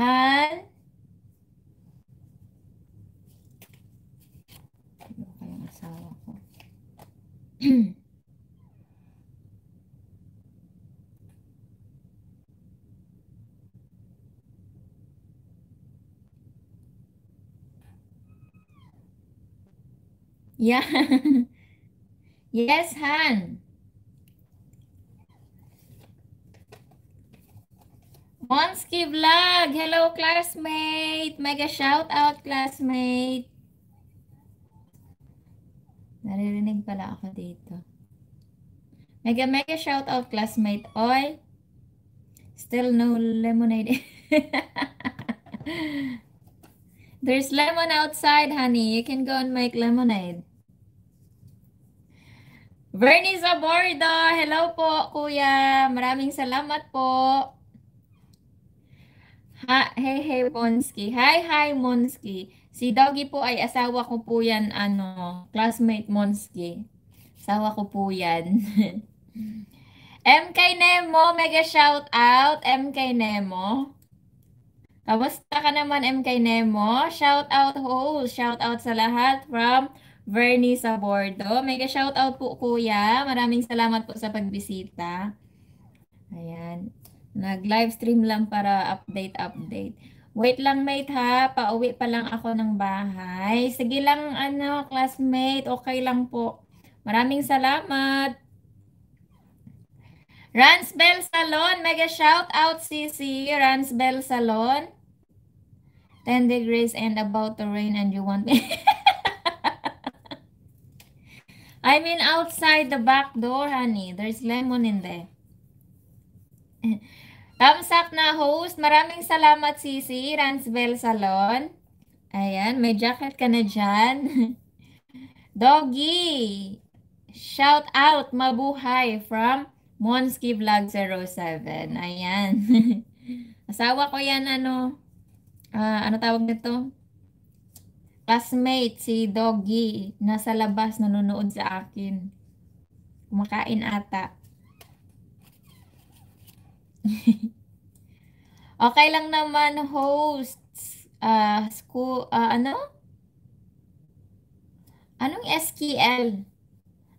Han? Ano kayang asawa ko? yeah. yes, Han. Ski Vlog. Hello, classmate. Mega shout out, classmate. Naririnig pala ako dito. Mega mega shout out, classmate. Oy, still no lemonade. There's lemon outside, honey. You can go and make lemonade. Bernie Zaborda, hello po, kuya. Maraming salamat po. Ha, hey, hey, Monski. Hi, hi, Monski. Si Doggy po ay asawa ko po yan, ano, classmate Monski. Asawa ko po yan. MK Nemo, mega shout out, MK Nemo. Kamusta ka naman, MK Nemo? Shout out ho, shout out sa lahat from Vernie sa Bordo. Mega shout out po, kuya. Maraming salamat po sa pagbisita. Ayan. Nag-live stream lang para update, update. Wait lang mate ha, pauwi pa lang ako ng bahay. Sige lang ano, classmate, okay lang po. Maraming salamat. Ransbel Salon, mega shout out CC, Ransbel Salon. 10 degrees and about to rain and you want me. I mean outside the back door, honey. There's lemon in there. Tamsak na host. Maraming salamat, Sisi. Ransbell Salon. Ayan, may jacket ka na dyan. Doggy. Shout out, mabuhay from Monski Vlog 07. Ayan. Asawa ko yan, ano, uh, ano tawag nito? Classmate, si Doggy, nasa labas, nanonood sa akin. Kumakain ata. okay lang naman hosts. Uh, ah, school, uh, ah, ano? Anong SQL?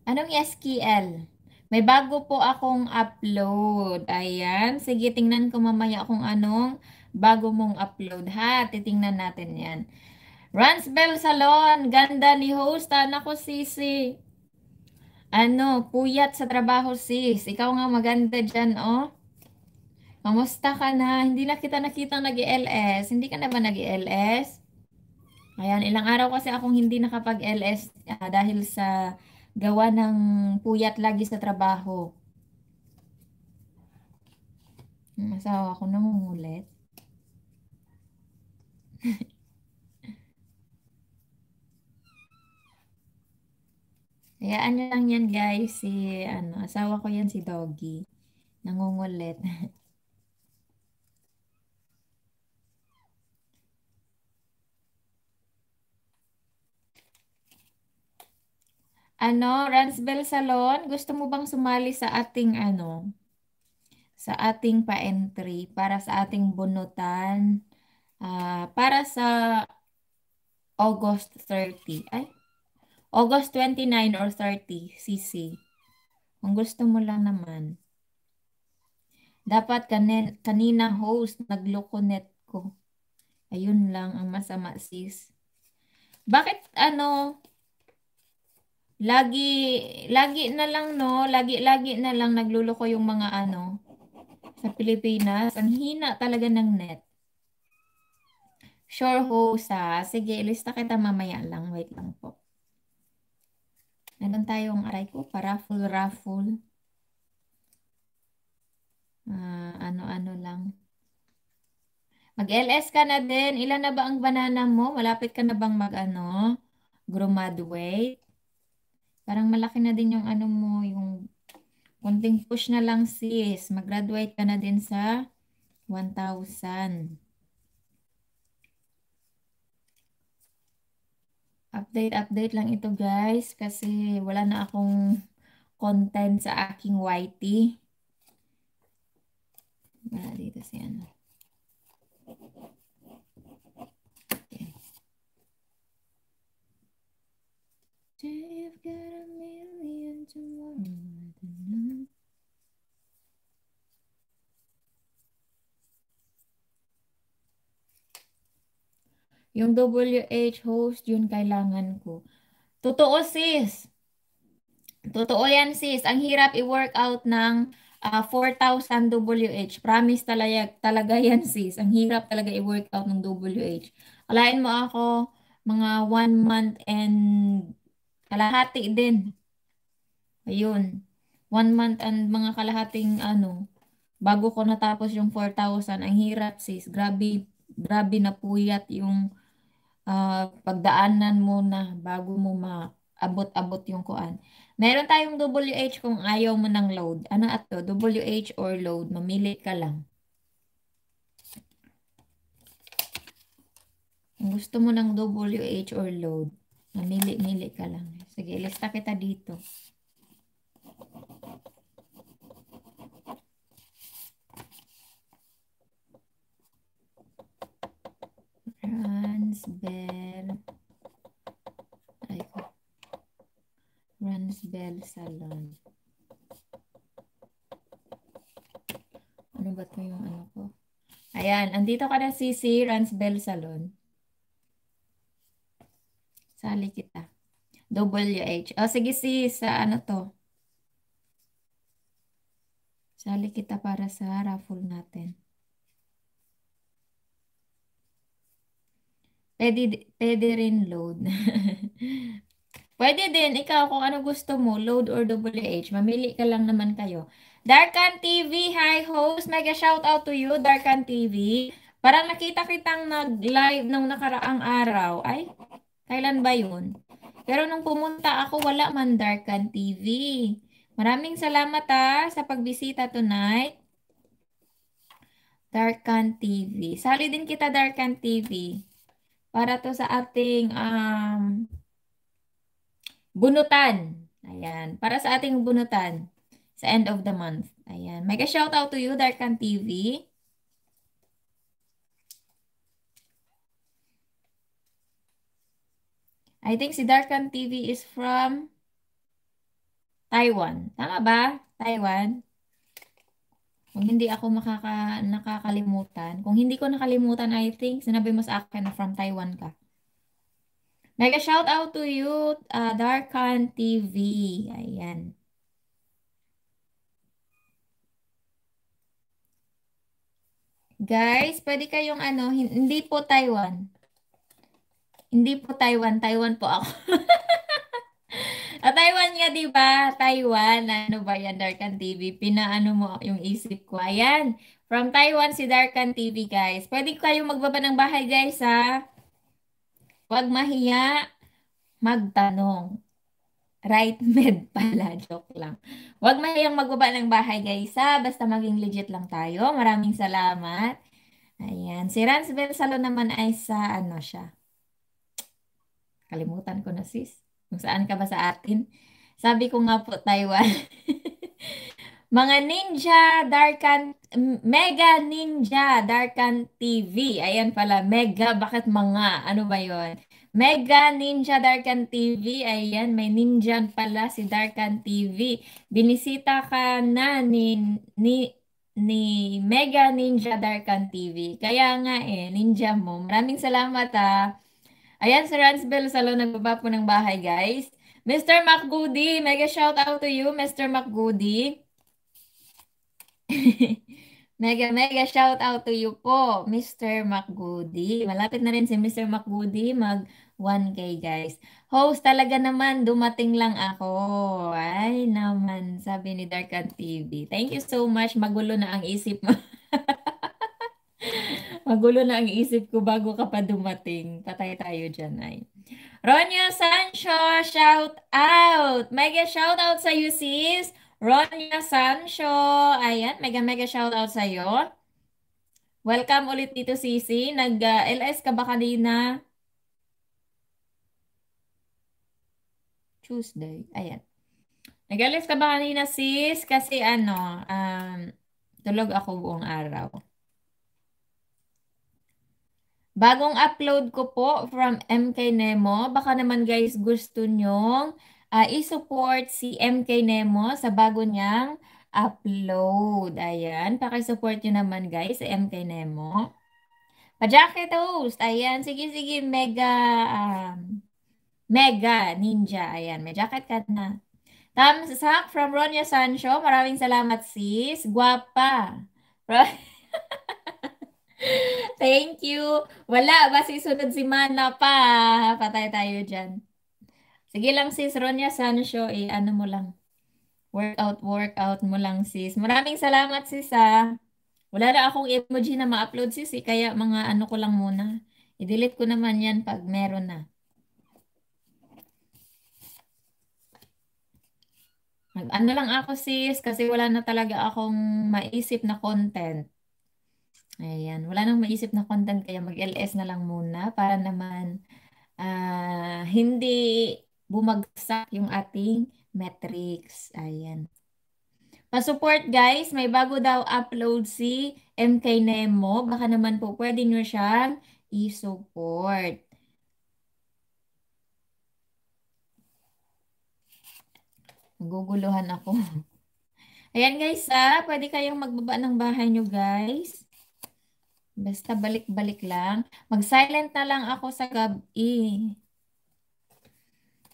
Anong SQL? May bago po akong upload. Ayan. Sige, tingnan ko mamaya kung anong bago mong upload. Ha, titingnan natin yan. Runs Bell Salon. Ganda ni host. Anak ko, Sisi. Ano, puyat sa trabaho, sis. Ikaw nga maganda dyan, oh. Kamusta ka na? Hindi na kita nakita nag-LS. Hindi ka na ba nag-LS? Ayan, ilang araw kasi akong hindi nakapag-LS uh, ah, dahil sa gawa ng puyat lagi sa trabaho. Masawa ko nangungulit. Hayaan nyo lang yan guys. Si, ano, asawa ko yan si Doggy. Nangungulit. Ano, Ransbel Salon, gusto mo bang sumali sa ating ano? Sa ating pa-entry para sa ating bunutan uh, para sa August 30. Ay, August 29 or 30 CC. Kung gusto mo lang naman. Dapat kanin, kanina host nagloko net ko. Ayun lang ang masama sis. Bakit ano Lagi, lagi na lang, no? Lagi, lagi na lang nagluloko yung mga ano sa Pilipinas. Ang hina talaga ng net. Sure, ho, sa Sige, ilista kita mamaya lang. Wait lang po. Meron tayong aray ko pa raffle raffle. Uh, ano-ano lang. Mag-LS ka na din. Ilan na ba ang banana mo? Malapit ka na bang mag-ano? Graduate? Parang malaki na din yung ano mo, yung kunting push na lang sis. Mag-graduate ka na din sa 1,000. Update, update lang ito guys kasi wala na akong content sa aking YT. Wala dito si ano. Today got a million, tomorrow I hmm. don't know. Yung WH host, yun kailangan ko. Totoo sis. Totoo yan sis. Ang hirap i-work out ng uh, 4,000 WH. Promise talaga, talaga yan sis. Ang hirap talaga i-work out ng WH. Alain mo ako mga 1 month and Kalahati din. Ayun. One month and mga kalahating ano, bago ko natapos yung 4,000, ang hirap sis. Grabe, grabe na puyat yung uh, pagdaanan mo na bago mo maabot-abot yung kuan. Meron tayong WH kung ayaw mo ng load. Ano ato? WH or load. Mamili ka lang. Kung gusto mo ng WH or load. Mamili-mili ka lang. Sige, ilista kita dito. Runs Bell. Ayoko. Runs Bell Salon. Ano ba to yung ano ko? Ayan, andito ka na si Runs Bell Salon. Sali kita. WH. O, oh, sige si sa ano to. Sali kita para sa raffle natin. Pwede, pwede rin load. pwede din, ikaw kung ano gusto mo, load or WH. Mamili ka lang naman kayo. Darkan TV, hi host. Mega shout out to you, Darkan TV. Parang nakita kitang nag-live nung nakaraang araw. Ay, Thailand ba yun? Pero nung pumunta ako, wala man Darkan TV. Maraming salamat ha sa pagbisita tonight. Darkan TV. Sali din kita Darkan TV. Para to sa ating um, bunutan. Ayan. Para sa ating bunutan sa end of the month. Ayan. Mega shout out to you, Darkan TV. I think si Darkan TV is from Taiwan. Tama ba? Taiwan? Kung hindi ako makaka, nakakalimutan. Kung hindi ko nakalimutan, I think, sinabi mo sa akin na from Taiwan ka. Mega shout out to you, uh, Darkan TV. Ayan. Guys, pwede kayong ano, hindi po Taiwan. Hindi po Taiwan, Taiwan po ako. At ah, Taiwan nga, di ba? Taiwan, ano ba yan, Darkan TV? Pinaano mo yung isip ko. Ayan, from Taiwan si Darkan TV, guys. Pwede kayong magbaba ng bahay, guys, ha? Huwag mahiya, magtanong. Right med pala, joke lang. Huwag mahiyang magbaba ng bahay guys ha, basta maging legit lang tayo. Maraming salamat. Ayan, si Ransbel Salo naman ay sa ano siya, Kalimutan ko na sis. Kung saan ka ba sa atin? Sabi ko nga po, Taiwan. Mga ninja, Darkan, Mega Ninja, Darkan TV. Ayan pala, Mega, bakit mga? Ano ba yon? Mega Ninja Darkan TV. Ayan, may ninja pala si Darkan TV. Binisita ka na ni, ni, ni Mega Ninja Darkan TV. Kaya nga eh, ninja mo. Maraming salamat ah. Ayan, si Ransbel Salo, nagbaba po ng bahay, guys. Mr. McGoody, mega shout out to you, Mr. McGoody. mega, mega shout out to you po, Mr. McGoody. Malapit na rin si Mr. McGoody mag 1K, guys. Host, talaga naman, dumating lang ako. Ay, naman, sabi ni Darkan TV. Thank you so much. Magulo na ang isip mo. Magulo na ang isip ko bago ka pa dumating. Patay tayo dyan ay. Ronya Sancho, shout out! Mega shout out sa you sis! Ronya Sancho, ayan, mega mega shout out sa iyo. Welcome ulit dito Sisi. Nag-LS ah, uh, ka ba kanina? Tuesday. Ayan. Nag-LS ka ba kanina sis? Kasi ano, um, tulog ako buong araw. Bagong upload ko po from MK Nemo. Baka naman guys gusto nyong uh, i-support si MK Nemo sa bago niyang upload. Ayan, pakisupport nyo naman guys si MK Nemo. Pajake Toast. Ayan, sige sige mega um, mega ninja. Ayan, may jacket ka na. Thumbs up from Ronya Sancho. Maraming salamat sis. Guwapa. From... Thank you. Wala, basi sunod si Mana pa. Patay tayo dyan. Sige lang sis, Ronya Sancho, eh, ano mo lang. Workout, workout mo lang sis. Maraming salamat sis ha. Wala na akong emoji na ma-upload sis eh, kaya mga ano ko lang muna. I-delete ko naman yan pag meron na. Ano lang ako sis kasi wala na talaga akong maisip na content. Ayan. Wala nang maisip na content kaya mag-LS na lang muna para naman uh, hindi bumagsak yung ating metrics. Ayan. Pa-support guys, may bago daw upload si MK Nemo. Baka naman po pwede nyo siyang i-support. Guguluhan ako. Ayan guys, ah, pwede kayong magbaba ng bahay nyo guys. Basta balik-balik lang. Mag-silent na lang ako sa gabi.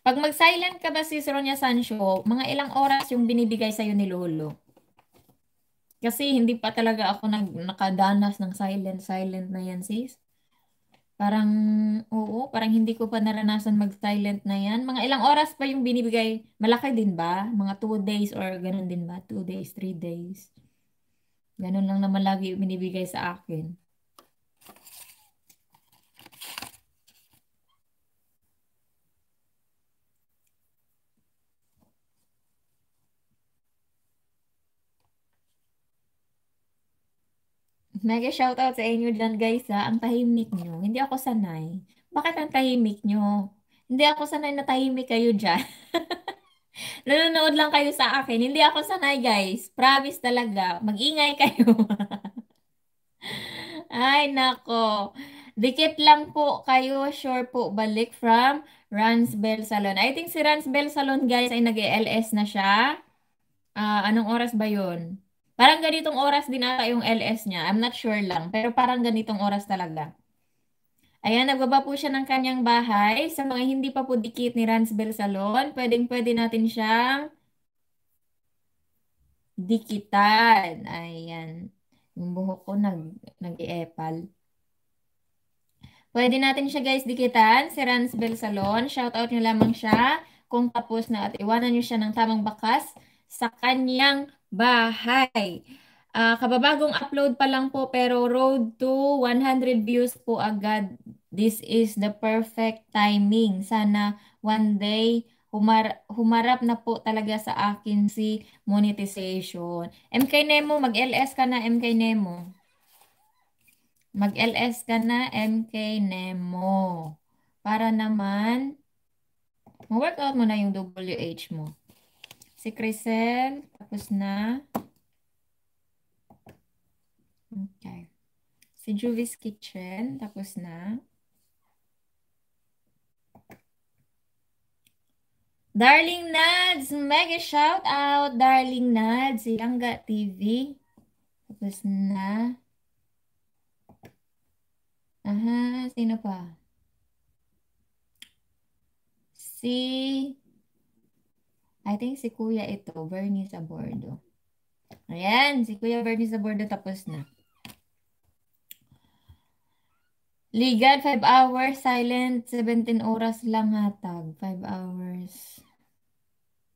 Pag mag-silent ka ba, Sis Ronya Sancho, mga ilang oras yung binibigay sa'yo ni Lolo? Kasi hindi pa talaga ako nag nakadanas ng silent, silent na yan, sis. Parang, oo, parang hindi ko pa naranasan mag-silent na yan. Mga ilang oras pa yung binibigay? Malaki din ba? Mga 2 days or ganun din ba? 2 days, 3 days. Ganun lang naman lagi binibigay sa akin. Mega shoutout sa inyo dyan guys ha. Ang tahimik nyo. Hindi ako sanay. Bakit ang tahimik nyo? Hindi ako sanay na tahimik kayo dyan. Nanonood lang kayo sa akin. Hindi ako sanay guys. Promise talaga. Mag-ingay kayo. Ay nako. Dikit lang po kayo. Sure po balik from Bell Salon. I think si Bell Salon guys ay nag-LS na siya. Uh, anong oras ba yon Parang ganitong oras din ata yung LS niya. I'm not sure lang. Pero parang ganitong oras talaga. Ayan, nagbaba po siya ng kanyang bahay. Sa mga hindi pa po dikit ni Ransbel Salon, pwedeng-pwede natin siyang dikitan. Ayan. Yung buhok ko nag, nag-i-epal. Pwede natin siya guys dikitan, si Ransbel Salon. Shoutout nyo lamang siya kung tapos na at iwanan nyo siya ng tamang bakas sa kanyang bahay. Uh, kababagong upload pa lang po pero road to 100 views po agad. This is the perfect timing. Sana one day humar humarap na po talaga sa akin si monetization. MK Nemo, mag-LS ka na MK Nemo. Mag-LS ka na MK Nemo. Para naman, ma-workout mo na yung WH mo. Si Crisel, tapos na. Okay. Si Juvis Kitchen, tapos na. Darling Nads, mega shout out, Darling Nads, Ilangga TV. Tapos na. Aha, sino pa? Si I think si Kuya ito, Bernie Sabordo. Ayan, si Kuya Bernie Sabordo tapos na. Ligan, 5 hours. Silent, 17 oras lang hatag. 5 hours.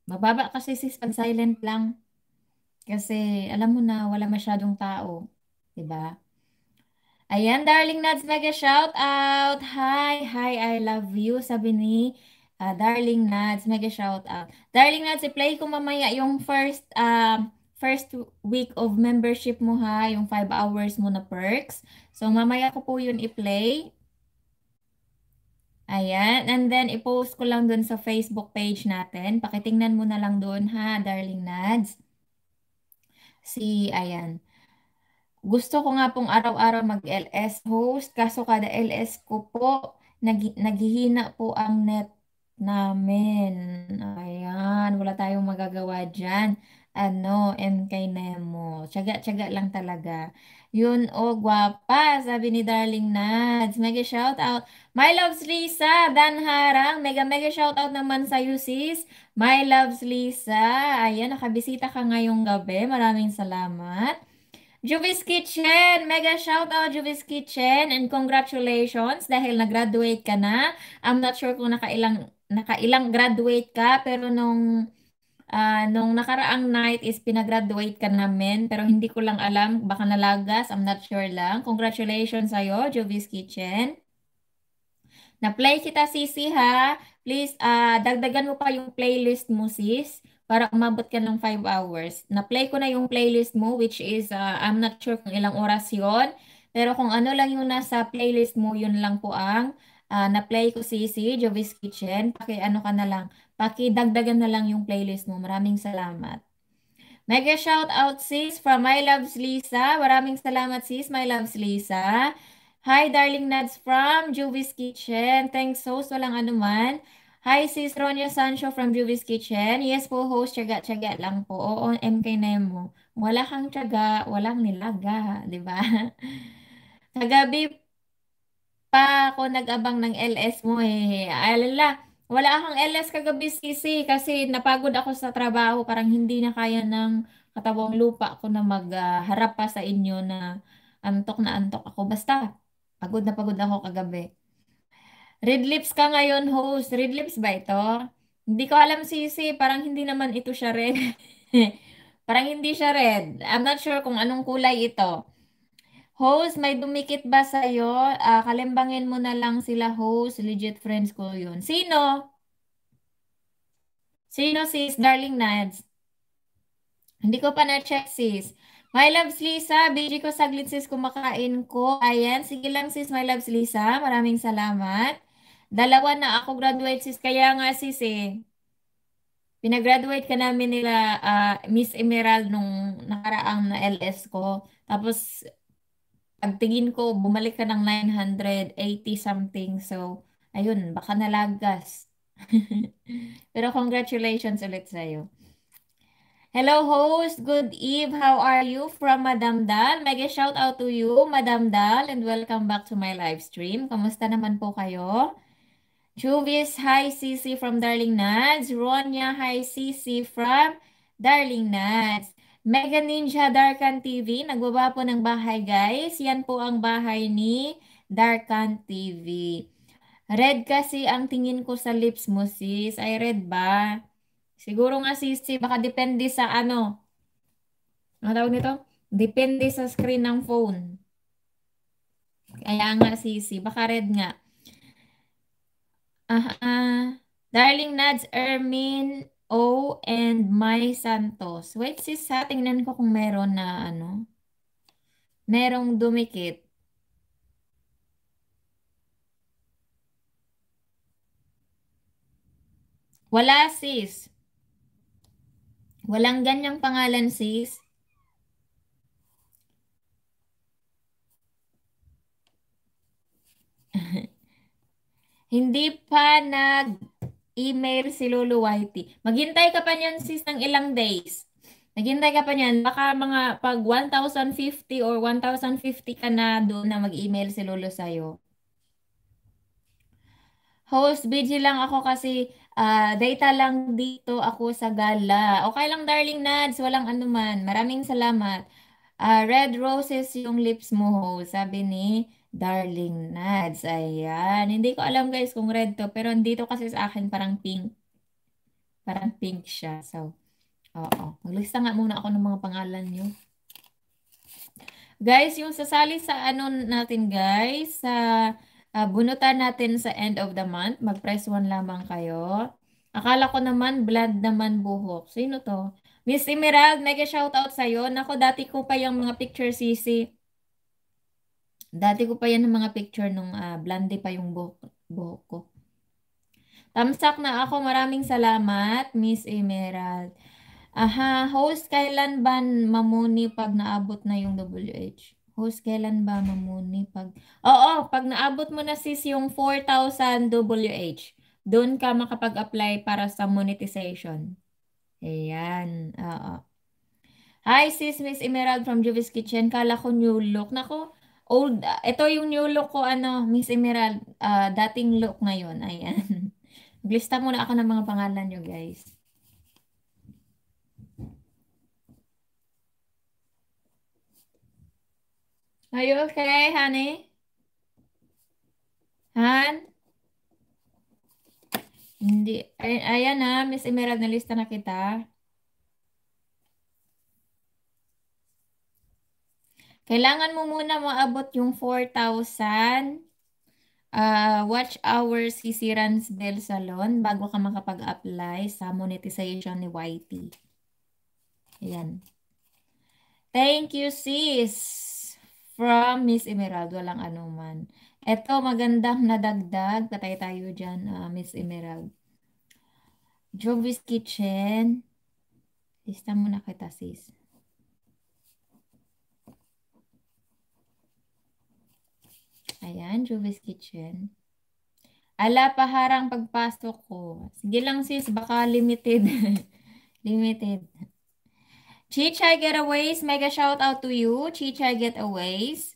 Mababa kasi sis pag silent lang. Kasi alam mo na wala masyadong tao. ba? Diba? Ayan, darling nuts, mega shout out. Hi, hi, I love you. Sabi ni Uh, Darling Nads, mega shout out. Darling Nads, i-play ko mamaya yung first uh, first week of membership mo ha, yung 5 hours mo na perks. So mamaya ko po yun i-play. Ayan, and then i-post ko lang dun sa Facebook page natin. Pakitingnan mo na lang dun ha, Darling Nads. Si, ayan. Gusto ko nga pong araw-araw mag-LS host, kaso kada LS ko po, nag naghihina po ang net namin. Ayan, wala tayong magagawa dyan. Ano, and kay Nemo. Tsaga-tsaga lang talaga. Yun, o, oh, gwapa, sabi ni Darling Nads. Mega shoutout. My loves Lisa, Dan Harang. Mega mega shoutout naman sa'yo sis. My loves Lisa. Ayan, nakabisita ka ngayong gabi. Maraming salamat. Juvis Kitchen! Mega shout out Juvis Kitchen and congratulations dahil nag-graduate ka na. I'm not sure kung nakailang nakailang graduate ka pero nung uh, nung nakaraang night is pinagraduate ka namin pero hindi ko lang alam baka nalagas I'm not sure lang congratulations sa iyo Jovis Kitchen na-play kita sisi ha please uh, dagdagan mo pa yung playlist mo sis para umabot ka ng 5 hours na-play ko na yung playlist mo which is uh, I'm not sure kung ilang oras yon pero kung ano lang yung nasa playlist mo yun lang po ang uh, na-play ko si, si Jovis Kitchen, paki ano ka na lang, dagdagan na lang yung playlist mo. Maraming salamat. Mega shout out sis from My Loves Lisa. Maraming salamat sis, My Loves Lisa. Hi darling nuts from Jovis Kitchen. Thanks so so lang ano man Hi sis Ronya Sancho from Jovis Kitchen. Yes po host, tiyaga-tiyaga lang po. Oo, MK Nemo. Wala kang tiyaga, walang nilaga, di ba? Kagabi pa ako nag-abang ng LS mo eh. Alala, wala akong LS kagabi CC kasi napagod ako sa trabaho. Parang hindi na kaya ng katawang lupa ko na magharap pa sa inyo na antok na antok ako. Basta, pagod na pagod ako kagabi. Red lips ka ngayon, host. Red lips ba ito? Hindi ko alam, CC. Parang hindi naman ito siya red. Parang hindi siya red. I'm not sure kung anong kulay ito. Host, may dumikit ba sa'yo? Uh, kalimbangin mo na lang sila, host. Legit friends ko yun. Sino? Sino, sis? Darling Nads. Hindi ko pa na-check, sis. My loves, Lisa. Busy ko saglit, sis. Kumakain ko. Ayan. Sige lang, sis. My loves, Lisa. Maraming salamat. Dalawa na ako graduate, sis. Kaya nga, sis, eh. Pinagraduate ka namin nila uh, Miss Emerald nung nakaraang na LS ko. Tapos, ang tingin ko, bumalik ka ng 980 something. So, ayun, baka nalagas. Pero congratulations ulit sa'yo. Hello host, good eve. How are you? From Madam Dal. Mega shout out to you, Madam Dal, and welcome back to my live stream. Kamusta naman po kayo? Juvius, hi CC from Darling Nads. Ronya, hi CC from Darling Nads. Mega Ninja Darkan TV, nagbaba po ng bahay guys. Yan po ang bahay ni Darkan TV. Red kasi ang tingin ko sa lips mo sis. Ay red ba? Siguro nga sisi, baka depende sa ano. Ano tawag nito? Depende sa screen ng phone. Kaya nga sisi, eh. baka red nga. Ah, uh, uh, darling Nads, Ermin, o and my Santos. Wait sis, ha, tingnan ko kung meron na ano. Merong dumikit. Wala sis. Walang ganyang pangalan sis. Hindi pa nag Email si Lulu Whitey. Maghintay ka pa niyan sis ng ilang days. Naghintay ka pa niyan. Baka mga pag 1,050 or 1,050 ka na doon na mag-email si Lolo sa'yo. Host, busy lang ako kasi uh, data lang dito ako sa gala. Okay lang darling Nads, walang anuman. Maraming salamat. Uh, red roses yung lips mo, host, sabi ni Darling Nads. Ayan. Hindi ko alam guys kung red to. Pero dito kasi sa akin parang pink. Parang pink siya. So, oo. Maglista nga muna ako ng mga pangalan nyo. Guys, yung sasali sa ano natin guys, sa uh, bunutan natin sa end of the month, mag-press 1 lamang kayo. Akala ko naman, blood naman buhok. Sino to? Miss Emerald, mega shoutout sa'yo. Nako, dati ko pa yung mga picture sisi Dati ko pa yan ng mga picture nung uh, blonde pa yung buhok, ko. Tamsak na ako. Maraming salamat, Miss Emerald. Aha, host kailan ba mamuni pag naabot na yung WH? Host kailan ba mamuni pag... Oo, pag naabot mo na sis yung 4,000 WH, doon ka makapag-apply para sa monetization. Ayan, oo. Hi sis, Miss Emerald from Juvis Kitchen. Kala ko new look. Nako, Old, uh, ito yung new look ko, ano, Miss Emerald, uh, dating look ngayon, ayan. Glista muna ako ng mga pangalan nyo, guys. Are you okay, honey? Han? Hindi. Ay, ayan na, ah, Miss Emerald, nalista na kita. Kailangan mo muna maabot yung 4,000 uh, ah, watch hours si Sirans Del Salon bago ka makapag-apply sa monetization ni YT. Ayan. Thank you sis from Miss Emerald. Walang anuman. Ito, magandang nadagdag. Patay tayo dyan uh, Miss Emerald. Jovis Kitchen. Lista muna kita sis. Ayan, Juvis Kitchen. Ala, paharang pagpasok ko. Sige lang sis, baka limited. limited. Chicha Getaways, mega shout out to you. Chicha Getaways.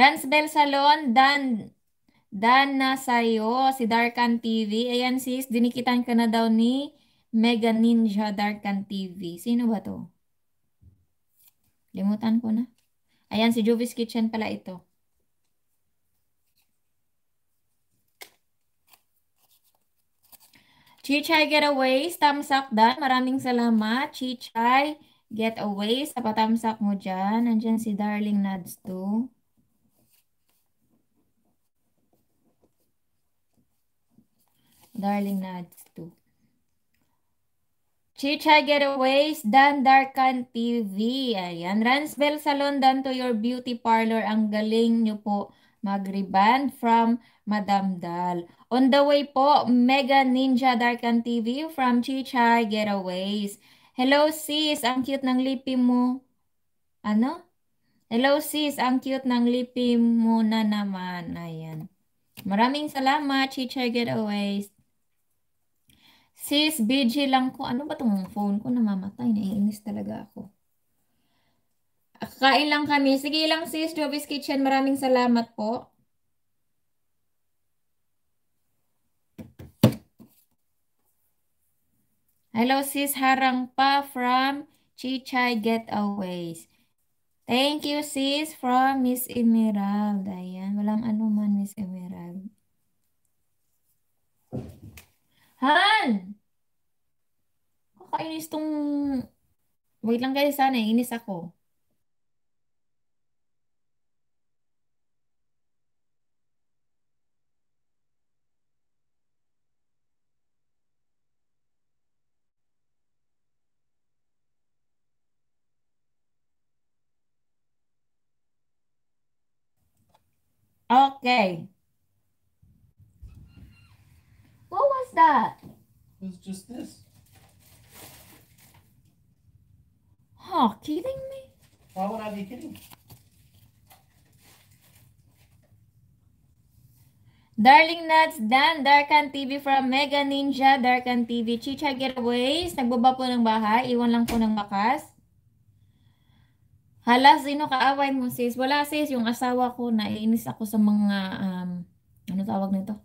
Ransbel Salon, Dan, Dan na sa'yo, si Darkan TV. Ayan sis, dinikitan ka na daw ni Mega Ninja Darkan TV. Sino ba to? Limutan ko na. Ayan, si Jovis Kitchen pala ito. Chichay Getaways, up dan. Maraming salamat, Chichay Getaways. Sa patamsak mo dyan. Nandyan si Darling Nads too. Darling Nads too. Chicha Getaways, Dan Darkan TV. Ayan, Ransbell Salon, Dan to your beauty parlor. Ang galing nyo po mag-reband from Madam Dal. On the way po, Mega Ninja Darkan TV from Chichay Getaways. Hello sis, ang cute ng lipi mo. Ano? Hello sis, ang cute ng lipi mo na naman. Ayan. Maraming salamat, Chichay Getaways. Sis, BG lang ko. Ano ba tong phone ko? Namamatay. Naiinis talaga ako. Kain lang kami. Sige lang sis, Jovis Kitchen. Maraming salamat po. Hello sis Harang pa from Chichay Getaways. Thank you sis from Miss Emerald. Ayan, walang anuman Miss Emerald. Han! Kakainis tong... Wait lang guys, sana inis ako. Okay. What was that? It was just this. Huh, kidding me? Why would I be kidding? Darling Nuts, Dan, Darkan TV from Mega Ninja, Darkan TV, Chicha Getaways, nagbaba po ng bahay, iwan lang po ng bakas. Hala, sino kaaway mo sis? Wala sis, yung asawa ko, nainis ako sa mga, um, ano tawag nito?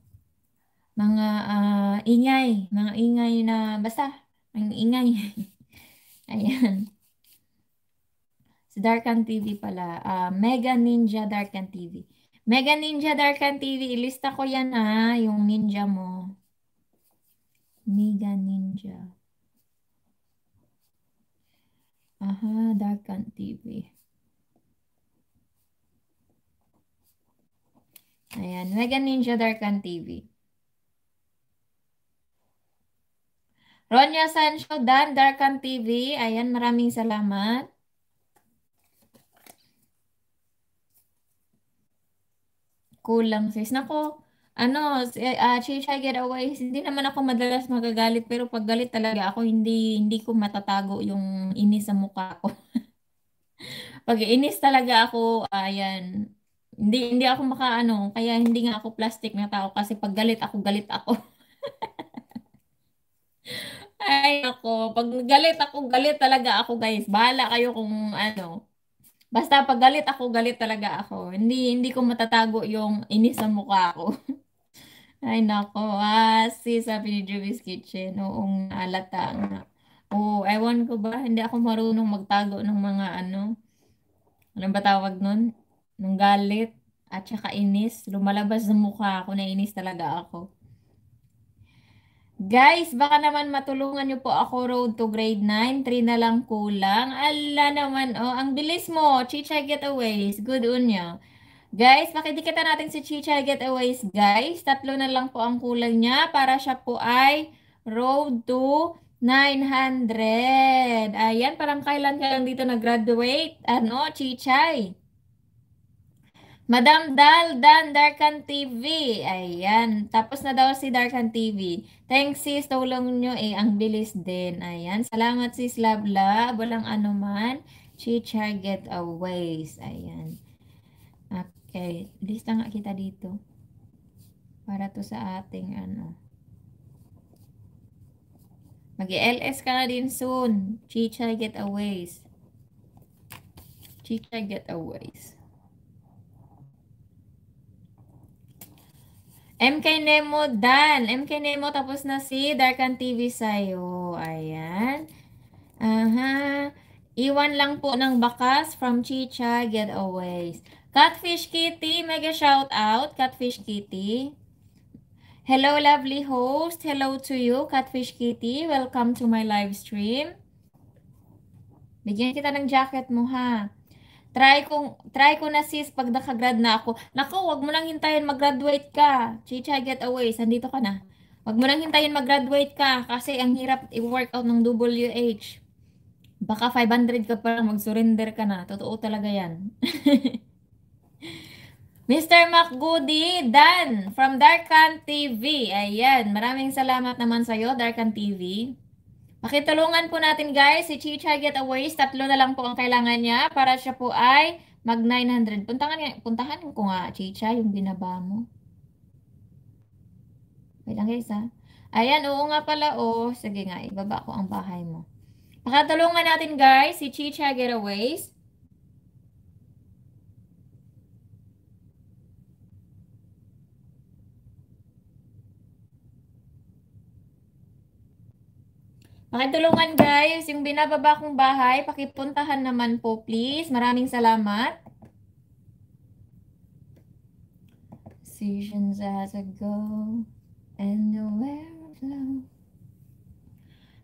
Mga uh, ingay, mga ingay na, basta, ang ingay. Ayan. Si Darkan TV pala. Uh, Mega Ninja Darkan TV. Mega Ninja Darkan TV, ilista ko yan ha, ah, yung ninja mo. Mega Ninja. Aha, Darkan TV. Ayan, Mega Ninja Darkan TV. Ronya Sancho, Dan, Darkan TV. Ayan, maraming salamat. Kulang sis. Nako, ano, uh, get away, hindi naman ako madalas magagalit pero pag galit talaga ako, hindi hindi ko matatago yung inis sa mukha ko. pag inis talaga ako, ayan, uh, hindi hindi ako makaano, kaya hindi nga ako plastic na tao kasi pag galit ako, galit ako. Ay, ako. Pag galit ako, galit talaga ako, guys. Bahala kayo kung ano. Basta pag galit ako, galit talaga ako. Hindi hindi ko matatago yung inis sa mukha ko. Ay nako, ah, si sabi ni Joey's Kitchen, oo nga, alata nga. Oo, ewan ko ba, hindi ako marunong magtago ng mga ano, ano ba tawag nun? Nung galit at saka inis, lumalabas sa mukha ako, nainis talaga ako. Guys, baka naman matulungan niyo po ako road to grade 9. 3 na lang kulang. Ala naman, oh. Ang bilis mo. Chichay Getaways. Good unyo. Guys, makidikita natin si Chichay Getaways, guys. Tatlo na lang po ang kulang niya para siya po ay road to 900. Ayan, parang kailan ka lang dito nag-graduate. Ano, Chichay? Madam Dal, Dan, Darkan TV. Ayan. Tapos na daw si Darkan TV. Thanks sis, tulong nyo eh. Ang bilis din. Ayan. Salamat sis Labla. Walang anuman. Chichar Getaways. Ayan. Okay. Lista nga kita dito. Para to sa ating ano. Mag-LS ka na din soon. Chichar Getaways. Chichar Getaways. MK Nemo Dan. MK Nemo tapos na si Darkan TV sa'yo. Ayan. Aha. Iwan lang po ng bakas from Chicha Getaways. Catfish Kitty, mega shout out. Catfish Kitty. Hello lovely host. Hello to you, Catfish Kitty. Welcome to my live stream. Bigyan kita ng jacket mo ha. Try kung try ko na sis pag nakagrad na ako. Nako, wag mo lang hintayin mag-graduate ka. Chicha, get away. Sandito ka na. Wag mo lang hintayin mag-graduate ka kasi ang hirap i-work out ng WH. Baka 500 ka pa lang mag-surrender ka na. Totoo talaga 'yan. Mr. Macgoody, Dan, from Darkan TV. Ayan, maraming salamat naman sa iyo Darkan TV. Pakitulungan po natin guys si Chicha Getaways. Tatlo na lang po ang kailangan niya para siya po ay mag 900. Puntahan, puntahan ko nga Chicha yung binaba mo. Wait lang guys ha. Ayan, oo nga pala oh. Sige nga, ibaba ko ang bahay mo. Pakatulungan natin guys si Chicha Getaways. Pakitulungan guys, yung binababa kong bahay, pakipuntahan naman po please. Maraming salamat. Seasons as ago, and nowhere alone.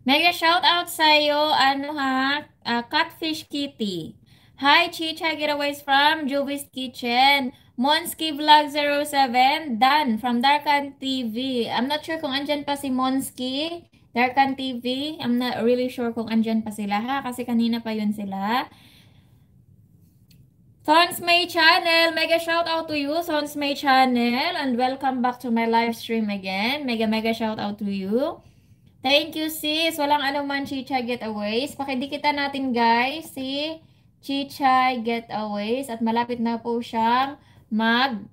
Mega shout out sa sa'yo, ano ha, uh, Catfish Kitty. Hi, Chicha Getaways from Jovis Kitchen. Monski Vlog 07, Dan from Darkan TV. I'm not sure kung andyan pa si Monski. Darkan TV, I'm not really sure kung andyan pa sila ha, kasi kanina pa yun sila. Sons May Channel, mega shout out to you, Sons May Channel, and welcome back to my live stream again. Mega mega shout out to you. Thank you sis, walang anuman Chicha Getaways. Pakidikitan natin guys si Chicha Getaways at malapit na po siyang mag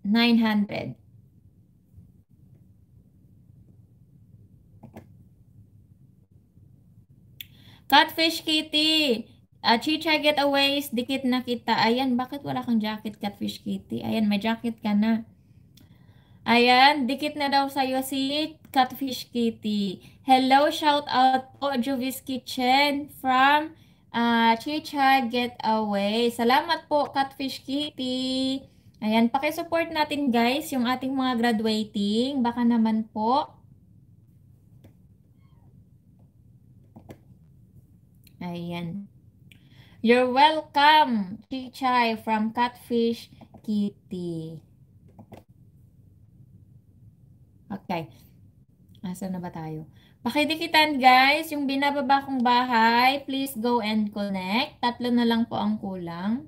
900. Catfish Kitty. Uh, Chicha Getaways, dikit na kita. Ayan, bakit wala kang jacket, Catfish Kitty? Ayan, may jacket ka na. Ayan, dikit na daw sa'yo si Catfish Kitty. Hello, shout out po, Juvis Kitchen from uh, Chicha Getaway. Salamat po, Catfish Kitty. Ayan, pakisupport natin guys yung ating mga graduating. Baka naman po Ayan. You're welcome, Chichay from Catfish Kitty. Okay. Asa na ba tayo? Pakidikitan guys, yung binababa kong bahay, please go and connect. Tatlo na lang po ang kulang.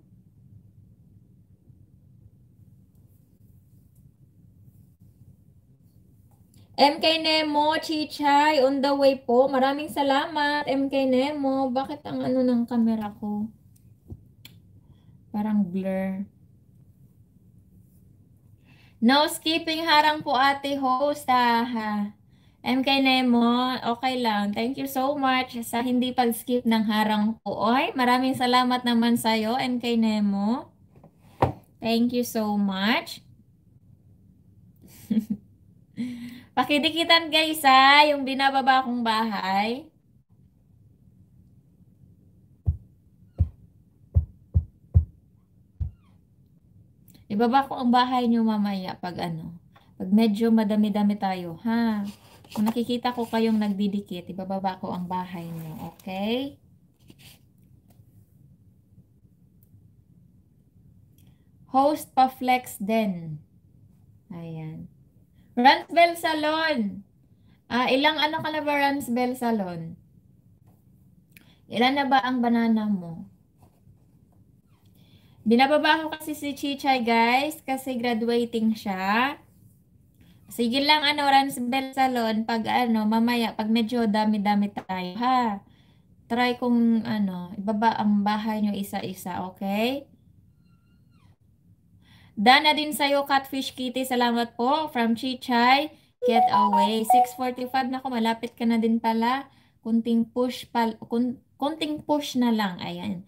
MK Nemo, Chichay, on the way po. Maraming salamat, MK Nemo. Bakit ang ano ng camera ko? Parang blur. No skipping harang po ate host ah, ha. MK Nemo, okay lang. Thank you so much sa hindi pag-skip ng harang ko. Oy, maraming salamat naman sa'yo, MK Nemo. Thank you so much. Pakidikitan guys ha, yung binababa kong bahay. Ibaba ko ang bahay nyo mamaya pag ano, pag medyo madami-dami tayo, ha? Kung nakikita ko kayong nagdidikit, ibababa ko ang bahay nyo, okay? Host pa flex din. Ayan. Bell Salon. Uh, ilang ano ka na ba, Bell Salon? Ilan na ba ang banana mo? Binababa ko kasi si Chichay, guys, kasi graduating siya. Sige lang, ano, Bell Salon, pag ano, mamaya, pag medyo dami-dami tayo, ha? Try kung, ano, ibaba ang bahay nyo isa-isa, okay? Dana din sa'yo, Catfish Kitty. Salamat po. From Chichay, Get Away. 6.45 na ko, malapit ka na din pala. Kunting push, pal, kun, kunting push na lang. Ayan.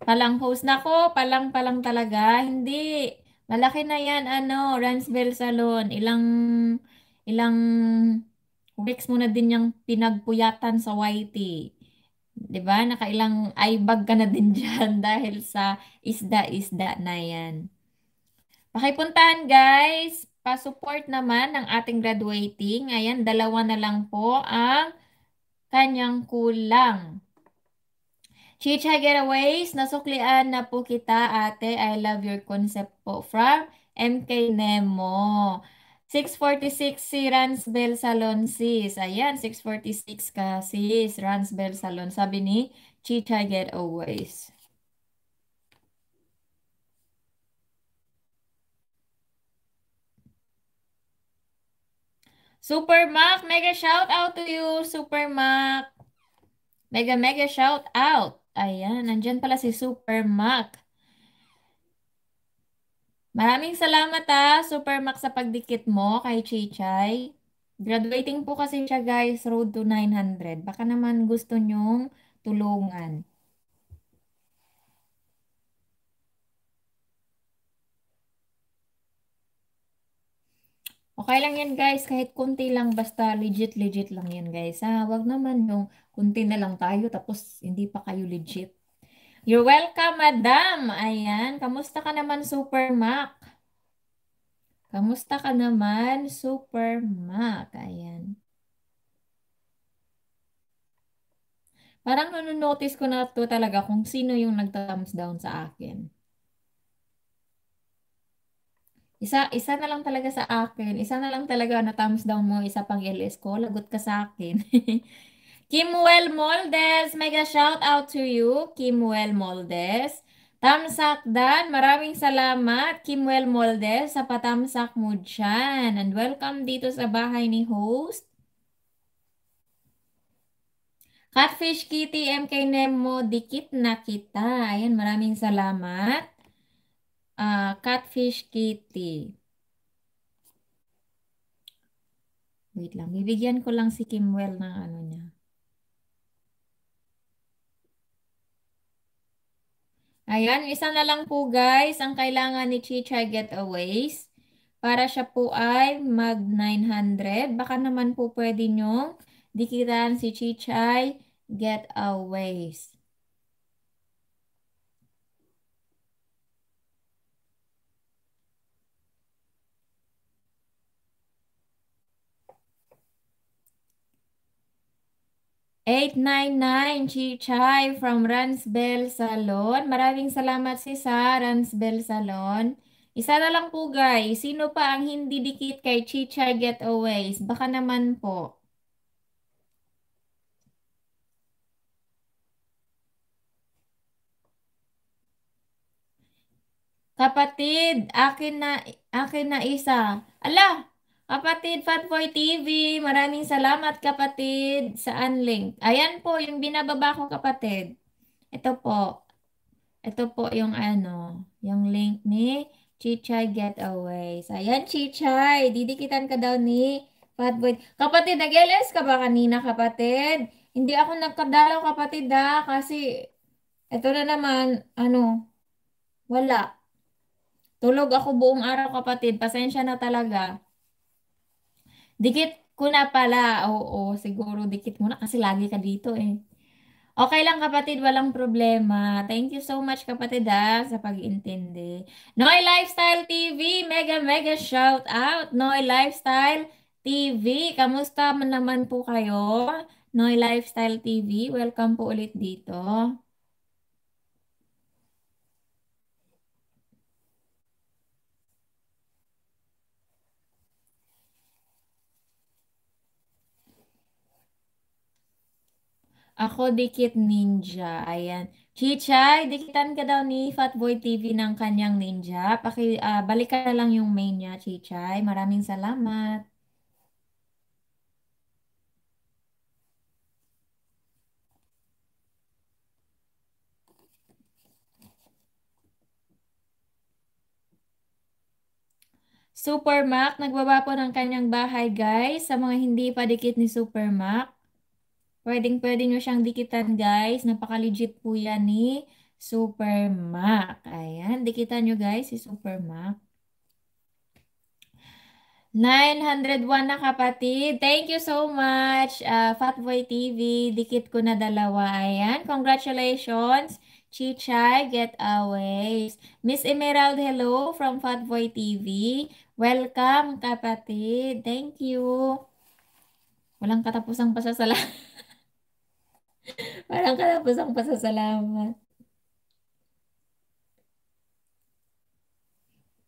Palang host na ko, palang-palang talaga. Hindi. Malaki na yan, ano, Ransville Salon. Ilang, ilang weeks mo na din yung pinagpuyatan sa YT. 'di ba? Nakailang ay bag ka na din diyan dahil sa isda-isda na 'yan. Pakipuntahan guys, pa-support naman ng ating graduating. Ayan, dalawa na lang po ang kanyang kulang. Chicha Getaways, nasuklian na po kita ate. I love your concept po from MK Nemo. 646 si Ransbel Salon sis. Ayan, 646 ka sis. Ransbel Salon. Sabi ni Chicha Getaways. Super Mac, mega shout out to you, Super Mac. Mega mega shout out. Ayan, nandiyan pala si Super Mac. Maraming salamat ah, Super Mac sa pagdikit mo kay Chichay. Graduating po kasi siya guys, road to 900. Baka naman gusto nyong tulungan. Okay lang yan guys, kahit kunti lang, basta legit-legit lang yan guys. Ha? Huwag naman yung kunti na lang tayo tapos hindi pa kayo legit. You're welcome, madam. Ayan, kamusta ka naman, Super Mac? Kamusta ka naman, Super Mac? Ayan. Parang nanonotice ko na to talaga kung sino yung nag-thumbs down sa akin. Isa, isa na lang talaga sa akin. Isa na lang talaga na thumbs down mo. Isa pang LS ko. Lagot ka sa akin. Kimuel Moldes, mega shout out to you, Kimuel Moldes. Tamsak Dan, maraming salamat, Kimuel Moldes, sa patamsak mo dyan. And welcome dito sa bahay ni host. Catfish Kitty, MK Nemo, dikit na kita. Ayan, maraming salamat. Uh, catfish kitty. Wait lang. Bibigyan ko lang si Kimwell ng ano niya. Ayan, isa na lang po guys ang kailangan ni Chicha Getaways para siya po ay mag 900. Baka naman po pwede nyo dikitan si Chichay Getaways. 899 Chichay from Ransbel Salon. Maraming salamat si sa Ransbel Salon. Isa na lang po guys, sino pa ang hindi dikit kay Chichay Getaways? Baka naman po. Kapatid, akin na akin na isa. Ala, Kapatid Fatboy TV, maraming salamat kapatid sa unlink. Ayan po yung binababa ko kapatid. Ito po. Ito po yung ano, yung link ni Chichay Getaways. Ayan Chichay, didikitan ka daw ni Fatboy. Kapatid, nag-LS ka ba kanina kapatid? Hindi ako nagkadalaw kapatid ha, kasi ito na naman, ano, wala. Tulog ako buong araw kapatid, pasensya na talaga. Dikit ko na pala. Oo, siguro dikit mo na kasi lagi ka dito eh. Okay lang kapatid, walang problema. Thank you so much kapatid ha, ah, sa pag-intindi. Noy Lifestyle TV, mega mega shout out. Noy Lifestyle TV, kamusta man naman po kayo? Noy Lifestyle TV, welcome po ulit dito. Ako, Dikit Ninja. Ayan. Chichay, dikitan ka daw ni Fatboy TV ng kanyang ninja. Paki, ah, balik ka na lang yung main niya, Chichay. Maraming salamat. Super Mac, nagbaba po ng kanyang bahay guys. Sa mga hindi pa dikit ni Super Mac, Pwedeng-pwede nyo siyang dikitan guys. Napaka-legit po yan ni Supermac. Ayan, dikitan nyo guys si Supermac. 901 na kapatid. Thank you so much, uh, Fatboy TV. Dikit ko na dalawa. Ayan, congratulations. Chichay away. Miss Emerald, hello from Fatboy TV. Welcome, kapatid. Thank you. Walang katapusang pasasalamat. Parang kalapos ang pasasalamat.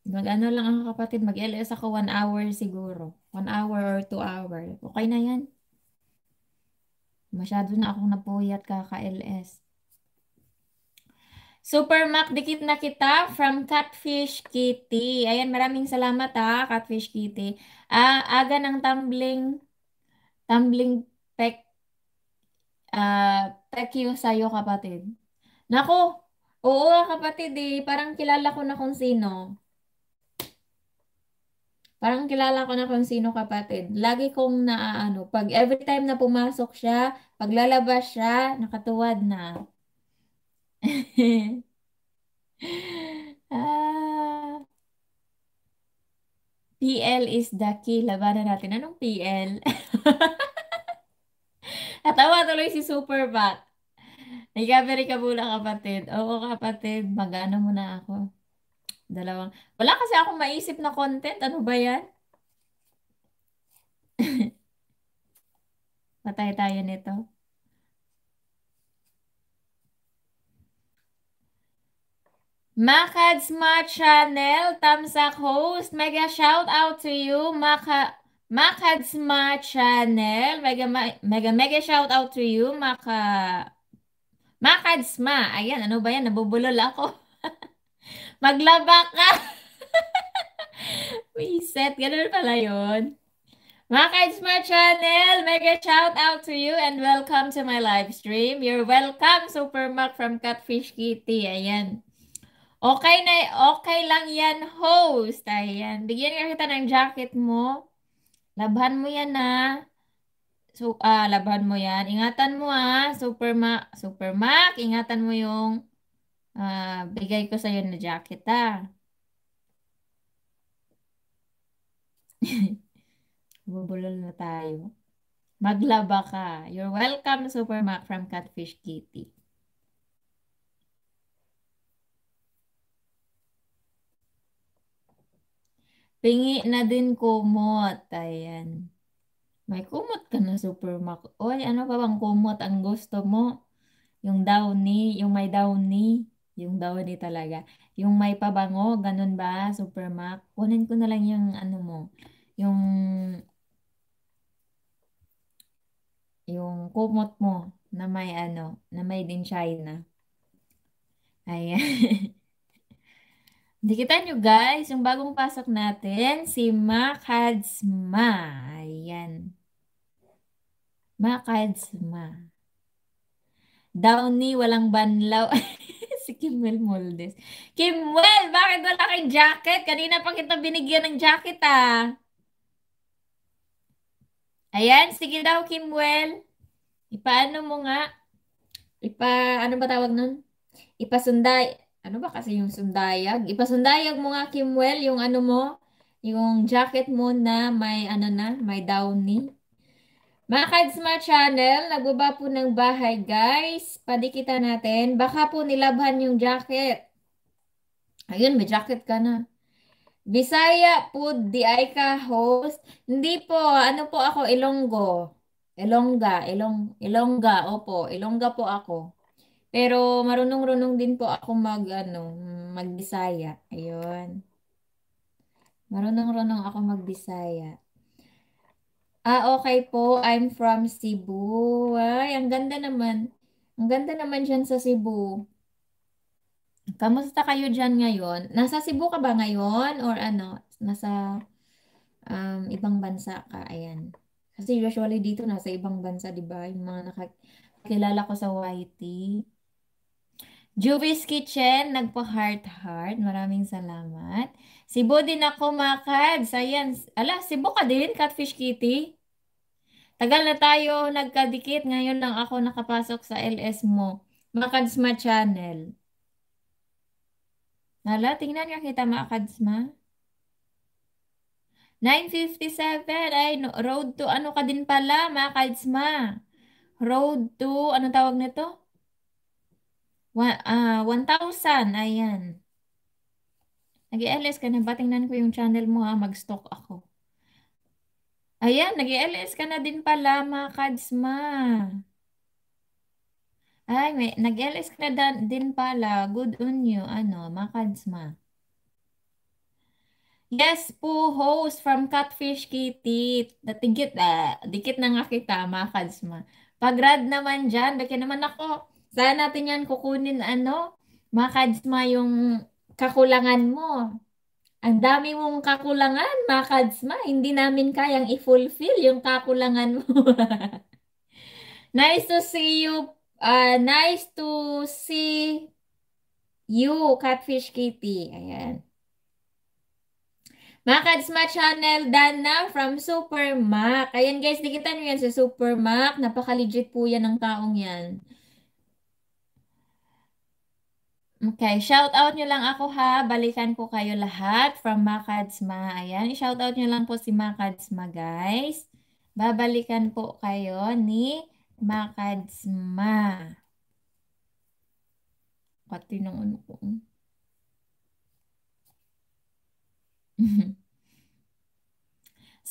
Mag-ano lang ako kapatid, mag-LS ako one hour siguro. One hour or two hour. Okay na yan. Masyado na akong napuyat kaka-LS. Super Mac, dikit na kita from Catfish Kitty. Ayan, maraming salamat ha, Catfish Kitty. Ah, aga ng tumbling, tumbling peck Uh, ah, thank you sa'yo, kapatid. Nako, oo kapatid eh. Parang kilala ko na kung sino. Parang kilala ko na kung sino kapatid. Lagi kong naaano. Pag every time na pumasok siya, paglalabas siya, nakatuwad na. ah, PL is the key. Labanan natin. Anong PL? Natawa tuloy si Superbat. Nagkaberi ka bula kapatid. Oo kapatid, magano muna ako. Dalawang. Wala kasi akong maisip na content. Ano ba yan? Patay tayo nito. Makad's Smart Channel, Tamsak host, mega shout out to you, Maka Makadsma Channel, mega, mega, mega shout out to you, Maka, Makadsma. Ayan, ano ba yan? Nabubulol ako. Maglaba ka. Reset, ganun pala yun. Makadsma Channel, mega shout out to you and welcome to my live stream. You're welcome, Supermac from Catfish Kitty. Ayan. Okay na, okay lang yan, host. Ayan, bigyan ka kita ng jacket mo. Labhan mo yan na. So, ah, labhan mo yan. Ingatan mo ah, Superma Supermac. Ingatan mo yung ah, bigay ko sa'yo na jacket ah. Bubulol na tayo. Maglaba ka. You're welcome, Supermac from Catfish Kitty. Tingi na din kumot. Ayan. May kumot ka na supermarket. Oy, ano ba bang kumot ang gusto mo? Yung downy, yung may downy. Yung downy talaga. Yung may pabango, ganun ba? Supermac. Kunin ko na lang yung ano mo. Yung yung kumot mo na may ano, na may din China. Ayan. Dikitan nyo guys, yung bagong pasok natin, si Makadsma. Ayan. Makadsma. Downy, walang banlaw. si Kimwell Moldes. Kimwell, bakit wala kang jacket? Kanina pa kita binigyan ng jacket ah. Ayan, sige daw Kimwell. Ipaano mo nga? Ipa, ano ba tawag nun? Ipasunday ano ba kasi yung sundayag? Ipasundayag mo nga, Kimwell, yung ano mo, yung jacket mo na may ano na, may downy. Mga Kadsma Channel, nagbaba po ng bahay guys. Padikita natin. Baka po nilabhan yung jacket. Ayun, may jacket ka na. Bisaya po, di ay ka host. Hindi po, ano po ako, Ilonggo. Ilongga, Ilong, Ilongga, opo, Ilongga po ako. Pero marunong-runong din po ako mag ano, magbisaya. Ayun. Marunong-runong ako magbisaya. Ah, okay po. I'm from Cebu. Ay, ang ganda naman. Ang ganda naman diyan sa Cebu. Kamusta kayo diyan ngayon? Nasa Cebu ka ba ngayon? Or ano? Nasa um, ibang bansa ka? Ayan. Kasi usually dito nasa ibang bansa, di ba? Yung mga nakakilala ko sa YT. Jewelry's Kitchen, nagpa-heart-heart. Maraming salamat. Cebu din ako, mga kabs. Ayan. Ala, Cebu ka din, Catfish Kitty. Tagal na tayo nagkadikit. Ngayon lang ako nakapasok sa LS mo. Makadsma Channel. Ala, tingnan nga kita, mga kadsma. 9.57. Ay, road to ano ka din pala, mga kadsma. Road to, ano tawag nito? to? Ah, one, uh, 1,000. Ayan. nag ls ka na Batingnan ko yung channel mo ha. Ah, Mag-stock ako. Ayan, nag ls ka na din pala, mga ma. Ay, may, nag ls ka na din pala. Good on you, ano, makads ma. Yes po, host from Catfish Kitty. Natigit, ah, dikit na nga kita, ma. pag Pagrad naman dyan, bakit naman ako. Saan natin yan kukunin, ano? Makadsma yung kakulangan mo. Ang dami mong kakulangan, makadsma. Hindi namin kayang i-fulfill yung kakulangan mo. nice to see you. Uh, nice to see you, Catfish Kitty. Ayan. Makadsma Channel, Dana na from Supermac. Ayan guys, nakita nyo yan sa Supermac. Napaka-legit po yan ng taong yan. Okay, shout out nyo lang ako ha. Balikan ko kayo lahat from Makadsma. Ayan, shout out nyo lang po si Makadsma guys. Babalikan po kayo ni Makadsma. Pati ng ano ko.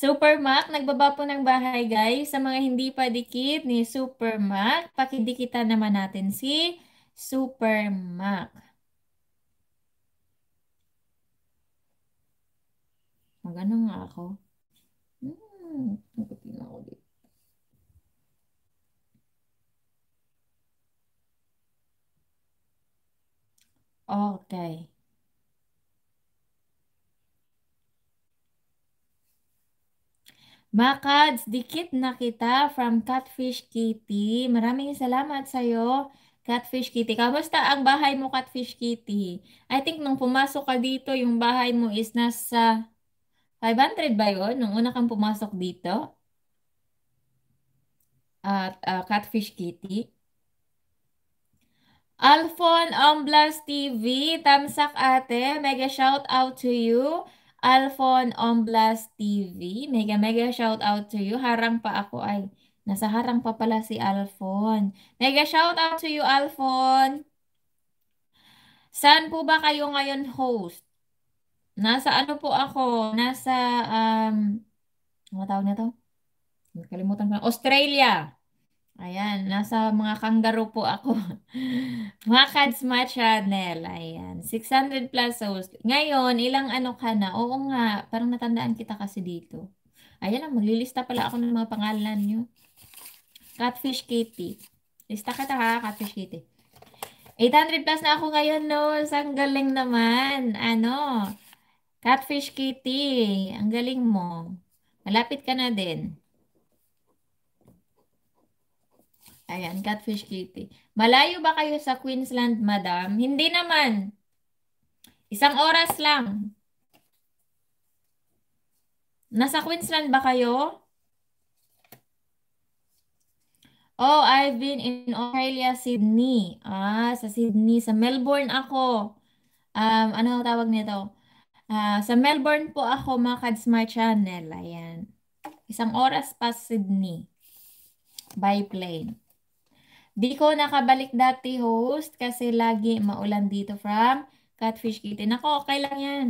Supermac, nagbaba po ng bahay guys. Sa mga hindi pa dikit ni Supermac, pakidikitan naman natin si Supermac. Magano nga ako? Hmm, nagkatingin ako dito. Okay. Makads, dikit na kita from Catfish Kitty. Maraming salamat sa'yo. Catfish Kitty. Kamusta ang bahay mo, Catfish Kitty? I think nung pumasok ka dito, yung bahay mo is nasa 500 ba yun? Nung una kang pumasok dito? At uh, Catfish Kitty. Alphon Omblas TV, Tamsak ate, mega shout out to you. Alphon Omblas TV, mega mega shout out to you. Harang pa ako ay. Nasa harang pa pala si Alfon. Mega shout out to you, Alfon. Saan po ba kayo ngayon host? Nasa ano po ako? Nasa, um, ano tawag na to? Kalimutan ko na. Australia. Ayan, nasa mga kangaroo po ako. mga Cats My Channel. Ayan, 600 plus host. Ngayon, ilang ano ka na? Oo nga, parang natandaan kita kasi dito. Ayan lang, maglilista pala ako ng mga pangalan nyo. Catfish Kitty. Lista kita ha, Catfish Kitty. 800 plus na ako ngayon, no? Ang galing naman. Ano? Catfish Kitty. Ang galing mo. Malapit ka na din. Ayan, Catfish Kitty. Malayo ba kayo sa Queensland, madam? Hindi naman. Isang oras lang. Nasa Queensland ba kayo? Oh, I've been in Australia, Sydney. Ah, sa Sydney. Sa Melbourne ako. Um, ano tawag nito? Ah, sa Melbourne po ako, mga Kadsmart Channel. Ayan. Isang oras pa Sydney. By plane. Di ko nakabalik dati host kasi lagi maulan dito from Catfish Kitten. Ako, okay lang yan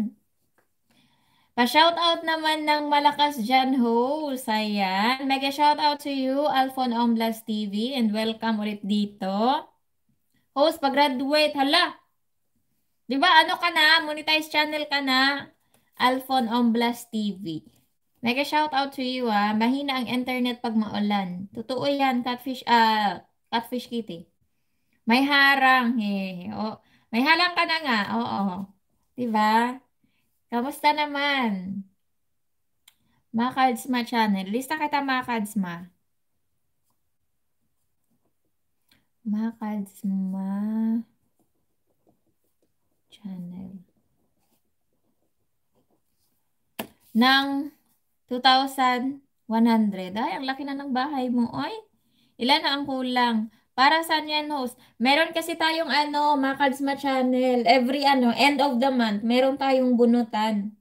pa shout out naman ng malakas Jan Ho. Ayan. Mega out to you, Alphon Omblas TV. And welcome ulit dito. Host, pag-graduate. Hala! Di ba, ano ka na? Monetize channel ka na. Alphon Omblas TV. Mega shout out to you, ah. Mahina ang internet pag maulan. Totoo yan, Catfish, ah, uh, Catfish Kitty. May harang, eh. Oh, may harang ka na nga. Oo. Di ba? Kamusta naman? Makadsma channel. Lista kita Makadsma. Makadsma channel. Nang 2,100. Ay, ang laki na ng bahay mo. Oy, ilan na ang kulang? Para saan yan, host? Meron kasi tayong ano, Makadsma Channel. Every ano, end of the month, meron tayong bunutan.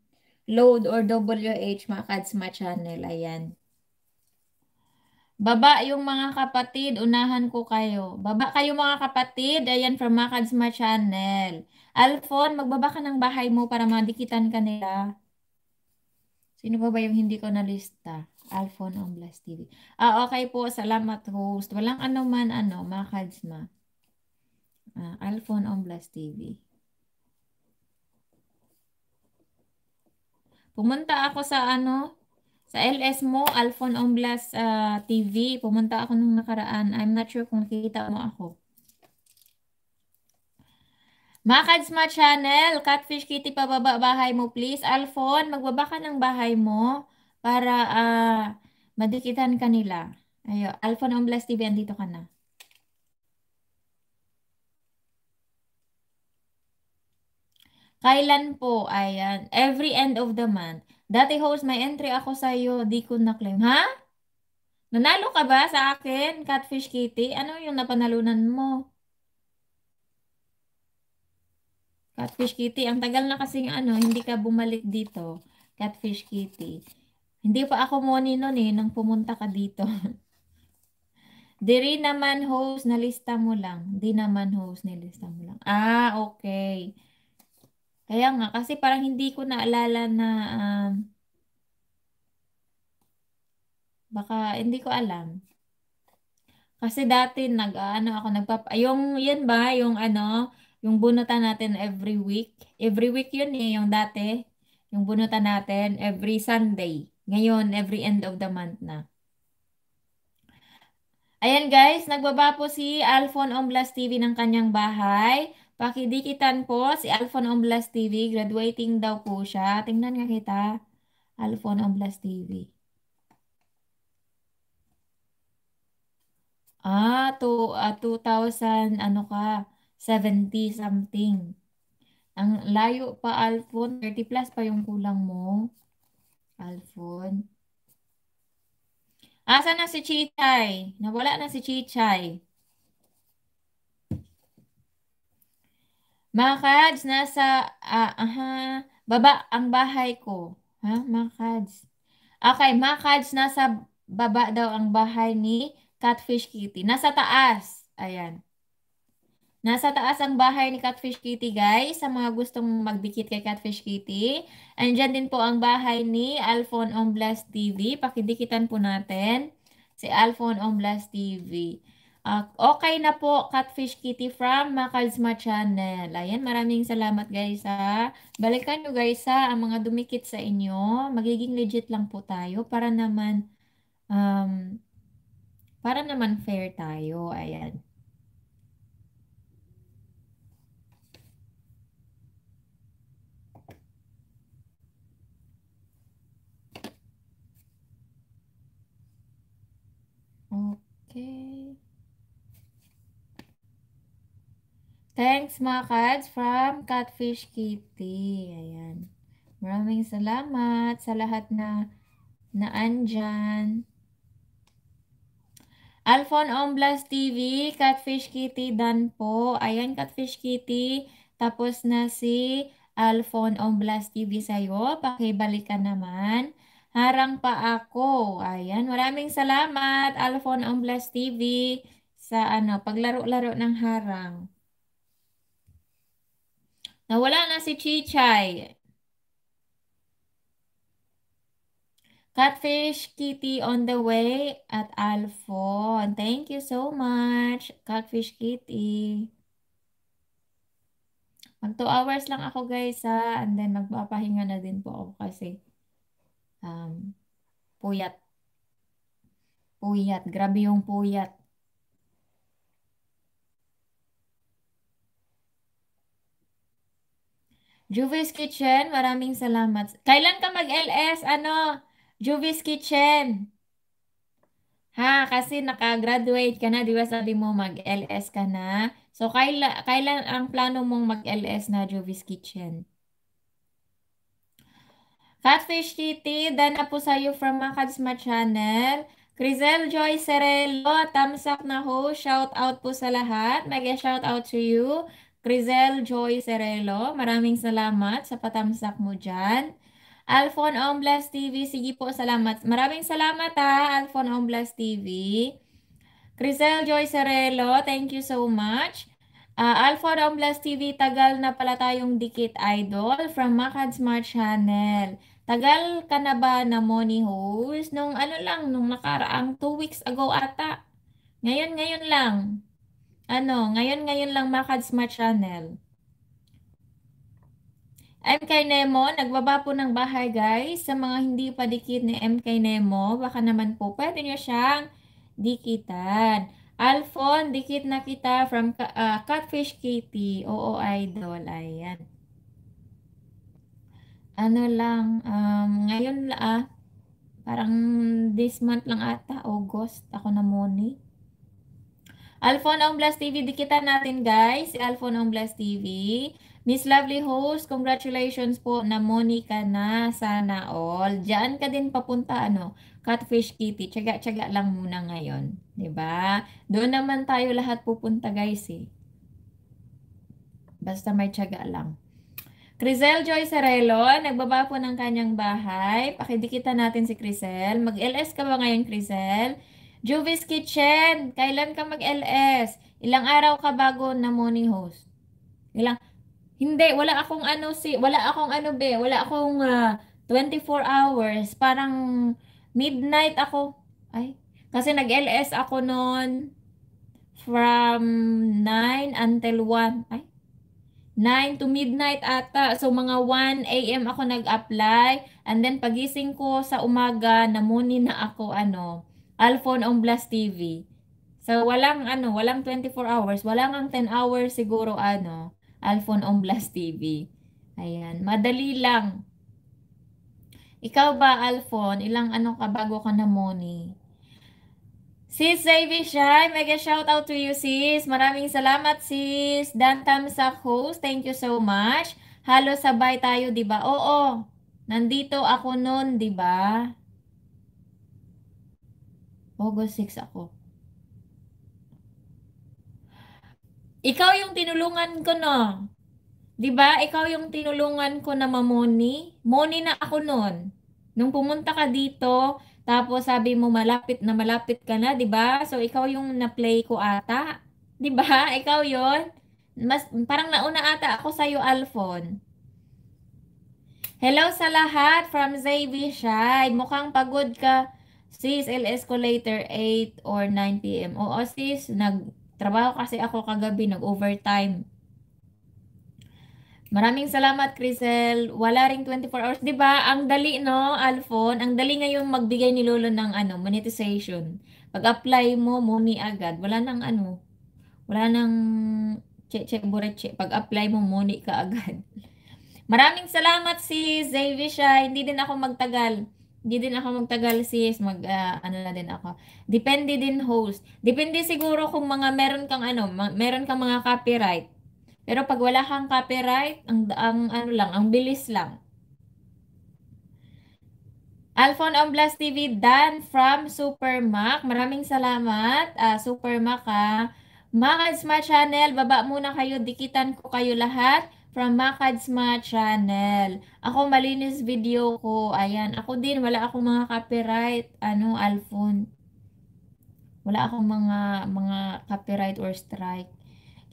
Load or WH Makadsma Channel. Ayan. Baba yung mga kapatid, unahan ko kayo. Baba kayo mga kapatid, ayan from Makadsma Channel. Alfon, magbaba ka ng bahay mo para madikitan kanila. Sino pa ba, ba yung hindi ko na lista? Alphon on Blast TV. Ah, okay po. Salamat, host. Walang anuman, ano, mga kadsma. Ah, Alphon on Blast TV. Pumunta ako sa ano, sa LS mo, Alphon Omblas uh, ah, TV, pumunta ako nung nakaraan. I'm not sure kung nakita mo ako. Mga Kadsma Channel, Catfish Kitty pababa bahay mo please. Alphon, magbaba ka ng bahay mo para uh, madikitan kanila. Ayo, Alpha ng Bless TV, andito ka na. Kailan po? Ayan. Every end of the month. Dati host, may entry ako sa iyo, Di ko na-claim. Ha? Nanalo ka ba sa akin, Catfish Kitty? Ano yung napanalunan mo? Catfish Kitty, ang tagal na kasing ano, hindi ka bumalik dito. Catfish Kitty. Hindi pa ako money noon eh, nang pumunta ka dito. Diri naman host, nalista mo lang. Di naman host, nalista mo lang. Ah, okay. Kaya nga, kasi parang hindi ko naalala na, um, baka, hindi ko alam. Kasi dati, nag, ano ako, nagpap, yung, yan ba, yung ano, yung bunutan natin every week. Every week yun eh, yung dati. Yung bunutan natin every Sunday. Ngayon, every end of the month na. Ayan guys, nagbaba po si Alphon Omblas TV ng kanyang bahay. Pakidikitan po si Alphon Omblas TV. Graduating daw po siya. Tingnan nga kita. Alphon Omblas TV. Ah, to, uh, ah, 2000, ano ka, 70 something. Ang layo pa, Alphon. 30 plus pa yung kulang mo. Alfon. Asa na si Chichay? Nawala na si Chichay. Mga kads, nasa uh, aha, baba ang bahay ko. Ha, mga kads? Okay, mga kads, nasa baba daw ang bahay ni Catfish Kitty. Nasa taas. Ayan. Nasa taas ang bahay ni Catfish Kitty, guys, sa mga gustong magdikit kay Catfish Kitty. Andiyan din po ang bahay ni Alphon Omblas TV. Pakidikitan po natin si Alphon Omblas TV. Uh, ah, okay na po, Catfish Kitty from Makalsma Channel. Ayan, maraming salamat guys ha. Balikan nyo guys ha, ang mga dumikit sa inyo. Magiging legit lang po tayo para naman, um, para naman fair tayo. Ayan. Okay. Thanks mga kads from Catfish Kitty. Ayan. Maraming salamat sa lahat na naandyan. Alphon Omblast TV, Catfish Kitty, dan po. Ayan, Catfish Kitty. Tapos na si Alphon Omblast TV sa'yo. Pakibalikan naman. Harang pa ako. Ayan, maraming salamat Alphon Blast TV sa ano, paglaro-laro ng harang. Nawala na si Chichay. Catfish Kitty on the way at Alphon. Thank you so much, Catfish Kitty. Mag 2 hours lang ako guys ha. And then magpapahinga na din po ako kasi Puyat. Puyat. Grabe yung puyat. Juvis Kitchen, maraming salamat. Kailan ka mag-LS? Ano? Juvis Kitchen. Ha, kasi naka-graduate ka na, di ba sabi mo mag-LS ka na? So, kailan, kailan ang plano mong mag-LS na Juvis Kitchen? Catfish Kitty, dana po sa iyo from Makadisma Channel. Crizel Joy Serelo, tamsak na ho. Shout out po sa lahat. Mega shout out to you. Crizel Joy Serelo, maraming salamat sa patamsak mo dyan. Alphon Omblas TV, sige po, salamat. Maraming salamat ha, Alphon Omblas TV. Crizel Joy Serelo, thank you so much. Uh, Alpha Romblas TV, tagal na pala tayong dikit idol from Makad Smart Channel. Tagal ka na ba na money host? Nung ano lang, nung nakaraang 2 weeks ago ata. Ngayon, ngayon lang. Ano, ngayon, ngayon lang Makad Smart Channel. MK Nemo, nagbaba po ng bahay guys. Sa mga hindi pa dikit ni MK Nemo, baka naman po pwede nyo siyang dikitan. Alfon, dikit na kita from uh, Catfish Kitty. Oo, idol. Ayan. Ano lang, um, ngayon la ah, parang this month lang ata, August, ako na money. Eh. Alfon Omblas TV, dikita natin guys, si Alfon Omblas TV. Miss Lovely Host, congratulations po na Monica na sana all. Diyan ka din papunta, ano, Catfish Kitty. Tsaga-tsaga lang muna ngayon. Diba? Doon naman tayo lahat pupunta, guys, eh. Basta may tiyaga lang. Crisel Joy Serelo, nagbaba po ng kanyang bahay. Pakidikita natin si Crisel. Mag-LS ka ba ngayon, Crisel? Juvis Kitchen, kailan ka mag-LS? Ilang araw ka bago na morning host? Ilang? Hindi, wala akong ano si, wala akong ano be, wala akong uh, ah, 24 hours. Parang midnight ako. Ay, kasi nag-LS ako noon from 9 until 1. Ay, 9 to midnight ata. So, mga 1 a.m. ako nag-apply. And then, pagising ko sa umaga, namuni na ako, ano, Alphon on Blast TV. So, walang, ano, walang 24 hours. Walang ang 10 hours siguro, ano, Alphon on Blast TV. Ayan. Madali lang. Ikaw ba, Alphon, ilang ano ka bago ka namuni? Sis Davy Shai, mega shout out to you sis. Maraming salamat sis. Dantam sa host, thank you so much. Halo sabay tayo, 'di ba? Oo. Nandito ako noon, 'di ba? August 6 ako. Ikaw yung tinulungan ko no. 'Di ba? Ikaw yung tinulungan ko na mamoni. Moni na ako noon. Nung pumunta ka dito, tapos sabi mo malapit na malapit ka na, 'di ba? So ikaw yung na-play ko ata, 'di ba? Ikaw 'yon. Mas parang nauna ata ako sa iyo, Alfon. Hello sa lahat from Zavy Shai. Mukhang pagod ka. Sis, LS ko later 8 or 9 p.m. Oo, sis, nagtrabaho kasi ako kagabi, nag-overtime. Maraming salamat, Crisel. Wala ring 24 hours. Di ba? Ang dali, no, Alphon? Ang dali ngayong magbigay ni Lolo ng ano, monetization. Pag-apply mo, momi agad. Wala nang ano. Wala nang check-check bureche. Pag-apply mo, money ka agad. Maraming salamat si Zavisha. Hindi din ako magtagal. Hindi din ako magtagal sis. Mag, uh, ano na din ako. Depende din host. Depende siguro kung mga meron kang ano, meron kang mga copyright pero pag wala kang copyright, ang, ang ano lang, ang bilis lang. Alphon on Blast TV, Dan from Supermac. Maraming salamat, uh, Supermac ha. Ah. Makadsma Channel, baba muna kayo, dikitan ko kayo lahat from Makadsma Channel. Ako malinis video ko, ayan. Ako din, wala akong mga copyright, ano, Alphon. Wala akong mga, mga copyright or strike.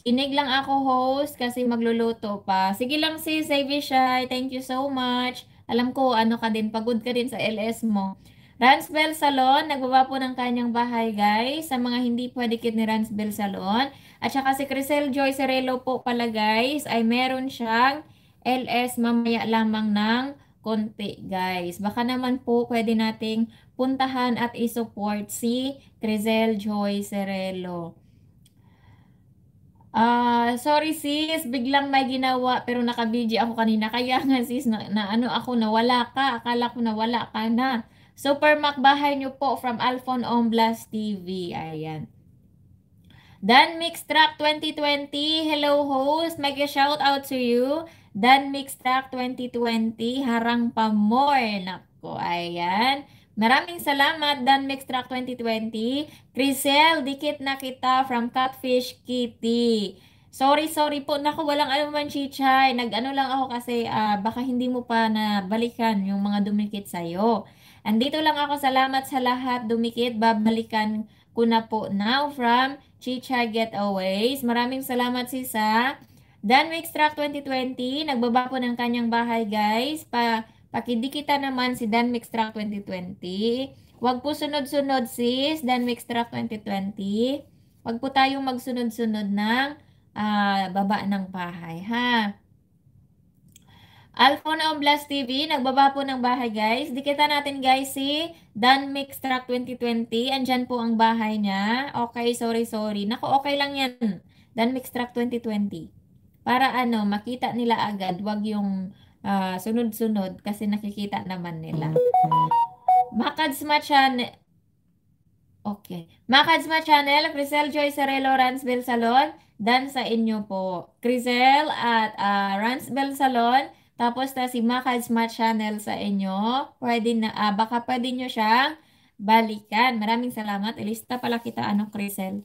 Inig lang ako host kasi magluluto pa. Sige lang sis, Avishai. Thank you so much. Alam ko, ano ka din, pagod ka din sa LS mo. Ransbel Salon, nagbaba po ng kanyang bahay guys sa mga hindi pa dikit ni Ransbel Salon. At saka si Crisel Joy Serelo po pala guys ay meron siyang LS mamaya lamang ng konti guys. Baka naman po pwede nating puntahan at isupport si Crisel Joy Serelo. Ah, sorry sis, biglang may ginawa pero naka-busy ako kanina. Kaya nga sis, na, na ano ako, nawala ka. Akala ko nawala ka na. Super Mac, bahay niyo po from Alphon Omblas TV. Ayan. Dan Mix Track 2020, hello host. Make a shout out to you. Dan Mix Track 2020, Harang Pamor. Nako, ayan. Maraming salamat, Dan Mixtrack 2020. Crisel, dikit na kita from Catfish Kitty. Sorry, sorry po. Naku, walang alam man, Chichay. Nag-ano lang ako kasi uh, baka hindi mo pa na balikan yung mga dumikit sa'yo. Andito lang ako. Salamat sa lahat dumikit. Babalikan ko na po now from Chichay Getaways. Maraming salamat si Sa. Dan Mixtrack 2020. Nagbaba po ng kanyang bahay, guys. Pa Pakidikita naman si Dan Mixtrack 2020. Huwag po sunod-sunod sis, Dan Mixtrack 2020. Huwag po tayong magsunod-sunod ng uh, baba ng bahay, ha? Alphon Omblas TV, nagbaba po ng bahay guys. Dikita natin guys si Dan Mix 2020. Andyan po ang bahay niya. Okay, sorry, sorry. Nako, okay lang yan. Dan Mix 2020. Para ano, makita nila agad. Wag yung uh, sunod-sunod kasi nakikita naman nila. Mm-hmm. Makadsma Channel, okay. Makadsma Channel, Crisel Joy Sarelo, Ransbel Salon, dan sa inyo po. Crisel at uh, ah, Ransbel Salon, tapos na si Makadsma Channel sa inyo. Pwede na, uh, baka pwede nyo siyang balikan. Maraming salamat. Ilista pala kita, ano, Crisel.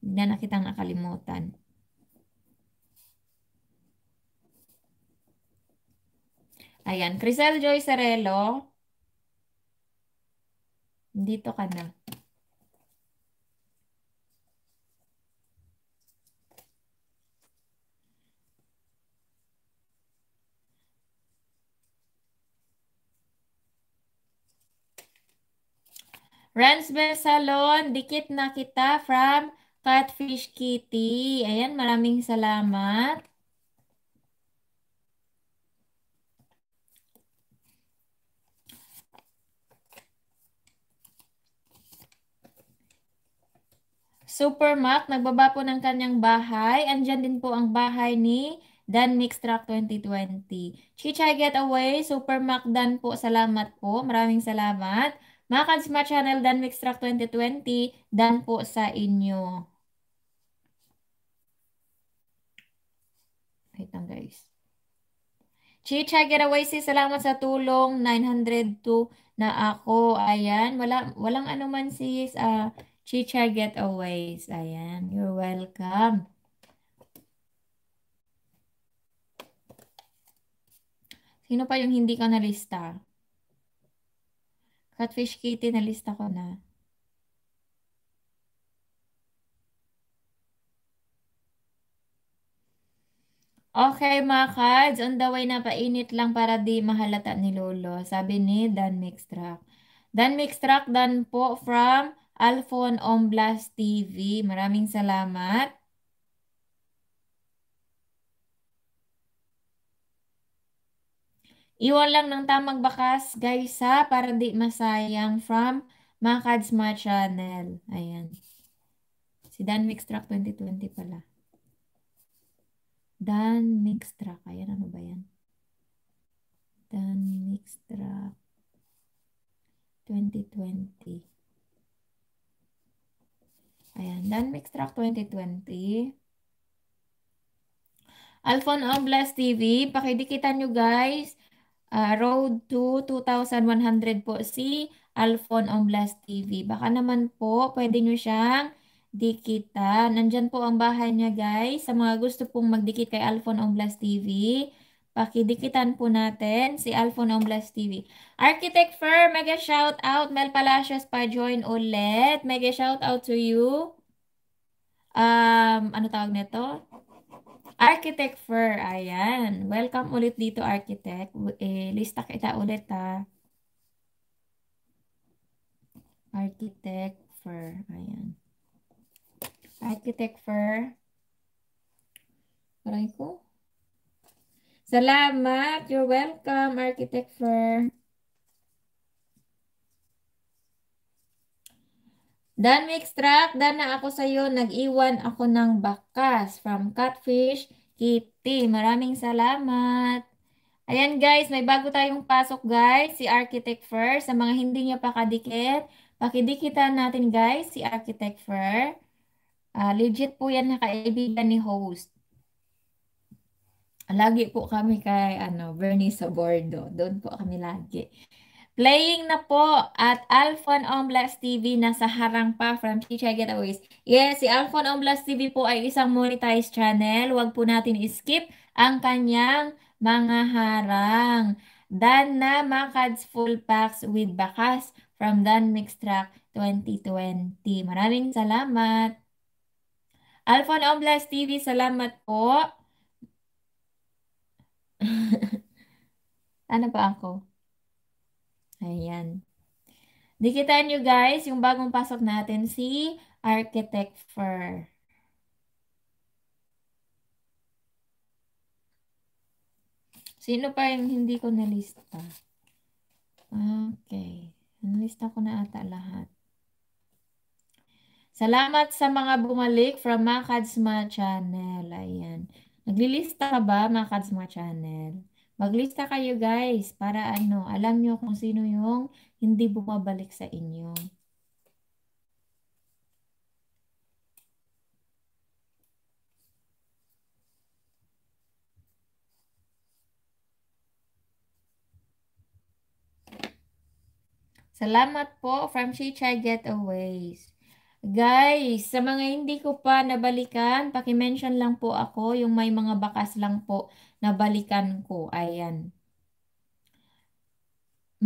Hindi na nakitang nakalimutan. Ayan, Crisel Joy Serelo. Dito ka na. Rans Salon, dikit na kita from Catfish Kitty. Ayan, maraming salamat. Supermac, nagbaba po ng kanyang bahay. Andiyan din po ang bahay ni Dan Mix 2020. Chichay Getaway, Supermac Dan po, salamat po. Maraming salamat. Mga Kadsma Channel, Dan Mix 2020, Dan po sa inyo. Wait lang guys. Chicha Getaway, si salamat sa tulong. 902 na ako. Ayan, wala, walang ano man sis. Uh, Chicha Getaways. Ayan, you're welcome. Sino pa yung hindi ko nalista? Catfish Kitty, nalista ko na. Okay mga cards, on the way na painit lang para di mahalata ni Lolo. Sabi ni Dan Mixtrack. Dan Mixtrack, Dan po from Alphon Omblas TV. Maraming salamat. Iwan lang ng tamang bakas, guys, ha? Para di masayang from Makadsma Channel. Ayan. Si Dan Mixtrack 2020 pala. Dan Mixtrack. Ayan, ano ba yan? Dan Mixtrack 2020. Ayan, Danmix Track 2020. Alphon Blast TV, pakidikitan nyo guys. Uh, road to 2,100 po si Alphon Blast TV. Baka naman po, pwede nyo siyang dikitan. Nandyan po ang bahay niya guys. Sa mga gusto pong magdikit kay Alphon Blast TV, Pakidikitan po natin si Alphonse Omblas TV. Architect Fur, mega shout out. Mel Palacios pa join ulit. Mega shout out to you. Um, ano tawag nito? Architect Fur, ayan. Welcome ulit dito, Architect. Eh, lista kita ulit, ta. Architect Fur, ayan. Architect Fur. Aray ko. Salamat. You're welcome, Architect Fer. Dan extract, dan na ako sa'yo, nag-iwan ako ng bakas from Catfish Kitty. Maraming salamat. Ayan guys, may bago tayong pasok guys, si Architect Fur. Sa mga hindi niya pa kadikit, pakidikitan natin guys, si Architect Fur. Uh, ah, legit po yan na kaibigan ni host. Lagi po kami kay ano, Bernice Sabordo. Doon po kami lagi. Playing na po at Alphon Omblas TV na sa harang pa from Chicha Getaways. Yes, si Alphon Omblas TV po ay isang monetized channel. Huwag po natin skip ang kanyang mga harang. Dan na Makads Full Packs with Bakas from Dan Track 2020. Maraming salamat. Alphon Omblas TV, salamat po. ano ba ako? Ayan. Dikitan nyo guys, yung bagong pasok natin, si Architect Fur. Sino pa yung hindi ko nalista? Okay. Nalista ko na ata lahat. Salamat sa mga bumalik from Makad's Ma Channel. Ayan. Naglilista ba mga kads mga channel? Maglista kayo guys para ano, alam nyo kung sino yung hindi bumabalik sa inyo. Salamat po from Chicha Getaways. Guys, sa mga hindi ko pa nabalikan, paki-mention lang po ako yung may mga bakas lang po nabalikan ko. Ayan.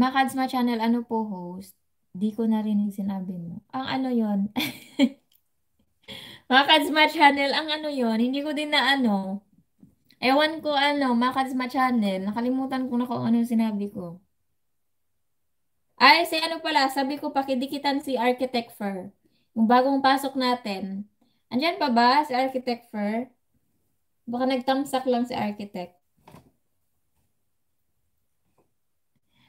Makadsma channel, ano po host? Di ko na narinig sinabi mo. Ang ano yon Makadsma channel, ang ano yon Hindi ko din na ano. Ewan ko ano, Makadsma channel. Nakalimutan ko na kung ano sinabi ko. Ay, si ano pala, sabi ko pakidikitan si Architect Fur. Yung bagong pasok natin, Andiyan pa ba si Architect Fer? Baka nagtamsak lang si Architect.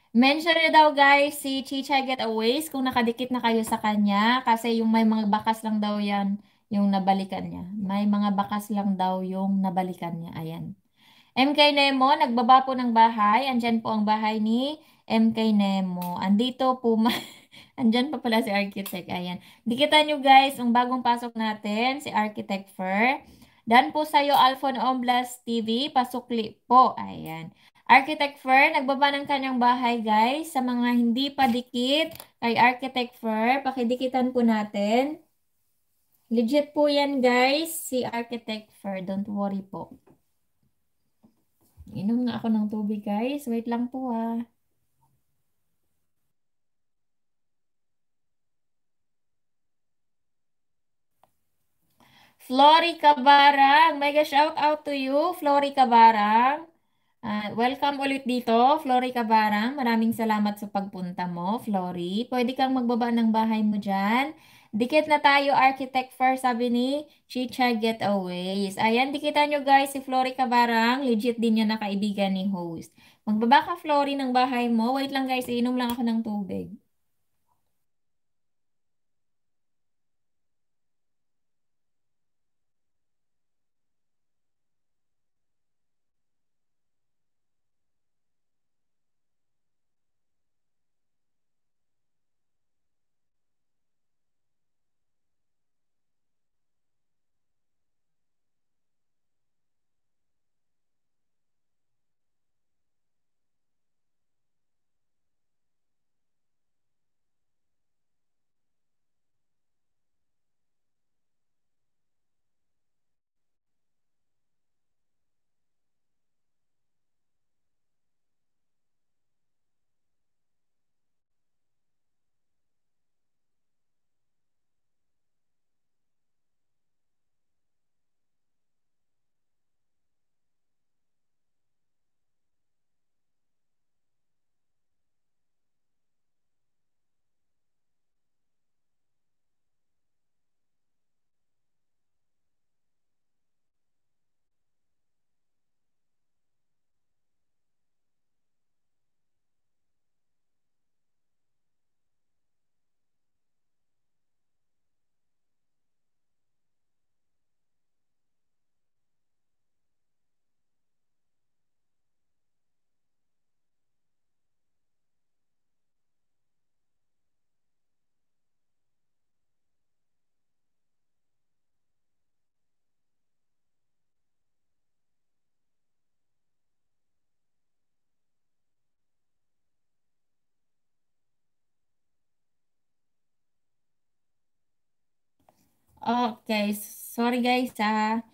Mention daw guys si Chicha Getaways kung nakadikit na kayo sa kanya kasi yung may mga bakas lang daw yan yung nabalikan niya. May mga bakas lang daw yung nabalikan niya. Ayan. MK Nemo, nagbaba po ng bahay. Andiyan po ang bahay ni MK Nemo. Andito po ma... Andyan pa pala si Architect. Ayan. Dikita nyo guys, ang bagong pasok natin, si Architect Fer. Dan po sa'yo, Alphon Omblas TV. Pasukli po. Ayan. Architect Fer, nagbaba ng kanyang bahay guys. Sa mga hindi pa dikit, kay Architect Fer, pakidikitan po natin. Legit po yan guys, si Architect Fer. Don't worry po. Inom na ako ng tubig guys. Wait lang po ah. Flory Kabarang. Mega shout out to you, Flory Kabarang. Uh, welcome ulit dito, Flory Kabarang. Maraming salamat sa pagpunta mo, Flory. Pwede kang magbaba ng bahay mo dyan. Dikit na tayo, architect first, sabi ni Chicha Getaways. Ayan, dikitan nyo guys, si Flory Kabarang. Legit din yan na kaibigan ni host. Magbaba ka, Flory, ng bahay mo. Wait lang guys, iinom lang ako ng tubig. Okay, sorry guys ah.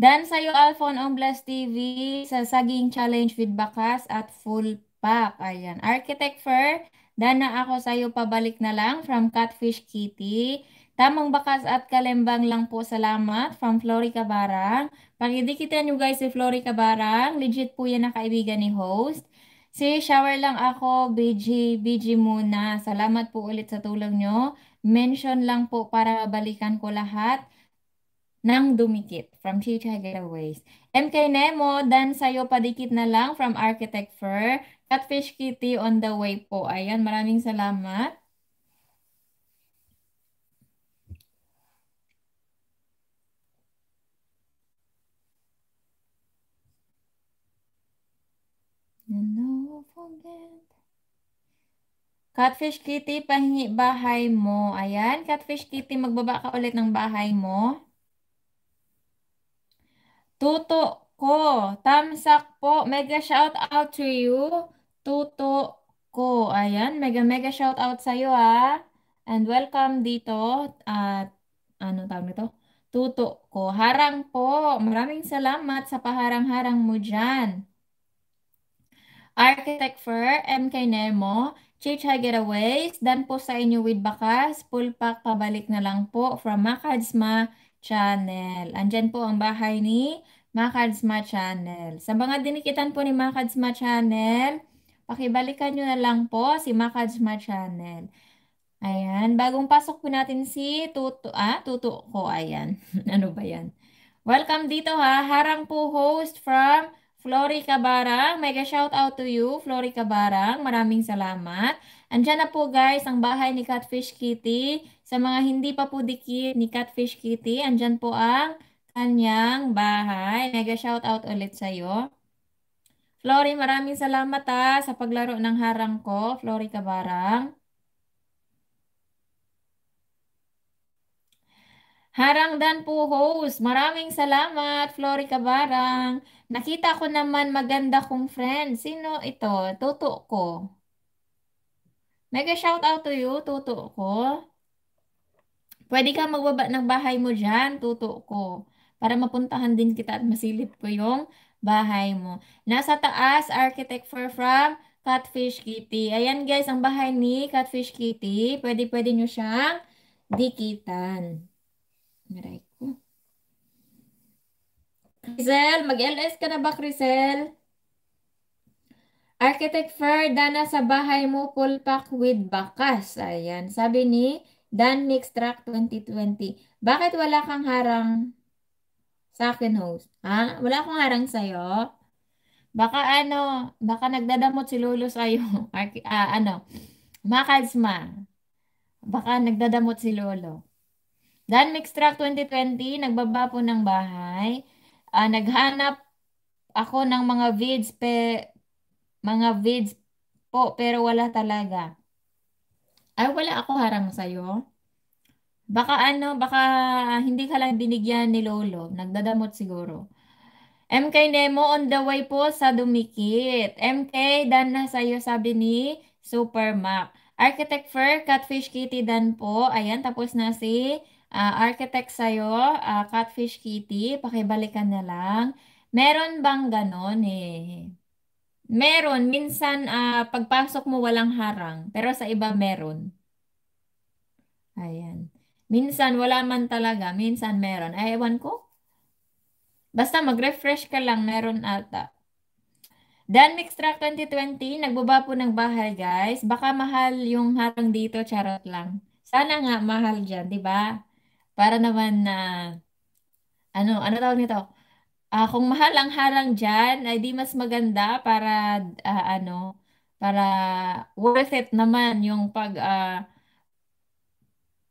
Dan sa'yo Alphon on Blast TV sa Saging Challenge with Bakas at Full Pack. Ayan. Architect Fur, dan na ako sa'yo pabalik na lang from Catfish Kitty. Tamang Bakas at Kalembang lang po salamat from Flory Cabarang. Pakidikitan nyo guys si Flory Cabarang. Legit po yan na kaibigan ni host. Si Shower lang ako, BG, BG muna. Salamat po ulit sa tulong nyo. Mention lang po para balikan ko lahat ng dumikit from Chicha Getaways. MK Nemo, dan sa'yo padikit na lang from Architect Fur. Catfish Kitty on the way po. Ayan, maraming salamat. Hello, Catfish Kitty, pahingi bahay mo. Ayan, Catfish Kitty, magbaba ka ulit ng bahay mo. Tuto ko. Tamsak po. Mega shout out to you. Tuto ko. Ayan, mega mega shout out sa'yo ha. And welcome dito at ano tawag nito? Tuto ko. Harang po. Maraming salamat sa paharang-harang mo dyan. Architect Fur, MK Nemo, Chicha Getaways, dan po sa inyo with Bakas, full pack pabalik na lang po from Makadsma Channel. Andyan po ang bahay ni Makadsma Channel. Sa mga dinikitan po ni Makadsma Channel, pakibalikan nyo na lang po si Makadsma Channel. Ayan, bagong pasok po natin si Tutu, ah, Tutu ko, ayan. ano ba yan? Welcome dito ha, Harang po host from Flory Cabarang, mega shout out to you, Flory Cabarang. Maraming salamat. Andiyan na po guys ang bahay ni Catfish Kitty. Sa mga hindi pa po dikit ni Catfish Kitty, andiyan po ang kanyang bahay. Mega shout out ulit sa iyo. Flory, maraming salamat ha, sa paglaro ng harang ko, Flory Cabarang. Harang Dan po host. Maraming salamat, Flory Cabarang. Nakita ko naman maganda kong friend. Sino ito? Tuto ko. Mega shout out to you, tuto ko. Pwede ka magbaba ng bahay mo diyan, tuto ko. Para mapuntahan din kita at masilip ko yung bahay mo. Nasa taas, architect for from Catfish Kitty. Ayan guys, ang bahay ni Catfish Kitty. Pwede-pwede nyo siyang dikitan. Right. Crisel, mag-LS ka na ba, Crisel? Architect Fer, dana sa bahay mo, full pack with bakas. Ayan, sabi ni Dan Mix Mixtrack 2020. Bakit wala kang harang sa akin, host? Ha? Wala akong harang sa'yo? Baka ano, baka nagdadamot si Lolo sa'yo. Arch uh, ano, Makadsma. Baka nagdadamot si Lolo. Dan Mix Mixtrack 2020, nagbaba po ng bahay uh, naghanap ako ng mga vids pe mga vids po pero wala talaga. Ay wala ako harang sa iyo. Baka ano, baka hindi ka lang binigyan ni Lolo. Nagdadamot siguro. MK Nemo on the way po sa dumikit. MK, dan na sa'yo sabi ni Super Mac. Architect Fur, Catfish Kitty dan po. Ayan, tapos na si uh, architect sa'yo, uh, Catfish Kitty, pakibalikan na lang. Meron bang ganon eh? Meron. Minsan, uh, pagpasok mo walang harang. Pero sa iba, meron. Ayan. Minsan, wala man talaga. Minsan, meron. Ay, ewan ko. Basta mag-refresh ka lang, meron ata. Dan Mixtrack 2020, nagbaba po ng bahal guys. Baka mahal yung harang dito, charot lang. Sana nga mahal dyan, di ba? Para naman na, ano, ano tawag nito? Uh, kung mahalang-halang dyan, ay di mas maganda para, uh, ano, para worth it naman yung pag, uh,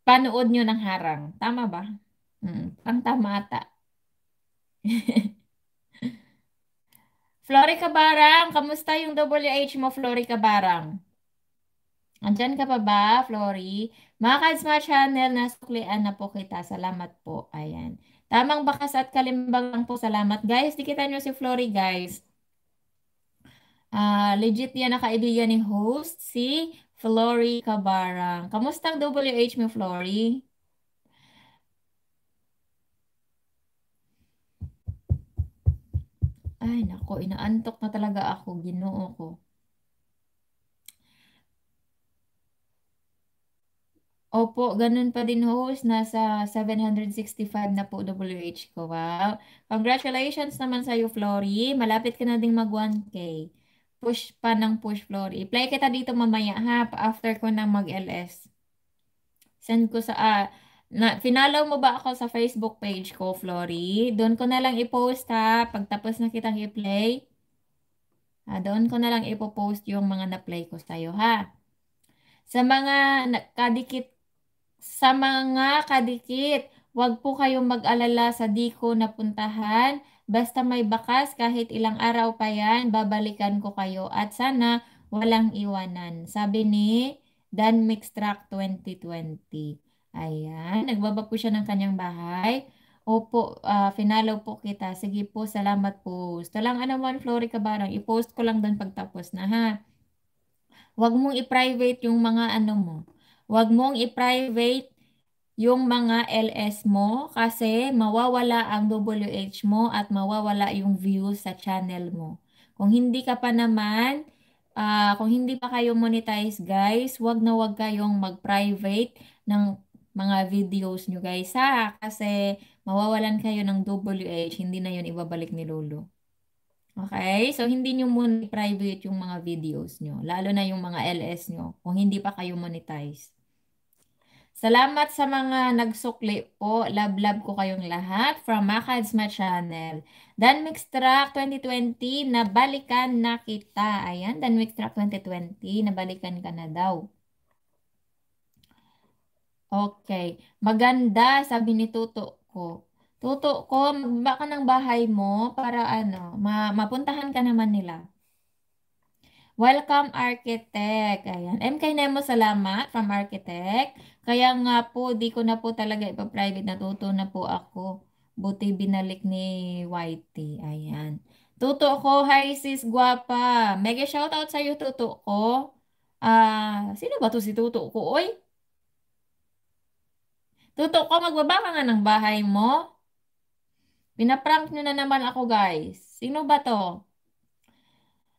panood nyo ng harang. Tama ba? Hmm, pang tamata. Florica Barang, kamusta yung WH mo, Florica Barang? Andyan ka pa ba, Flory? Mga Kadsma Channel, nasuklian na po kita. Salamat po. Ayan. Tamang bakas at kalimbang lang po. Salamat. Guys, di kita nyo si Flory, guys. Uh, legit yan na kaibigan ni host, si Flory Kabarang. Kamusta ang WH mo, Flory? Ay, nako, inaantok na talaga ako, ginoo ko. Opo, ganun pa din host. Nasa 765 na po WH ko. Wow. Congratulations naman sa'yo, Flory. Malapit ka na ding mag 1K. Push pa ng push, Flory. Play kita dito mamaya ha, after ko na mag-LS. Send ko sa... Uh, na, finalaw mo ba ako sa Facebook page ko, Flory? Doon ko na lang i-post ha, pagtapos na kitang i-play. Ah, doon ko na lang ipopost yung mga na-play ko sa'yo ha. Sa mga kadikit sa mga kadikit, huwag po kayong mag-alala sa di ko napuntahan. Basta may bakas, kahit ilang araw pa yan, babalikan ko kayo. At sana walang iwanan. Sabi ni Dan Mixtrack 2020. Ayan, nagbaba po siya ng kanyang bahay. Opo, uh, finalo po kita. Sige po, salamat po. Ito lang, Talang anaman, Flory Cabarang. I-post ko lang doon pagtapos na ha. Huwag mong i-private yung mga ano mo Huwag mong i-private yung mga LS mo kasi mawawala ang WH mo at mawawala yung views sa channel mo. Kung hindi ka pa naman, uh, kung hindi pa kayo monetize guys, huwag na wag kayong mag-private ng mga videos nyo guys ha kasi mawawalan kayo ng WH, hindi na yun ibabalik ni Lolo. Okay? So, hindi nyo muna private yung mga videos nyo. Lalo na yung mga LS nyo. Kung hindi pa kayo monetize. Salamat sa mga nagsukli po. Love-love ko kayong lahat from Makad'sma Channel. Dan Mix Track 2020, nabalikan na kita. Ayan, Dan Mix Track 2020, nabalikan ka na daw. Okay. Maganda, sabi ni Tuto ko. Tuto ko, baka ng bahay mo para ano, ma mapuntahan ka naman nila. Welcome, Architect. Ayan. MK Nemo, salamat from Architect. Kaya nga po, di ko na po talaga ipa-private. Natuto na po ako. Buti binalik ni Whitey. Ayan. Tuto ko, hi sis, guwapa. Mega shoutout sa'yo, tuto ko. Ah, uh, sino ba to si tuto ko, oy? Tuto ko, magbaba ka nga ng bahay mo. Pinaprank nyo na naman ako, guys. Sino ba to?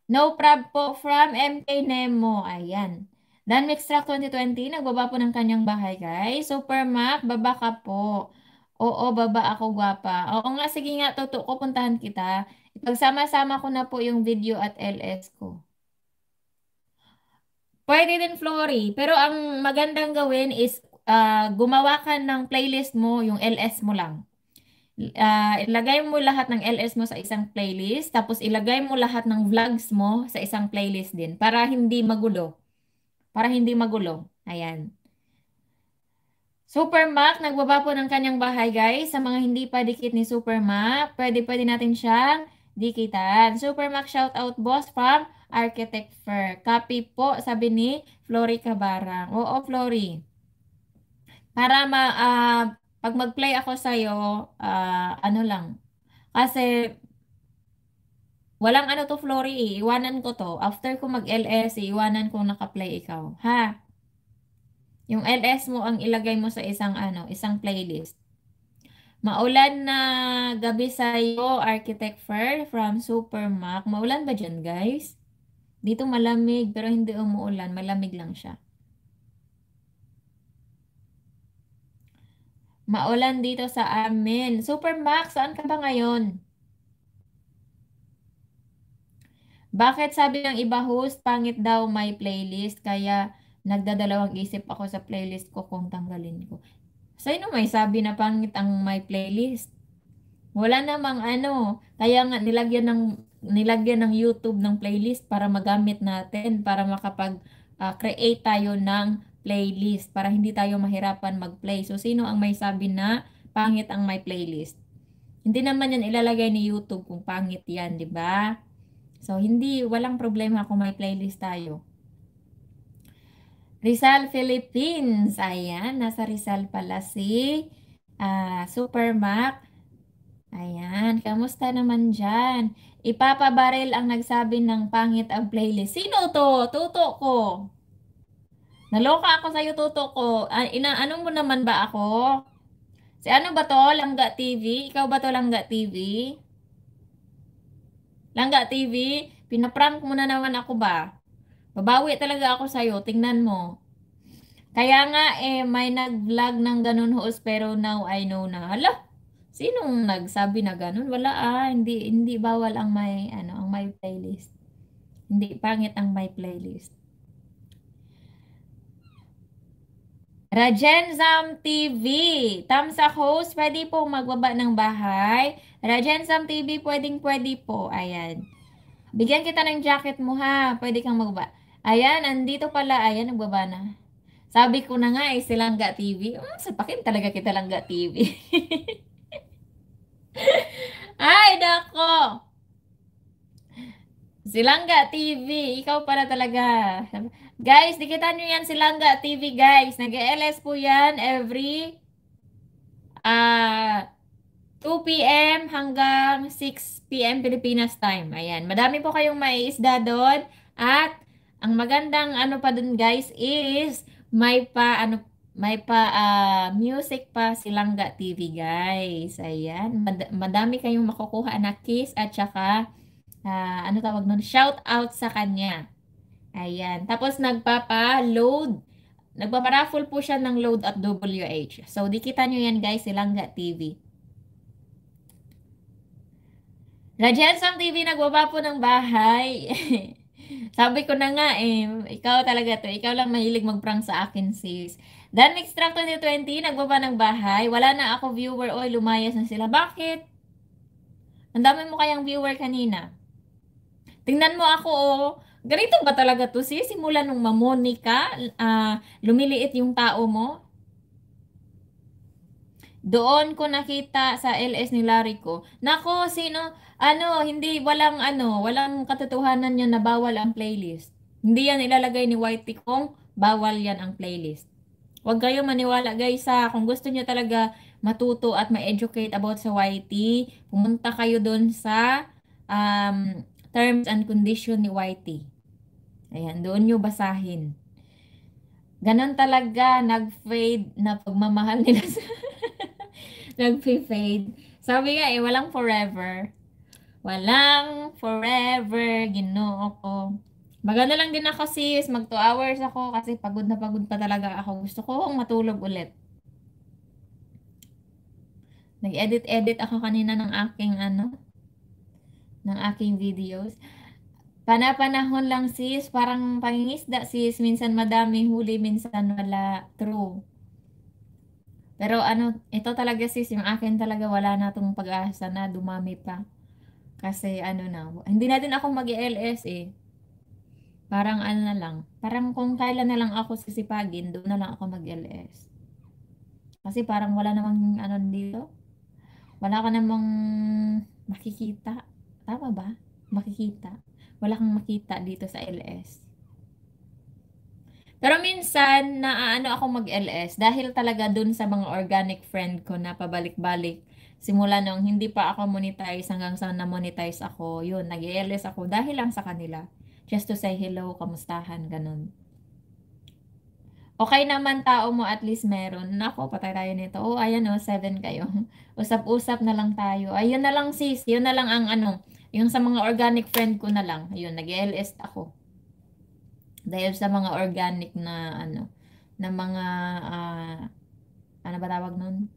No prob po from MK Nemo. Ayan. Dan Mixtrack 2020, nagbaba po ng kanyang bahay, guys. Super Mac, baba ka po. Oo, baba ako, guwapa. Oo nga, sige nga, totoo ko, puntahan kita. Ipagsama-sama ko na po yung video at LS ko. Pwede din, Flory. Pero ang magandang gawin is uh, gumawa ka ng playlist mo, yung LS mo lang. Uh, ilagay mo lahat ng LS mo sa isang playlist, tapos ilagay mo lahat ng vlogs mo sa isang playlist din para hindi magulo para hindi magulo. Ayan. Supermac, nagbaba po ng kanyang bahay guys. Sa mga hindi pa dikit ni Supermac, pwede-pwede natin siyang dikitan. Supermac shoutout boss from Architect Fair. Copy po, sabi ni Flory Cabarang. Oo, Flory. Para ma, uh, pag mag-play ako sa'yo, uh, ano lang. Kasi Walang ano to, Flory eh. Iwanan ko to. After ko mag-LS, eh, iwanan ko naka-play ikaw. Ha? Yung LS mo ang ilagay mo sa isang ano, isang playlist. Maulan na gabi sa iyo, Architect Fur from Supermac. Maulan ba diyan, guys? Dito malamig, pero hindi umuulan. Malamig lang siya. Maulan dito sa amin. Supermac, saan ka ba ngayon? Bakit sabi ng iba host, pangit daw my playlist kaya nagdadalawang isip ako sa playlist ko kung tanggalin ko. Sino may sabi na pangit ang my playlist? Wala namang ano, kaya nga nilagyan ng nilagyan ng YouTube ng playlist para magamit natin para makapag uh, create tayo ng playlist para hindi tayo mahirapan mag-play. So sino ang may sabi na pangit ang my playlist? Hindi naman yan ilalagay ni YouTube kung pangit yan, di ba? So, hindi, walang problema kung may playlist tayo. Rizal, Philippines. Ayan, nasa Rizal pala si uh, Supermac. Ayan, kamusta naman dyan? Ipapabaril ang nagsabi ng pangit ang playlist. Sino to? Tuto ko. Naloka ako sa'yo, tuto ko. Uh, ina, anong mo naman ba ako? Si ano ba to? Langga TV? Ikaw ba to Langga TV? Langga TV, pinaprank mo na naman ako ba? Babawi talaga ako sa'yo, tingnan mo. Kaya nga eh, may nag-vlog ng ganun host pero now I know na. Hala, sinong nagsabi na ganun? Wala ah, hindi, hindi bawal ang may, ano, ang may playlist. Hindi pangit ang may playlist. Rajenzam TV. Tamsa host, pwede po magbaba ng bahay. Rajensam TV, pwedeng-pwede po. Ayan. Bigyan kita ng jacket mo ha. Pwede kang magbaba. Ayan, andito pala. Ayan, nagbaba na. Sabi ko na nga eh, Silangga TV. Mm, sapakin talaga kita Langga TV. Ay, nako! Silangga TV, ikaw pala talaga. Guys, dikitan nyo yan Silangga TV, guys. Nag-LS po yan every... Ah... Uh, 2 p.m. hanggang 6 p.m. Pilipinas time. Ayan. Madami po kayong maiisda doon. At ang magandang ano pa doon guys is may pa ano may pa uh, music pa Silangga TV guys. Ayan. Mad madami kayong makukuha na kiss at saka uh, ano tawag nun? Shout out sa kanya. Ayan. Tapos nagpapa-load Nagpapa-raffle po siya ng load at WH. So, di kita nyo yan guys, Silangga TV. Jensam TV, nagbaba po ng bahay. Sabi ko na nga eh, ikaw talaga to. Ikaw lang mahilig magprank sa akin, sis. Dan Mixtrack 2020, nagbaba ng bahay. Wala na ako viewer. Oy, lumayas na sila. Bakit? Ang dami mo kayang viewer kanina. Tingnan mo ako, oh. Ganito ba talaga to, sis? Simula nung mamoni ka, uh, ah, lumiliit yung tao mo. Doon ko nakita sa LS ni Larry ko. Nako, sino, ano, hindi, walang ano, walang katotohanan yan na bawal ang playlist. Hindi yan ilalagay ni Whitey kung bawal yan ang playlist. Huwag kayong maniwala guys sa Kung gusto niyo talaga matuto at ma-educate about sa YT, pumunta kayo doon sa um, terms and condition ni YT. Ayan, doon nyo basahin. Ganon talaga nag-fade na pagmamahal nila sa... nag fade Sabi nga eh, walang forever. Walang forever, ginoo ko. Magano lang din ako sis, mag 2 hours ako kasi pagod na pagod pa talaga ako. Gusto kong matulog ulit. Nag-edit-edit ako kanina ng aking ano, ng aking videos. Panapanahon lang sis, parang pangingisda sis, minsan madaming huli, minsan wala. True. Pero ano, ito talaga sis, yung akin talaga wala na itong pag-asa na dumami pa. Kasi ano na, hindi na din ako mag-LS eh. Parang ano na lang, parang kung kailan na lang ako sisipagin, doon na lang ako mag-LS. Kasi parang wala namang ano dito. Wala ka namang makikita. Tama ba? Makikita. Wala kang makita dito sa e LS. Pero minsan, naaano ako mag-LS dahil talaga dun sa mga organic friend ko na pabalik-balik. Simula nung hindi pa ako monetize hanggang sa na-monetize ako, yun, nag-LS ako dahil lang sa kanila. Just to say hello, kamustahan, ganun. Okay naman tao mo, at least meron. Nako, patay tayo nito. Oh, ayan oh, seven kayo. Usap-usap na lang tayo. Ayun na lang sis, yun na lang ang ano, yung sa mga organic friend ko na lang. Ayun, nag-LS ako dahil sa mga organic na ano na mga uh, ano ba tawag nun?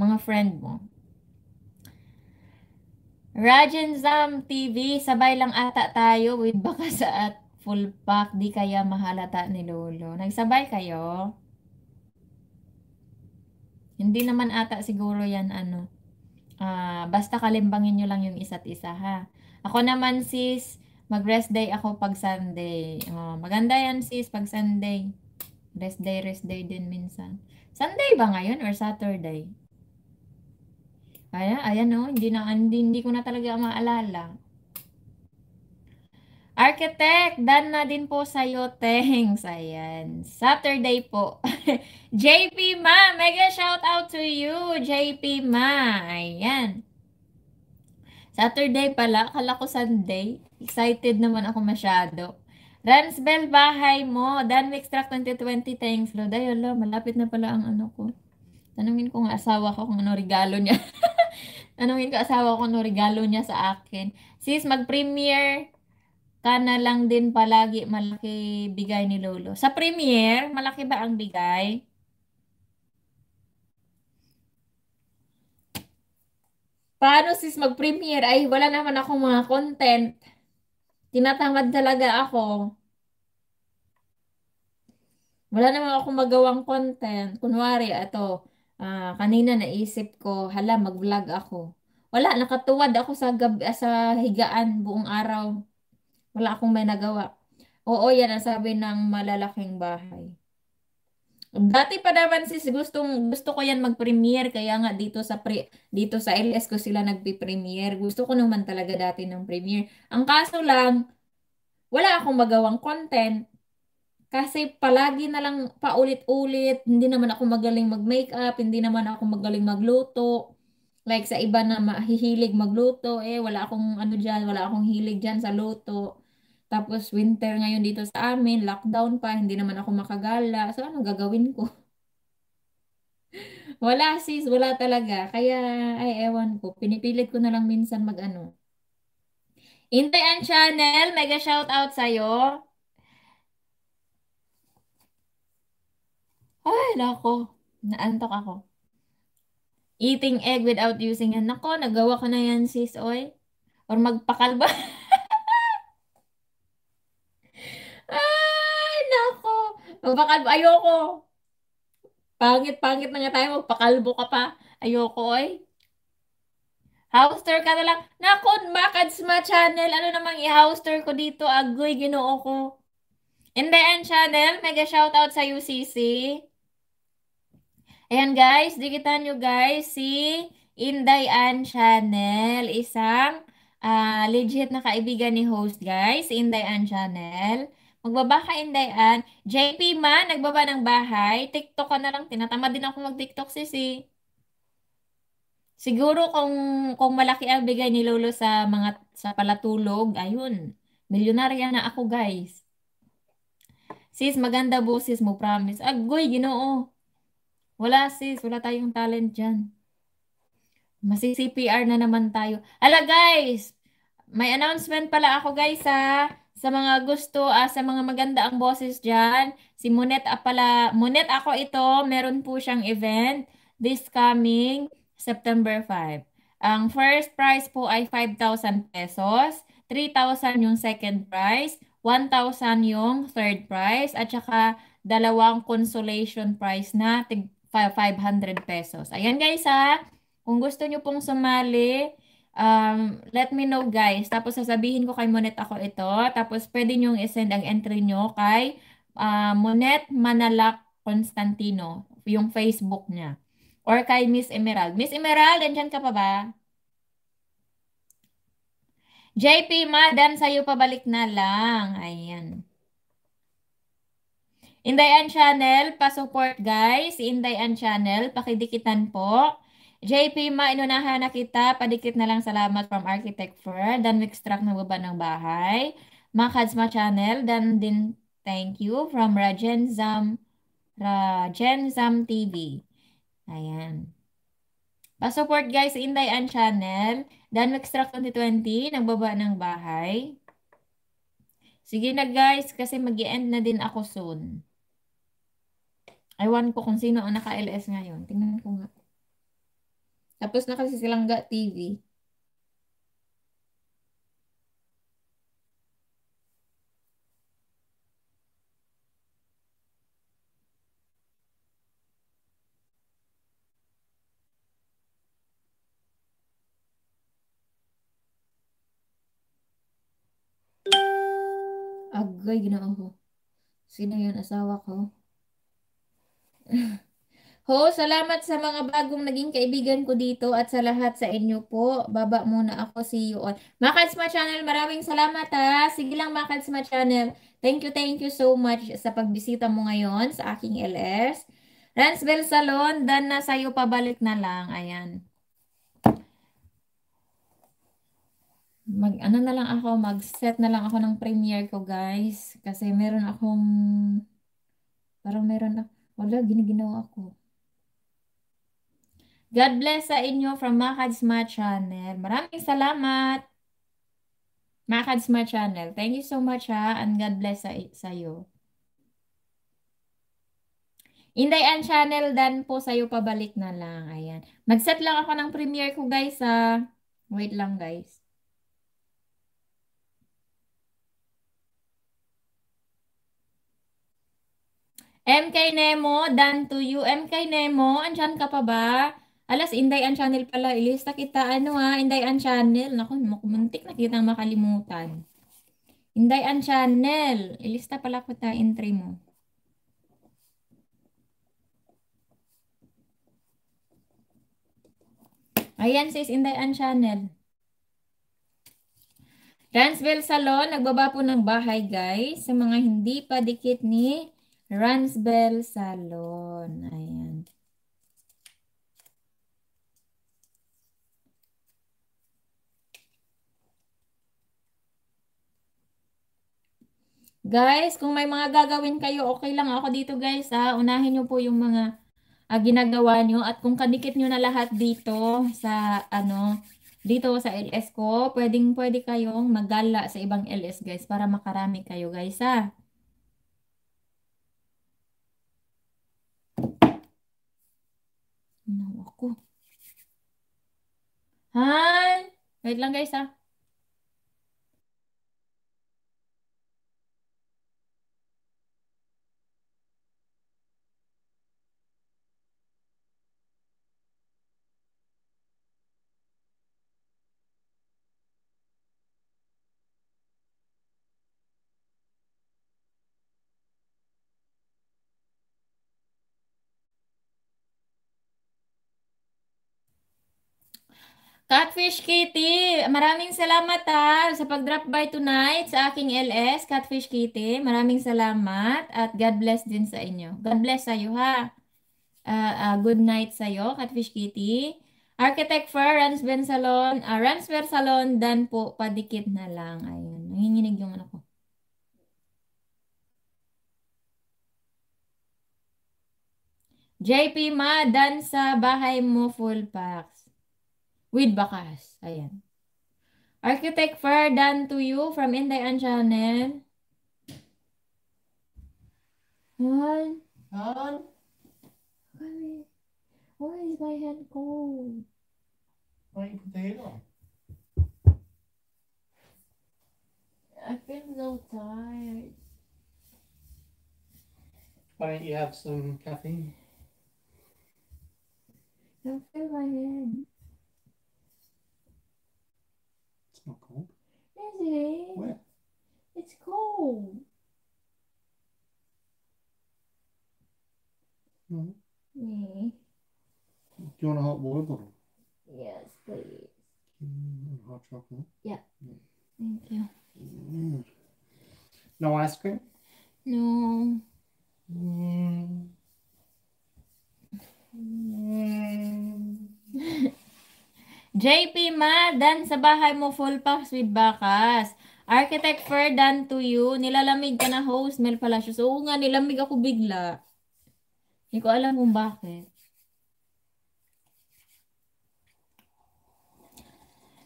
Mga friend mo. Rajan Zam TV, sabay lang ata tayo with baka sa at full pack, di kaya mahalata ni Lolo. Nagsabay kayo? Hindi naman ata siguro yan ano. Uh, basta kalimbangin nyo lang yung isa't isa ha. Ako naman sis, Mag-rest day ako pag Sunday. Oh, maganda yan sis pag Sunday. Rest day, rest day din minsan. Sunday ba ngayon or Saturday? Ayan, ayan oh, hindi na hindi, hindi ko na talaga maalala. Architect, dan na din po sa'yo. Thanks. Ayan. Saturday po. JP Ma, mega shout out to you, JP Ma. Ayan. Saturday pala, kala ko Sunday. Excited naman ako masyado. Ransbel, bahay mo. Dan Extract 2020. Thanks, Lord. Ay, ala, malapit na pala ang ano ko. Tanungin ko ang asawa ko kung ano regalo niya. Tanungin ko asawa ko kung ano regalo niya sa akin. Sis, mag-premiere ka na lang din palagi. Malaki bigay ni Lolo. Sa premiere, malaki ba ang bigay? Paano sis mag-premiere? Ay, wala naman akong mga content tinatamad talaga ako. Wala naman ako magawang content. Kunwari, ito, ah, kanina naisip ko, hala, mag-vlog ako. Wala, nakatuwad ako sa, gab- ah, sa higaan buong araw. Wala akong may nagawa. Oo, yan ang sabi ng malalaking bahay. Dati pa naman sis gustong gusto ko yan mag-premiere kaya nga dito sa pre, dito sa LS ko sila nagpi-premiere. Gusto ko naman talaga dati ng premiere. Ang kaso lang wala akong magawang content kasi palagi na lang paulit-ulit, hindi naman ako magaling mag-makeup, hindi naman ako magaling magluto. Like sa iba na mahihilig magluto, eh wala akong ano diyan, wala akong hilig diyan sa luto. Tapos winter ngayon dito sa amin, lockdown pa, hindi naman ako makagala. So ano gagawin ko? wala sis, wala talaga. Kaya ay ewan ko, pinipilit ko na lang minsan mag-ano. Intay ang channel, mega shout out sa iyo. Ay, nako. Naantok ako. Eating egg without using yan. Nako, nagawa ko na yan sis, oy. Or magpakalba. Magpakalbo, ayoko. Pangit, pangit na nga tayo, magpakalbo ka pa. Ayoko, ay. Houster ka na lang. Nakon, Makads Ma Channel. Ano namang i-houster ko dito? Agoy, ginoo ko. In the end, channel, mega shoutout sa UCC. Ayan guys, Digitan nyo guys si Inday Ann Channel. Isang uh, legit na kaibigan ni host guys, si Inday Ann Channel. Magbaba ka, Inday Ann. JP ma, nagbaba ng bahay. TikTok ka na lang. Tinatama din ako mag-TikTok, sisi. Siguro kung, kung malaki ang bigay ni Lolo sa mga sa palatulog, ayun. Milyonarya na ako, guys. Sis, maganda boses mo, promise. Agoy, ginoo. Wala, sis. Wala tayong talent dyan. Masi-CPR na naman tayo. Hala guys! May announcement pala ako, guys, ha? Sa mga gusto, uh, sa mga maganda ang boses dyan, si Monet pala, Monet ako ito, meron po siyang event this coming September 5. Ang first prize po ay 5,000 pesos, 3,000 yung second prize, 1,000 yung third prize, at saka dalawang consolation prize na 500 pesos. Ayan guys ha, kung gusto nyo pong sumali, Um, let me know guys. Tapos sasabihin ko kay Monet ako ito. Tapos pwede nyo isend ang entry nyo kay uh, Monet Manalak Constantino, yung Facebook niya. Or kay Miss Emerald. Miss Emerald, andyan ka pa ba? JP, madam, sa'yo pabalik na lang. Ayan. Indayan Channel, pa-support guys. Indayan Channel, pakidikitan po. JP, mainunahan na kita. Padikit na lang salamat from Architect Fur. Dan Mixtrack na baba ng bahay. Makadzma Channel. Dan din thank you from Rajenzam, Rajenzam TV. Ayan. Pa-support guys, Inday Ann Channel. Dan Mixtrack 2020, nagbaba ng bahay. Sige na guys, kasi mag end na din ako soon. Iwan ko kung sino ang naka-LS ngayon. Tingnan ko nga. Tapos na kasi silang ga TV. Agay, ginoo ko. Sino yun? Asawa ko. Ho, salamat sa mga bagong naging kaibigan ko dito at sa lahat sa inyo po. Baba muna ako, see you all. Makadsma Channel, maraming salamat ha. Sige lang Makadsma Channel. Thank you, thank you so much sa pagbisita mo ngayon sa aking LS. Ransbel Salon, dan na sa'yo, pabalik na lang. Ayan. Mag, ano na lang ako, mag-set na lang ako ng premiere ko guys. Kasi meron akong, parang meron ako, wala, giniginawa ako. God bless sa inyo from Makadsma Channel. Maraming salamat. Makadsma Channel. Thank you so much ha and God bless sa, sa iyo. Inday Ann Channel dan po sa iyo pabalik na lang. Ayan. Magset lang ako ng premiere ko guys ha. Wait lang guys. MK Nemo, done to you. MK Nemo, andyan ka pa ba? Alas, Indayan Channel pala. Ilista kita. Ano ha? Ah, Indayan Channel. Naku, muntik na kitang makalimutan. Indayan Channel. Ilista pala ko ta entry mo. Ayan sis, Indayan Channel. Ransville Salon, nagbaba po ng bahay guys. Sa mga hindi pa dikit ni Ransville Salon. Ayan. Guys, kung may mga gagawin kayo, okay lang ako dito guys ha. Unahin nyo po yung mga uh, ginagawa nyo. At kung kanikit nyo na lahat dito sa ano, dito sa LS ko, pwedeng pwede kayong magala sa ibang LS guys para makarami kayo guys ha. Ano ako? Han! Wait lang guys ha. Catfish Kitty, maraming salamat ha, ah, sa pag-drop by tonight sa aking LS, Catfish Kitty. Maraming salamat at God bless din sa inyo. God bless sa iyo ha. Uh, uh, good night sa iyo, Catfish Kitty. Architect for Ransben Salon, uh, Ransben Salon, dan po, padikit na lang. Ayun, nanginginig yung anak ko. JP Ma, dan sa bahay mo full packs. with Bakas. Ayan. Architect for done to you from Indayan Channel. Yan. Why is my head cold? Why potato? I feel so tired. Why don't you have some caffeine? I feel my head. not cold. Yes, it is. Where? It's cold. No. Me. Do you want a hot water bottle? Yes, please. Mm, hot chocolate? Yeah. yeah. Thank you. Mm. No ice cream? No. Mm. mm. JP Ma, dan sa bahay mo full packs with bakas. Architect Fer, dan to you. Nilalamig ka na host, Mel Palacios. Oo nga, nilamig ako bigla. Hindi ko alam kung bakit.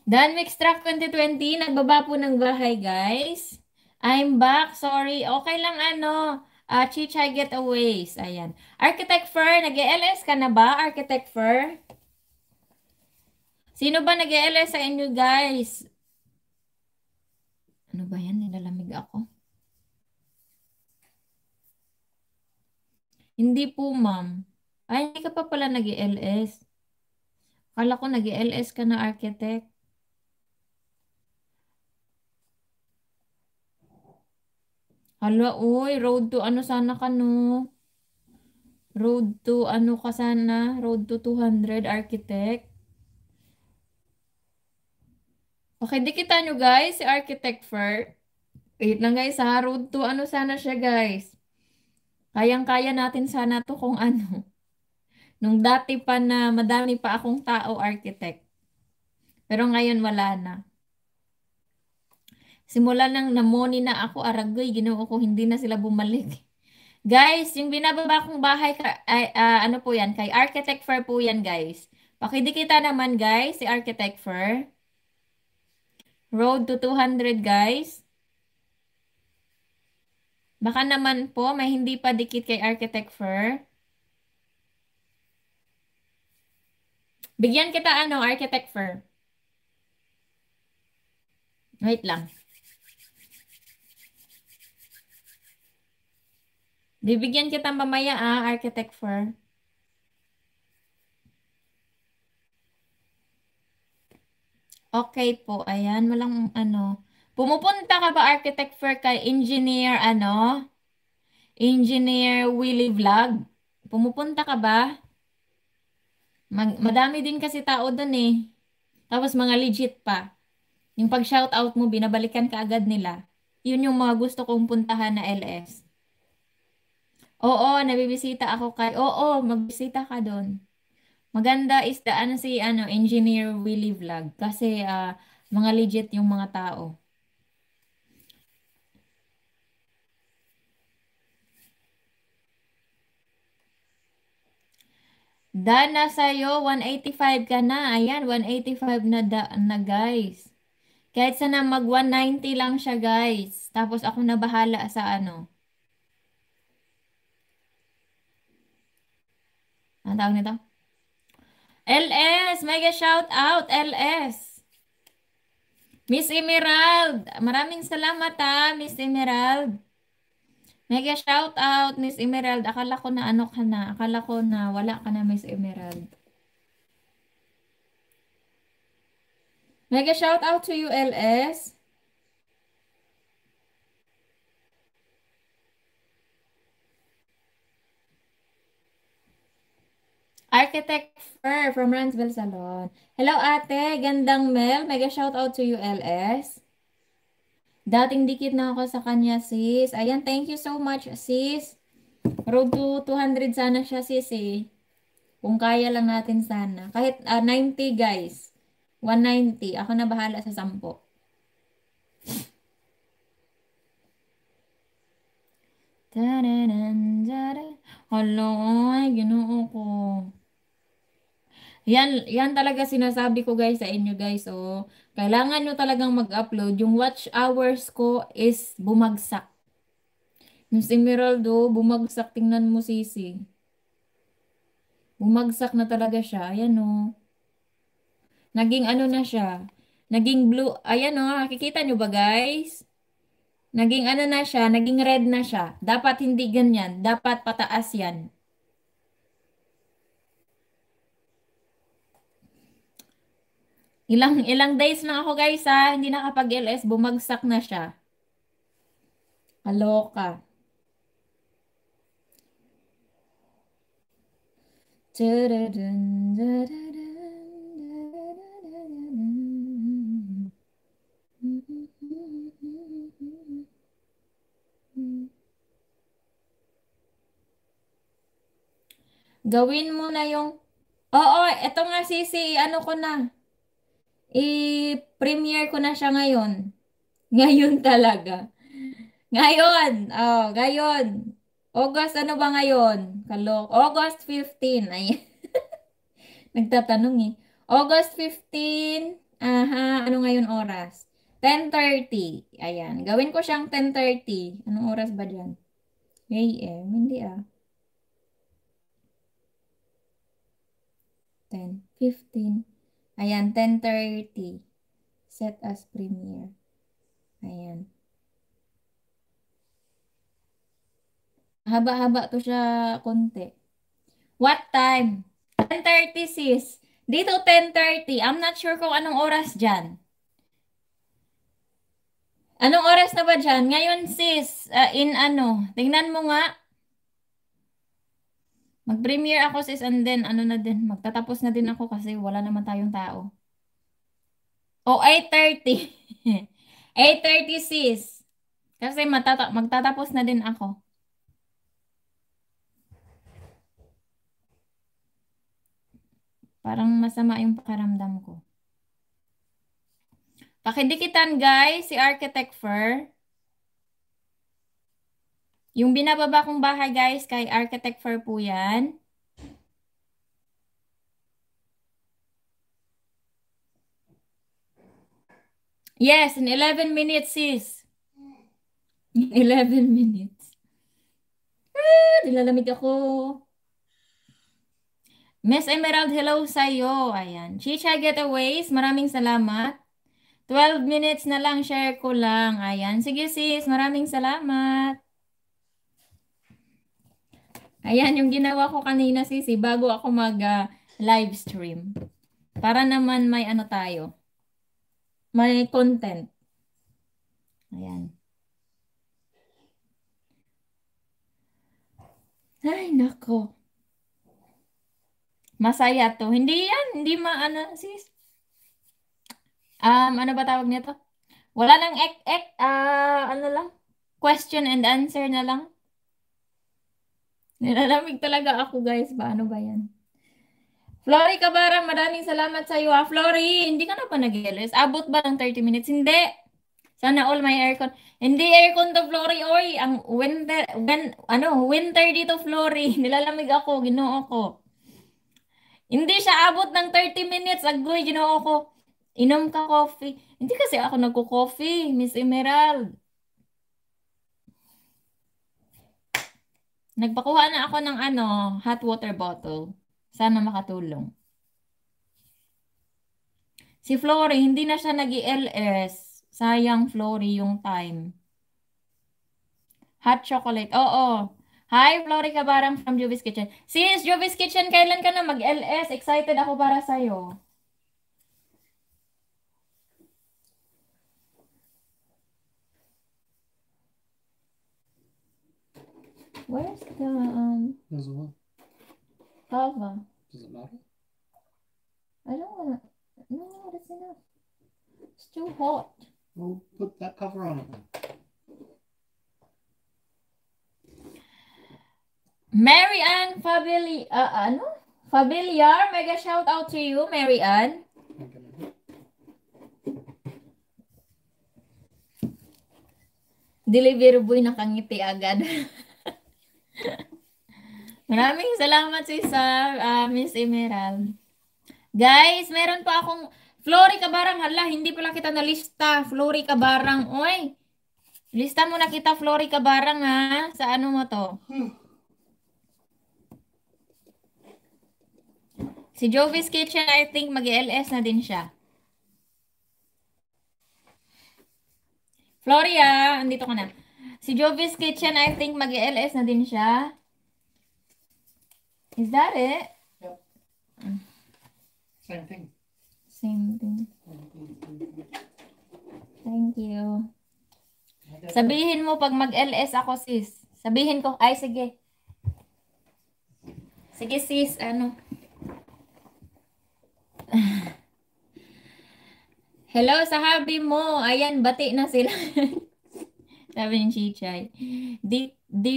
Dan Mixtrack 2020, nagbaba po ng bahay guys. I'm back, sorry. Okay lang ano, uh, Chichay Getaways. Ayan. Architect Fer, nag-LS ka na ba, Architect Fer? Sino ba nag-ELS sa inyo, guys? Ano ba yan? Nilalamig ako. Hindi po, ma'am. Ay, hindi ka pa pala nag-ELS. Akala ko nag-ELS ka na architect. Hala, uy, road to ano sana ka no? Road to ano ka sana? Road to 200 architect? Okay, di kita nyo guys, si Architect Fur. Wait lang guys ha, road to ano sana siya guys. Kayang-kaya natin sana to kung ano. Nung dati pa na madami pa akong tao architect. Pero ngayon wala na. Simula nang namoni na ako aragoy, ginawa ko hindi na sila bumalik. Guys, yung binababa kong bahay, ay, uh, ano po yan, kay Architect Fur po yan guys. Pakidikita naman guys, si Architect Fur. Road to 200, guys. Baka naman po, may hindi pa dikit kay Architect Fur. Bigyan kita ano, Architect Fur. Wait lang. Bibigyan kita mamaya ah, Architect Fur. Okay po, ayan, walang ano. Pumupunta ka ba architect fair kay engineer ano? Engineer Willy Vlog? Pumupunta ka ba? Mag madami din kasi tao doon eh. Tapos mga legit pa. Yung pag shout out mo, binabalikan ka agad nila. Yun yung mga gusto kong puntahan na LS. Oo, nabibisita ako kay... Oo, magbisita ka doon. Maganda is the ano si ano engineer Willie Vlog kasi uh, mga legit yung mga tao. Dana sa'yo, 185 ka na. Ayan, 185 na, da, na guys. Kahit sana mag 190 lang siya guys. Tapos ako na bahala sa ano. Ang tawag nito? LS, mega shout out, LS. Miss Emerald, maraming salamat ha, Miss Emerald. Mega shout out, Miss Emerald. Akala ko na ano ka na. Akala ko na wala ka na, Miss Emerald. Mega shout out to you, LS. Architect Fur from Ransville Salon. Hello ate, gandang Mel. Mega shout out to you LS. Dating dikit na ako sa kanya sis. Ayan, thank you so much sis. Road to 200 sana siya sis eh. Kung kaya lang natin sana. Kahit uh, ah, 90 guys. 190. Ako na bahala sa 10. Hello, ay ginoo ko. Yan, yan talaga sinasabi ko guys sa inyo guys. So, oh. kailangan nyo talagang mag-upload. Yung watch hours ko is bumagsak. Yung si Meraldo, bumagsak. Tingnan mo sisi. Bumagsak na talaga siya. Ayan o. Oh. Naging ano na siya. Naging blue. Ayan o. Oh. Nakikita nyo ba guys? Naging ano na siya. Naging red na siya. Dapat hindi ganyan. Dapat pataas yan. Ilang, ilang days na ako guys ha. Hindi nakapag-LS. Bumagsak na siya. Aloka. Gawin mo na yung... Oo, eto nga sisi, ano ko na. Eh, premiere ko na siya ngayon. Ngayon talaga. Ngayon! Oh, ngayon! August, ano ba ngayon? Kalok. August 15. Ay, nagtatanong eh. August 15. Aha, ano ngayon oras? 10.30. Ayan. Gawin ko siyang 10.30. Anong oras ba dyan? AM. Hindi ah. 10, 15, Ayan, 10.30. Set as premiere. Ayan. Haba-haba to siya konti. What time? 10.30 sis. Dito 10.30. I'm not sure kung anong oras dyan. Anong oras na ba dyan? Ngayon sis, uh, in ano, tingnan mo nga. Mag-premiere ako sis and then ano na din, magtatapos na din ako kasi wala naman tayong tao. O oh, 8.30. 8.30 sis. Kasi matata- magtatapos na din ako. Parang masama yung pakaramdam ko. Pakidikitan guys, si Architect Fur. Yung binababa kong bahay guys, kay Architect Fair po yan. Yes, in 11 minutes sis. In 11 minutes. Ah, nilalamig ako. Miss Emerald, hello sa'yo. Ayan. Chicha Getaways, maraming salamat. 12 minutes na lang, share ko lang. Ayan. Sige sis, maraming salamat. Ayan, yung ginawa ko kanina, Sisi, bago ako mag-live ah, uh, stream. Para naman may ano tayo. May content. Ayan. Ay, nako. Masaya to. Hindi yan. Hindi maano, sis. Um, ano ba tawag nito? Wala nang ek, ek, uh, ano lang. Question and answer na lang. Nilalamig talaga ako, guys. Paano ba yan? Flory Kabara, maraming salamat sa iyo. Ah. Flory, hindi ka na ba nag -LS? Abot ba ng 30 minutes? Hindi. Sana all my aircon. Hindi aircon to Flory, oy. Ang winter, when, ano, winter dito, Flory. Nilalamig ako, ginoo ko. Hindi siya abot ng 30 minutes. Agoy, ginoo ko. Inom ka coffee. Hindi kasi ako nagko-coffee, Miss Emerald. Nagpakuha na ako ng ano, hot water bottle. Sana makatulong. Si Flory, hindi na siya nag ls Sayang, Flory, yung time. Hot chocolate. Oo. Hi, Flory Kabarang from Juvis Kitchen. Since Juvis Kitchen, kailan ka na mag-LS? Excited ako para sa'yo. Where's the um? There's one. Lava. Does it matter? I don't want to. No, no, that's enough. It's too hot. Well, put that cover on it Mary Ann Fabili, uh, ano? Uh, Familiar, mega shout out to you, Mary Ann. Delivery boy nakangiti agad. Maraming salamat si Sir, uh, ah, Miss Emerald. Guys, meron pa akong Flory Kabarang. Hala, hindi pala kita na lista. Flory Kabarang. Oy, lista mo na kita Flory Kabarang ha. Sa ano mo to? Hmm. Si Jovis Kitchen, I think mag-LS na din siya. Floria, andito ka na. Si Jovis Kitchen, I think mag-LS na din siya. Is that it? Yep. Same thing. Same thing. Thank you. Sabihin mo pag mag-LS ako, sis. Sabihin ko, ay sige. Sige, sis, ano? Hello sa hobby mo. Ayan, bati na sila. Sabi ni Chichay. Di, di,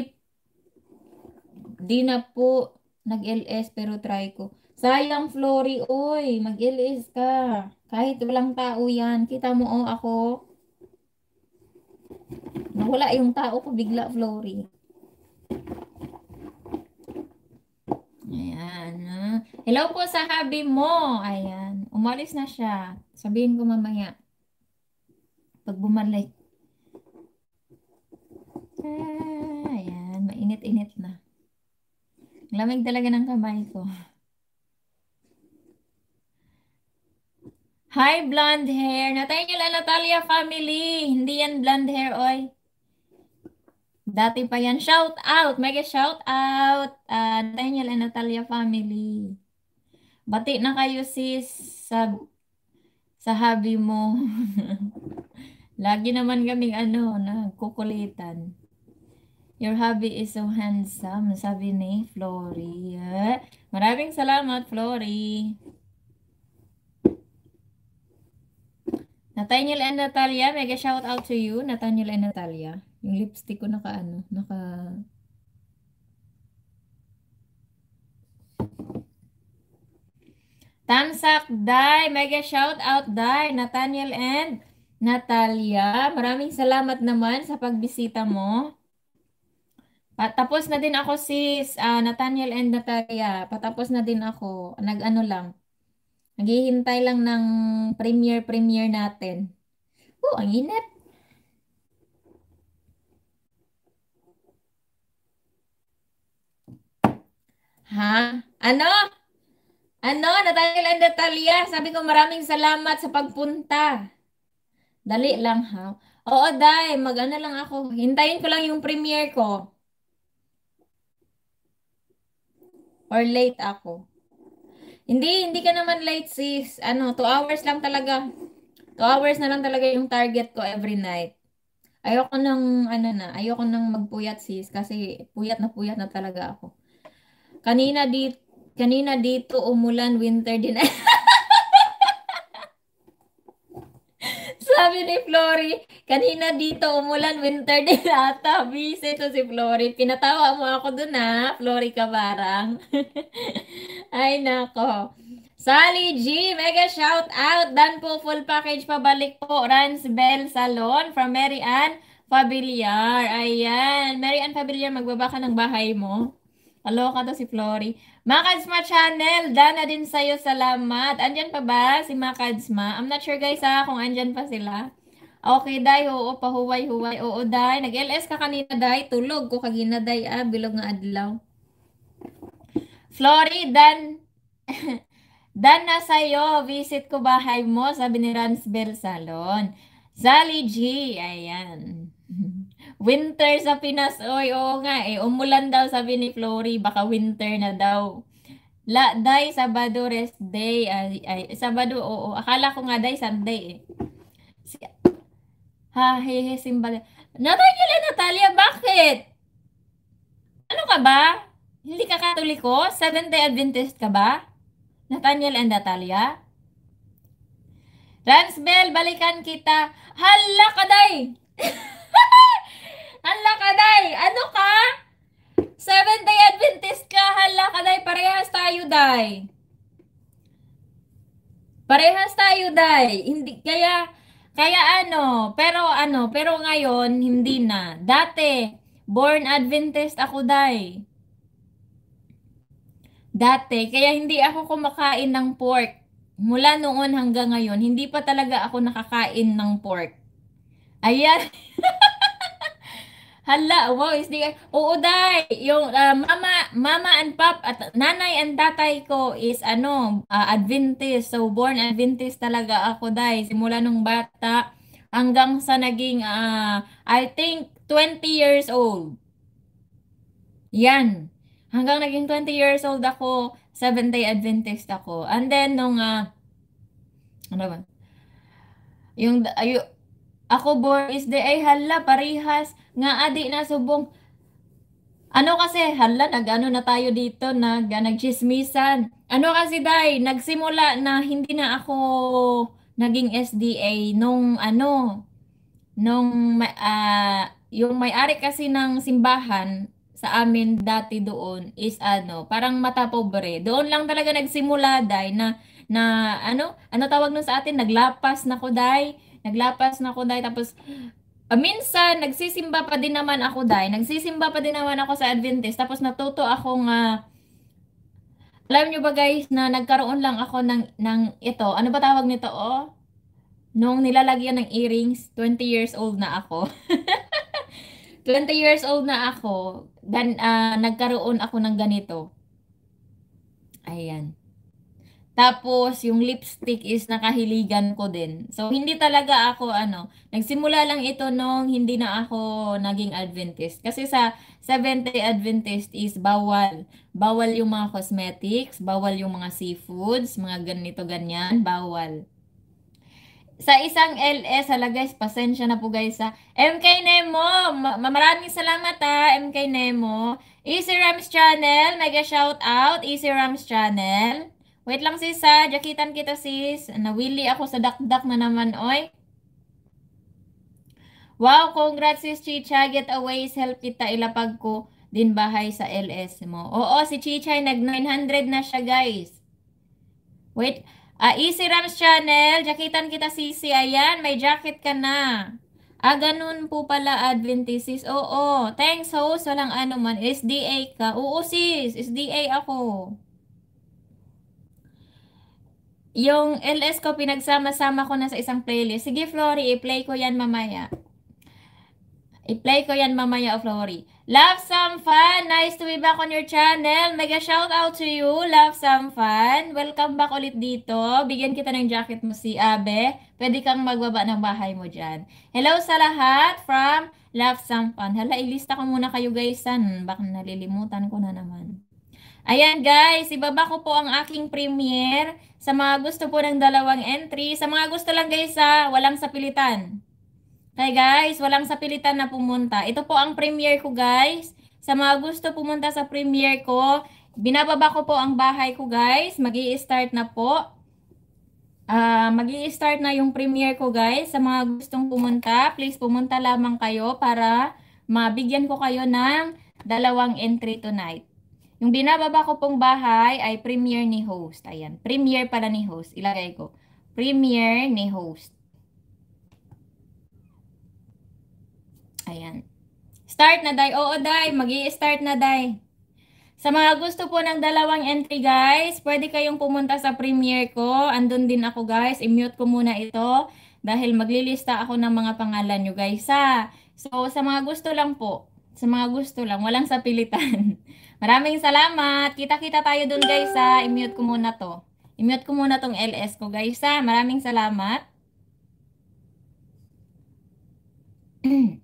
di na po nag-LS pero try ko. Sayang, Flory, oy, mag-LS ka. Kahit walang tao yan. Kita mo, oh, ako. Nawala yung tao ko, bigla, Flory. Ayan. Ah. Hello po sa habi mo. Ayan. Umalis na siya. Sabihin ko mamaya. Pag bumalik. Ayan, mainit-init na. Lamig talaga ng kamay ko. Hi, blonde hair. Natay niyo lang, Natalia family. Hindi yan blonde hair, oy. Dati pa yan. Shout out. Mega shout out. Uh, natay niyo lang, Natalia family. Bati na kayo, sis, sa, sa hobby mo. Lagi naman kaming ano, nagkukulitan. Your hubby is so handsome, sabi ni Flory. Maraming salamat, Flory. Nathaniel and Natalia, mega shout out to you, Nathaniel and Natalia. Yung lipstick ko naka ano, naka Tamsak Dai, mega shout out Dai, Nathaniel and Natalia. Maraming salamat naman sa pagbisita mo. Ah, tapos na din ako sis, uh, ah, Nathaniel and Natalia. Patapos na din ako. Nag-ano lang. Naghihintay lang ng premiere-premiere natin. Oh, ang init. Ha? Ano? Ano? Nathaniel and Natalia, sabi ko maraming salamat sa pagpunta. Dali lang ha. Oo, dai, mag-ano lang ako. Hintayin ko lang yung premiere ko. Or late ako. Hindi, hindi ka naman late sis. Ano, 2 hours lang talaga. 2 hours na lang talaga yung target ko every night. Ayoko nang, ano na, ayoko nang magpuyat sis kasi puyat na puyat na talaga ako. Kanina dito, kanina dito umulan winter din. Sabi ni Flory, kanina dito umulan, winter din ata. Busy to si Flory. Pinatawa mo ako dun ha, Flory Kabarang. Ay nako. Sally G, mega shout out. Dan po full package pabalik po. Runs Bell Salon from Mary Ann Familiar. Ayan. Mary Ann Familiar, magbaba ka ng bahay mo. Aloka to si Flory. Makadsma Channel, Dana din sa'yo, salamat. Andyan pa ba si Makadsma? I'm not sure guys ha, kung andyan pa sila. Okay, Day, oo, pahuway-huway. Oo, Day, nag-LS ka kanina, Day. Tulog ko kagina, Day, ah, bilog nga adlaw. Flory, Dan, Dan na sa'yo, visit ko bahay mo, sabi ni Rans Salon. Sally G, ayan. Winter sa Pinas. Oy, oo nga eh. Umulan daw sabi ni Flory. Baka winter na daw. La, day, Sabado rest day. Ay, ay, Sabado, oo. Akala ko nga day, Sunday eh. ha, hehe, simbala. Natalia, Natalia, bakit? Ano ka ba? Hindi ka katoliko? Seventh-day Adventist ka ba? Nathaniel and Natalia? Ransbel, balikan kita. Hala, kaday! Hala ka, day! Ano ka? Seventh day Adventist ka, hala ka, day! Parehas tayo, day! Parehas tayo, day! Hindi, kaya, kaya ano, pero ano, pero ngayon, hindi na. Dati, born Adventist ako, day. Dati, kaya hindi ako kumakain ng pork mula noon hanggang ngayon, hindi pa talaga ako nakakain ng pork. Ayan. Hala, wow, is the Oo, day. Yung uh, mama, mama and pop at nanay and tatay ko is ano, uh, Adventist. So born Adventist talaga ako, day. Simula nung bata hanggang sa naging uh, I think 20 years old. Yan. Hanggang naging 20 years old ako, Seventh-day Adventist ako. And then nung uh, ano ba? Yung ayo ako born is the ay hala parehas nga adi ah, na subong ano kasi, hala, nagano na tayo dito, nag, ah, nagchismisan. Ano kasi, dai nagsimula na hindi na ako naging SDA nung ano, nung uh, yung may-ari kasi ng simbahan sa amin dati doon is ano, parang mata pobre. Doon lang talaga nagsimula, dai na, na ano, ano tawag nun sa atin, naglapas na ko, dai Naglapas na ko, dai Tapos, Ah, minsan, nagsisimba pa din naman ako dahil, nagsisimba pa din naman ako sa Adventist, tapos natuto akong, uh, alam nyo ba guys, na nagkaroon lang ako ng, ng ito, ano ba tawag nito, oh? Nung nilalagyan ng earrings, 20 years old na ako. 20 years old na ako, gan, uh, nagkaroon ako ng ganito. Ayan. Tapos, yung lipstick is nakahiligan ko din. So, hindi talaga ako, ano, nagsimula lang ito nung hindi na ako naging Adventist. Kasi sa Seventh-day Adventist is bawal. Bawal yung mga cosmetics, bawal yung mga seafoods, mga ganito, ganyan, bawal. Sa isang LS, hala guys, pasensya na po guys sa MK Nemo. Ma maraming salamat ha, MK Nemo. Easy Rams Channel, mega shout out, Easy Rams Channel. Wait lang sis ha, jakitan kita sis. Nawili ako sa dakdak na naman, oy. Wow, congrats sis Chicha. Get away, help kita ilapag ko din bahay sa LS mo. Oo, si Chichay nag 900 na siya guys. Wait, uh, Easy Rams Channel, jakitan kita sisi. Ayan, may jacket ka na. Ah, ganun po pala Adventists. Oo, thanks host, walang ano man. SDA ka. Oo sis, SDA ako. Yung LS ko, pinagsama-sama ko na sa isang playlist. Sige, Flory, i-play ko yan mamaya. I-play ko yan mamaya, oh, Flory. Love some fun! Nice to be back on your channel. Mega shout out to you. Love some fun. Welcome back ulit dito. Bigyan kita ng jacket mo si Abe. Pwede kang magbaba ng bahay mo dyan. Hello sa lahat from Love some fun. Hala, ilista ko muna kayo guys. San? Baka nalilimutan ko na naman. Ayan guys, ibaba ko po ang aking premiere sa mga gusto po ng dalawang entry. Sa mga gusto lang guys ha, walang sapilitan. Okay guys, walang sapilitan na pumunta. Ito po ang premiere ko guys. Sa mga gusto pumunta sa premiere ko, binababa ko po ang bahay ko guys. mag start na po. Uh, ah, mag start na yung premiere ko guys. Sa mga gustong pumunta, please pumunta lamang kayo para mabigyan ko kayo ng dalawang entry tonight. Yung binababa ko pong bahay ay premier ni host. Ayan, premier pala ni host. Ilagay ko. Premier ni host. Ayan. Start na, Day. Oo, Day. mag start na, Day. Sa mga gusto po ng dalawang entry, guys, pwede kayong pumunta sa premiere ko. Andun din ako, guys. I-mute ko muna ito dahil maglilista ako ng mga pangalan nyo, guys, ha? So, sa mga gusto lang po, sa mga gusto lang, walang sapilitan. Maraming salamat. Kita-kita tayo dun guys ha. I-mute ko muna to. I-mute ko muna tong LS ko guys ha. Maraming salamat.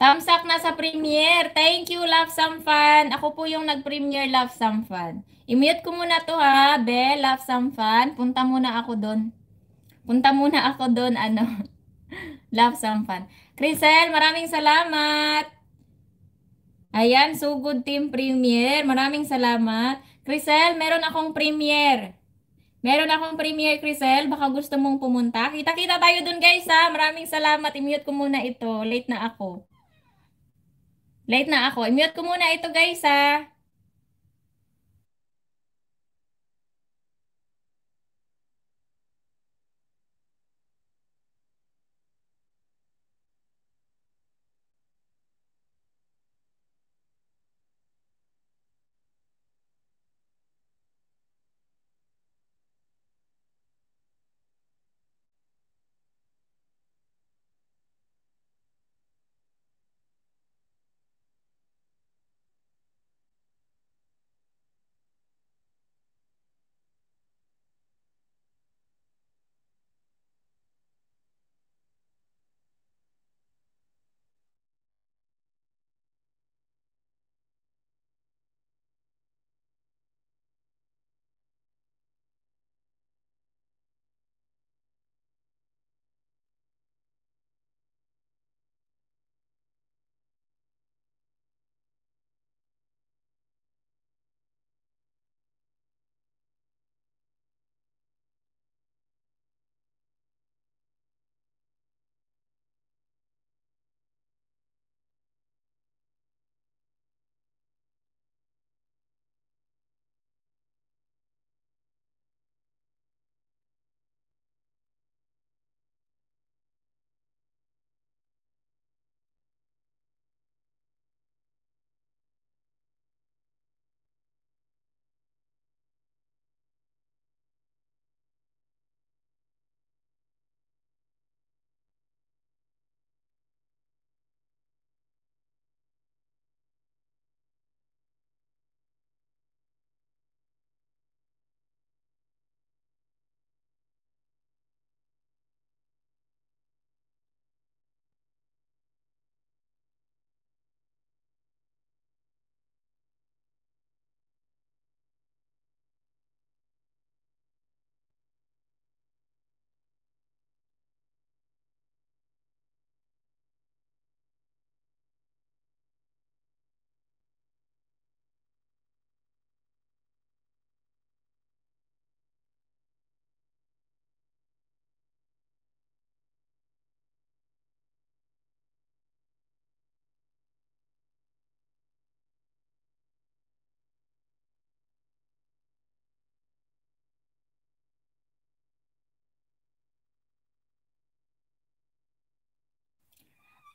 Thumbs up na sa premiere. Thank you, Love Some Fun. Ako po yung nag-premiere Love Some Fun. I-mute ko muna to ha, Be. Love Some Fun. Punta muna ako doon. Punta muna ako doon, ano. Love Some Fun. Crisel, maraming salamat. Ayan, so good team premier. Maraming salamat. Crisel, meron akong premier. Meron akong premier, Crisel. Baka gusto mong pumunta. Kita-kita tayo dun, guys, ha? Maraming salamat. I-mute ko muna ito. Late na ako. Late na ako. I-mute ko muna ito, guys, ha?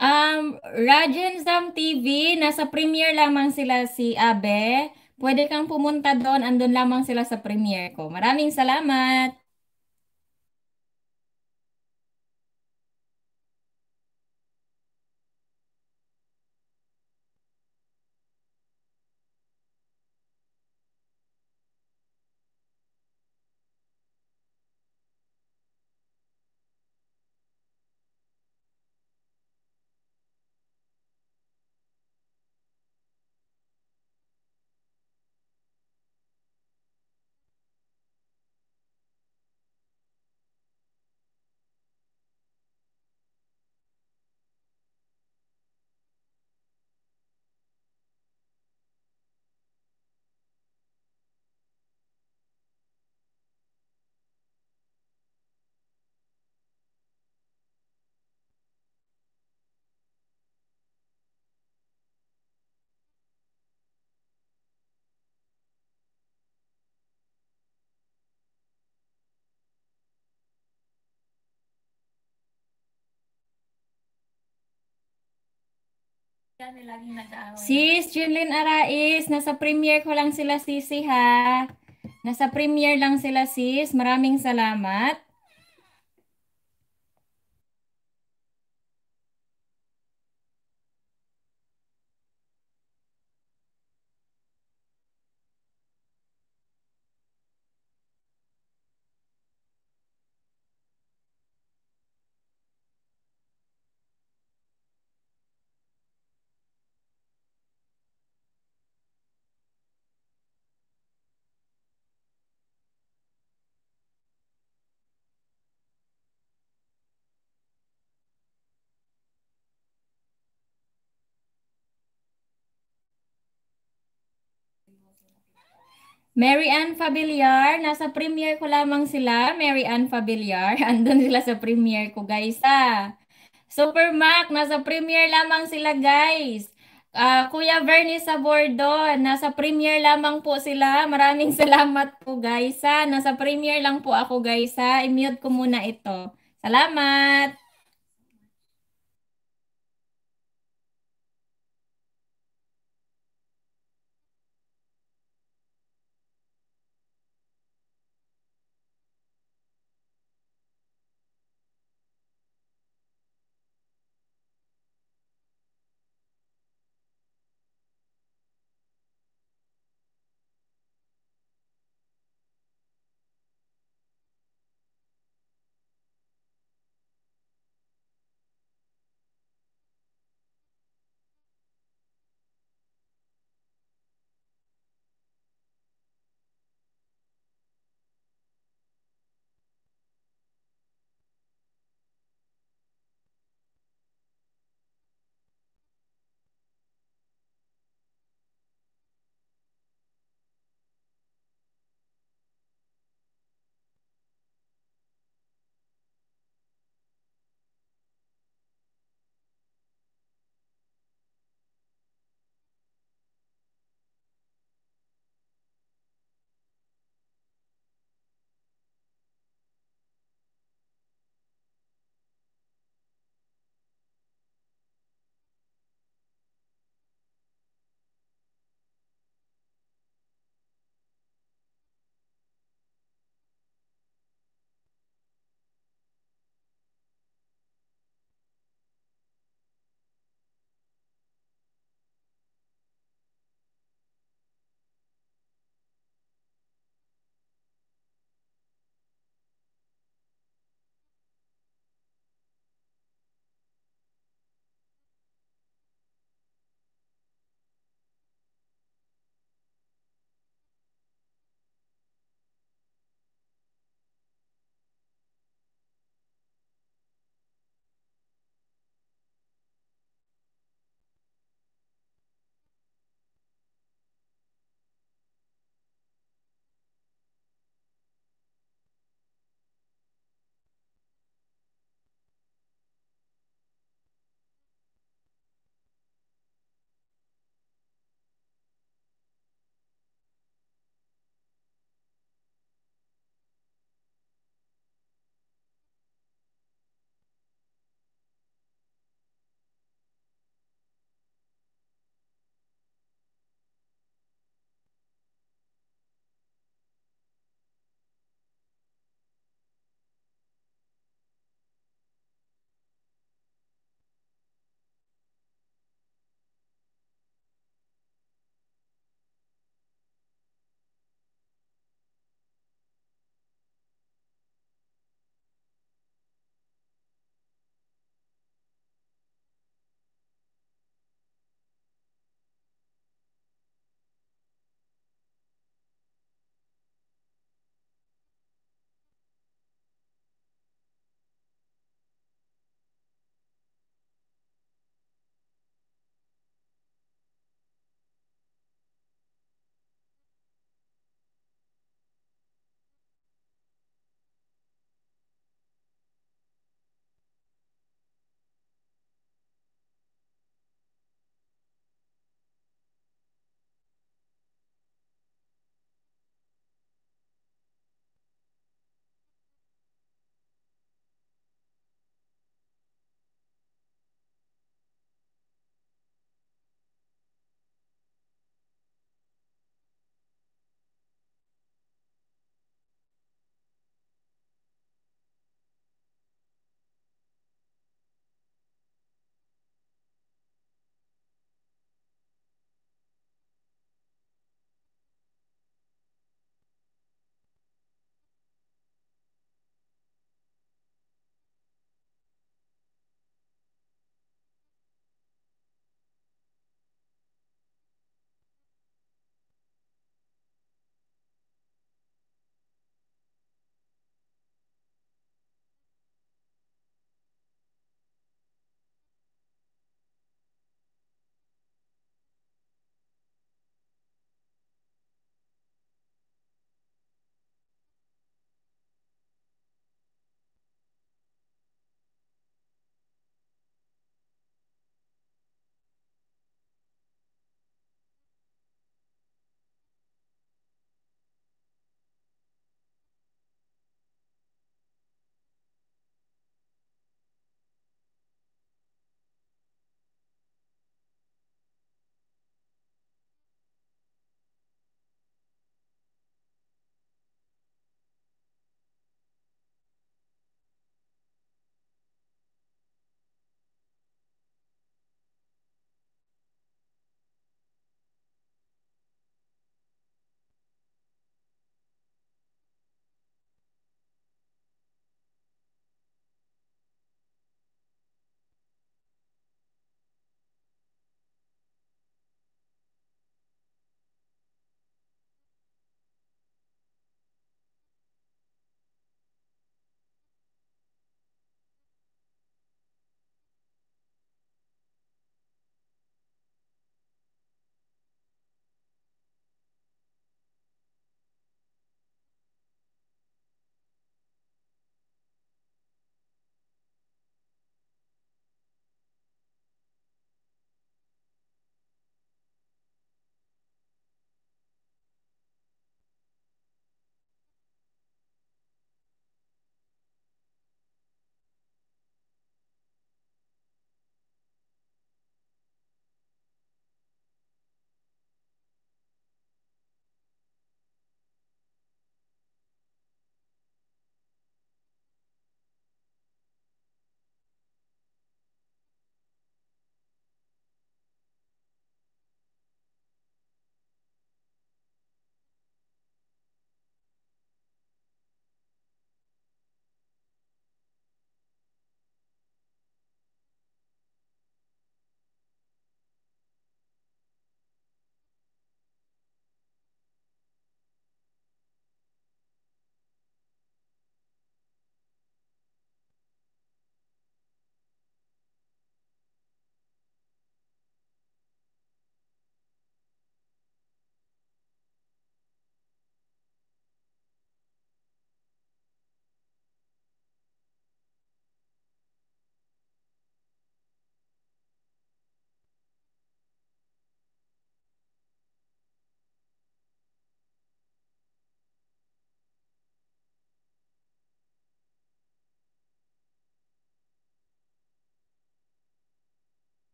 Um, Rajan Sam TV, nasa premiere lamang sila si Abe. Pwede kang pumunta doon, andun lamang sila sa premiere ko. Maraming salamat! Sis, Jeline Arais, nasa premiere ko lang sila sisi ha. Nasa premiere lang sila sis. Maraming salamat. Mary Ann Familiar, nasa premiere ko lamang sila. Mary Ann Familiar, andun sila sa premiere ko, guys, ha. Supermac, nasa premiere lamang sila, guys. Uh, Kuya Bernie Sabordo, nasa premiere lamang po sila. Maraming salamat po, guys, ha. Nasa premiere lang po ako, guys, ha. I-mute ko muna ito. Salamat!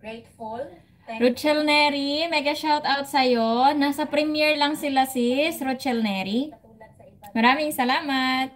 Grateful. Thank Rochelle Neri, mega shout out sa iyo. Nasa premiere lang sila sis, Rochelle Neri. Maraming salamat.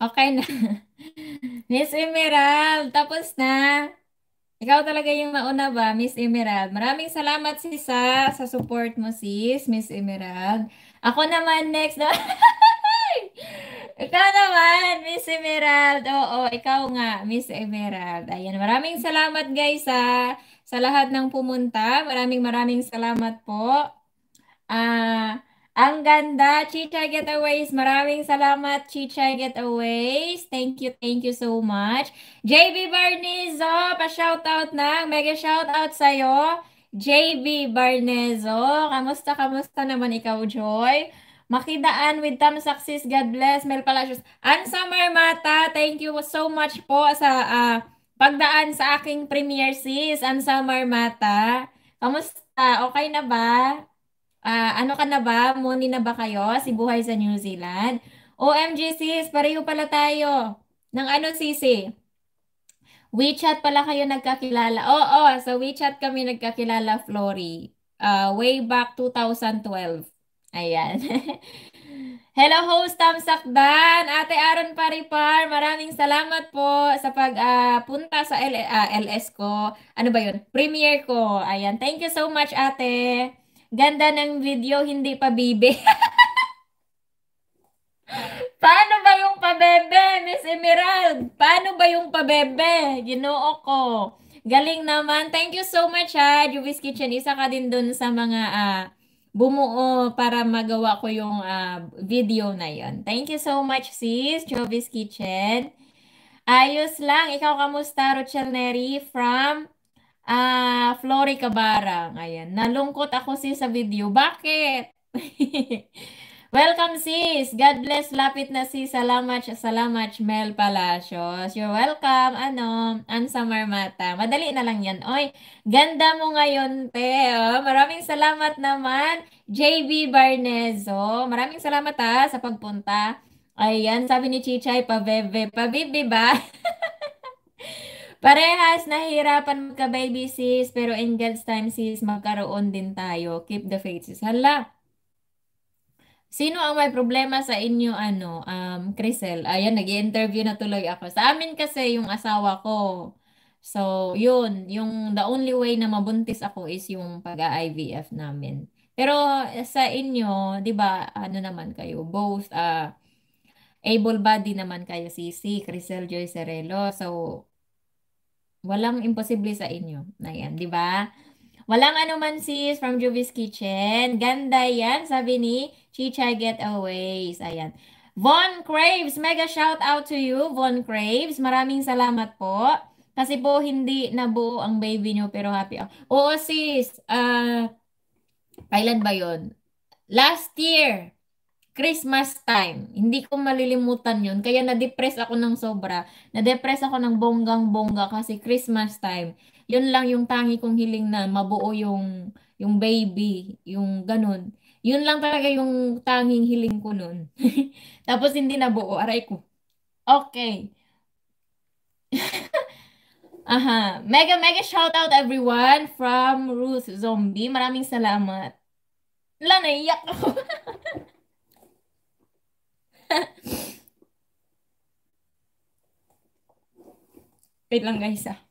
Okay na. Miss Emerald, tapos na. Ikaw talaga yung mauna ba, Miss Emerald? Maraming salamat sis sa, sa support mo sis, Miss Emerald. Ako naman next. Na ikaw naman, Miss Emerald. Oo, ikaw nga, Miss Emerald. Ayan, maraming salamat guys sa, sa lahat ng pumunta. Maraming maraming salamat po. Ah... Uh, ang ganda, Chichay Getaways. Maraming salamat, Chichay Getaways. Thank you, thank you so much. JB Barnizo, pa-shoutout na. Mega shoutout sa'yo. JB Barnezo, kamusta, kamusta naman ikaw, Joy? Makidaan with Tam Success, God bless. Mel Palacios. And Summer Mata, thank you so much po sa uh, pagdaan sa aking premiere, sis. And Summer Mata, kamusta? Okay na ba? Uh, ano ka na ba? Moni na ba kayo? Si Buhay sa New Zealand? OMG sis, pareho pala tayo. Ng ano sisi? WeChat pala kayo nagkakilala. Oo, oh, oh, sa WeChat kami nagkakilala, Flory. Uh, ah, way back 2012. Ayan. Hello host Tam Sakdan, Ate Aaron Paripar, maraming salamat po sa pagpunta ah, uh, sa L- uh, LS ko. Ano ba 'yun? Premiere ko. Ayan, thank you so much Ate. Ganda ng video, hindi pa bibi. Paano ba yung pabebe, Miss Emerald? Paano ba yung pabebe? Ginoo ko. Galing naman. Thank you so much ha, Juvis Kitchen. Isa ka din dun sa mga uh, bumuo para magawa ko yung uh, video na yon. Thank you so much sis, Juvis Kitchen. Ayos lang. Ikaw kamusta, Rochelle Neri from Ah, Flory Cabarang. Ayan. Nalungkot ako sis sa video. Bakit? welcome sis. God bless. Lapit na sis. Salamat. Salamat Mel Palacios. You're welcome. Ano? Ansa Marmata. Madali na lang yan. Oy, ganda mo ngayon, te. Oh, maraming salamat naman. JB Barnezo. Maraming salamat ha ah, sa pagpunta. Ayan, sabi ni Chichay, pabebe. Pabibi ba? Parehas, nahihirapan magka-baby sis, pero in God's time sis, magkaroon din tayo. Keep the faith sis. Hala. Sino ang may problema sa inyo, ano, um, Crisel? Ayan, nag interview na tuloy ako. Sa amin kasi yung asawa ko. So, yun. Yung the only way na mabuntis ako is yung pag-IVF namin. Pero sa inyo, di ba, ano naman kayo, both, uh, able body naman kayo, si si Crisel Joy Cerelo. So, Walang imposible sa inyo. Ayan, di ba? Walang ano man sis from Juby's Kitchen. Ganda yan, sabi ni Chicha Getaways. Ayan. Von Craves, mega shout out to you, Von Craves. Maraming salamat po. Kasi po hindi nabuo ang baby nyo pero happy ako. Oo sis, uh, kailan ba yon? Last year, Christmas time. Hindi ko malilimutan yun. Kaya na-depress ako ng sobra. Na-depress ako ng bonggang-bongga kasi Christmas time. Yun lang yung tangi kong hiling na mabuo yung, yung baby, yung ganun. Yun lang talaga yung tanging hiling ko nun. Tapos hindi nabuo. Aray ko. Okay. Aha. Mega, mega shout out everyone from Ruth Zombie. Maraming salamat. Wala, naiyak ako. Wait lang guys ah.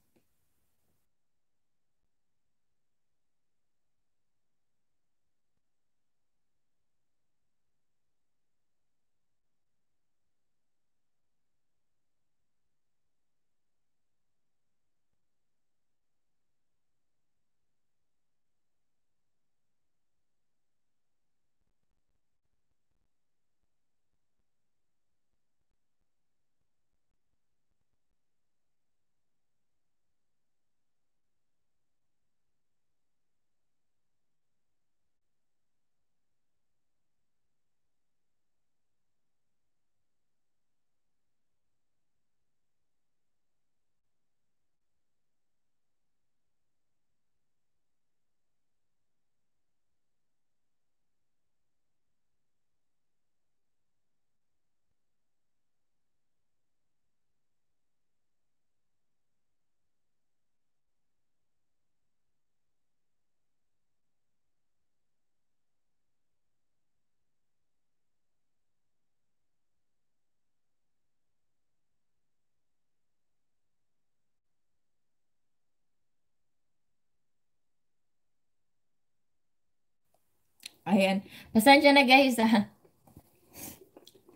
Ayan. Pasensya na guys ha. Ah.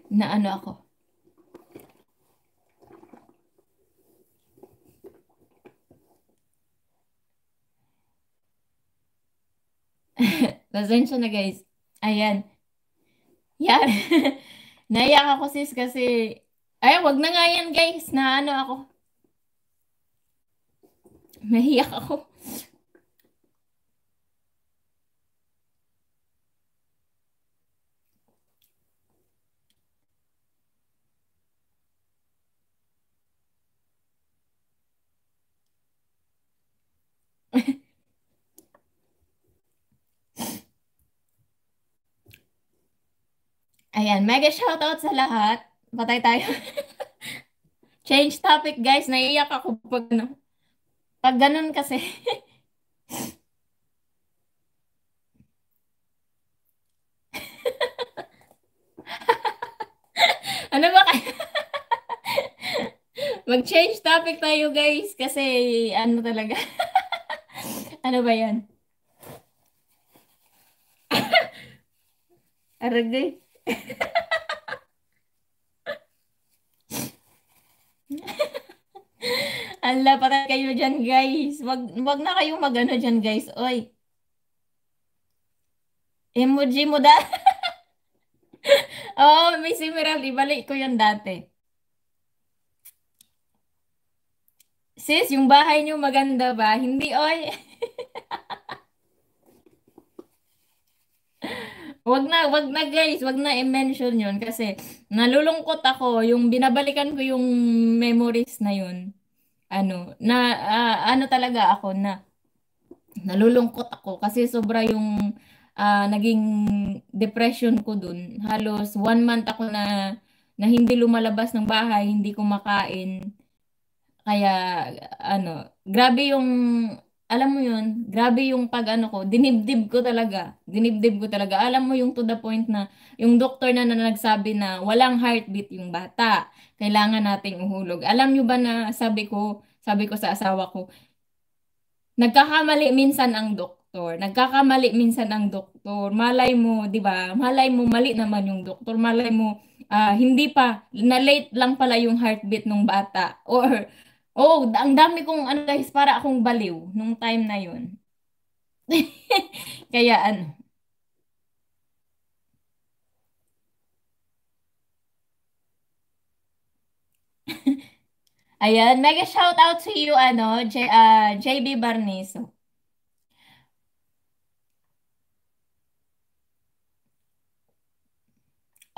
Na ano ako. Pasensya na guys. Ayan. Yan. Naiyak ako sis kasi... Ay, wag na nga yan guys. Na ano ako. Nahiyak ako. Ayan, mega shoutout sa lahat. Patay tayo. Change topic, guys. Naiiyak ako pag, no? pag ganun kasi. ano ba kayo? Mag-change topic tayo, guys. Kasi ano talaga. ano ba yan? Aragay. Ala, patay kayo dyan, guys. Wag, wag na kayong magano dyan, guys. Oy. Emoji mo da. oh, may Emerald. Ibalik ko yan dati. Sis, yung bahay niyo maganda ba? Hindi, oy. Wag na, wag na guys, wag na i-mention 'yon kasi nalulungkot ako yung binabalikan ko yung memories na 'yon. Ano, na uh, ano talaga ako na nalulungkot ako kasi sobra yung uh, naging depression ko dun. Halos one month ako na na hindi lumalabas ng bahay, hindi kumakain. Kaya ano, grabe yung alam mo yun, grabe yung pag ano ko, dinibdib ko talaga. Dinibdib ko talaga. Alam mo yung to the point na, yung doktor na, na nagsabi na walang heartbeat yung bata. Kailangan nating uhulog. Alam nyo ba na sabi ko, sabi ko sa asawa ko, nagkakamali minsan ang doktor Nagkakamali minsan ang doktor. Malay mo, 'di ba? Malay mo mali naman yung doktor. Malay mo uh, hindi pa na late lang pala yung heartbeat ng bata or Oh, ang dami kong ano guys, para akong baliw nung time na yun. Kaya ano. Ayan, mega shout out to you ano, J, uh, ah, JB Barneso.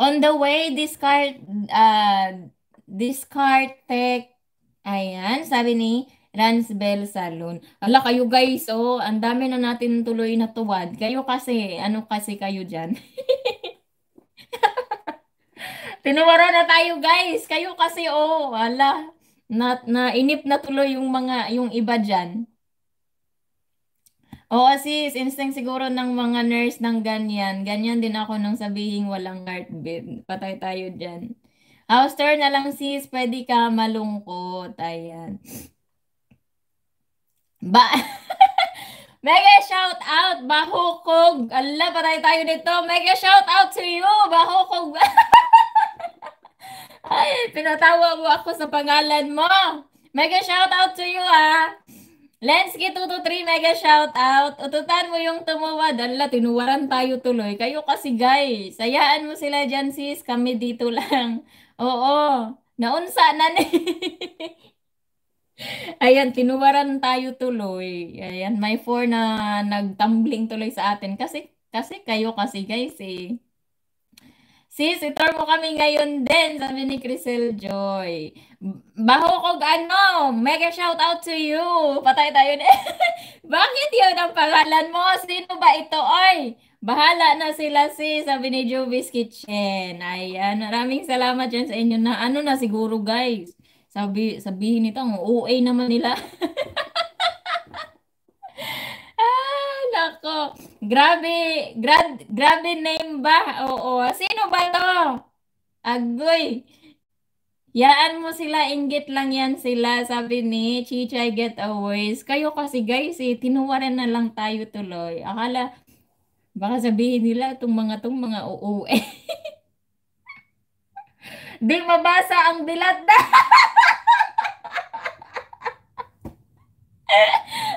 On the way, discard uh, ah, discard take, Ayan, sabi ni Ransbel Salon. Ala kayo guys, oh, ang dami na natin tuloy na tuwad. Kayo kasi, ano kasi kayo diyan? Tinuwara na tayo guys. Kayo kasi, oh, ala, na, na inip na tuloy yung mga, yung iba diyan. oh, sis, instinct siguro ng mga nurse ng ganyan. Ganyan din ako nang sabihin walang heartbeat. Patay tayo diyan. Housester na lang sis, pwede ka malungkot. Ayan. Ba Mega shout out Bahukog. Ala, patay tayo nito. Mega shout out to you, Bahukog. Ay, pinatawa mo ako sa pangalan mo. Mega shout out to you ha. Lensky 223, mega shout out. Ututan mo yung tumuwa. Dala, tinuwaran tayo tuloy. Kayo kasi guys, sayaan mo sila dyan sis. Kami dito lang. Oo, naunsa na ni. Ayan, tinuwaran tayo tuloy. Ayan, may four na nagtumbling tuloy sa atin. Kasi, kasi kayo kasi guys eh. Sis, itor mo kami ngayon din, sabi ni Crisel Joy. Baho ko ano, mega shout out to you. Patay tayo na. Bakit yun ang pangalan mo? Sino ba ito? Oy, Bahala na sila si sabi ni Jovis Kitchen. Ayan, maraming salamat dyan sa inyo na ano na siguro guys. Sabi, sabihin nito, ang OA naman nila. ah, nako. Grabe, grad, grabe name ba? Oo. Sino ba to? Agoy. Yaan mo sila, inggit lang yan sila, sabi ni Chichay Getaways. Kayo kasi guys, eh, tinuwaran na lang tayo tuloy. Akala, Baka sabihin nila, itong mga tong mga OOA. Di mabasa ang dilat na.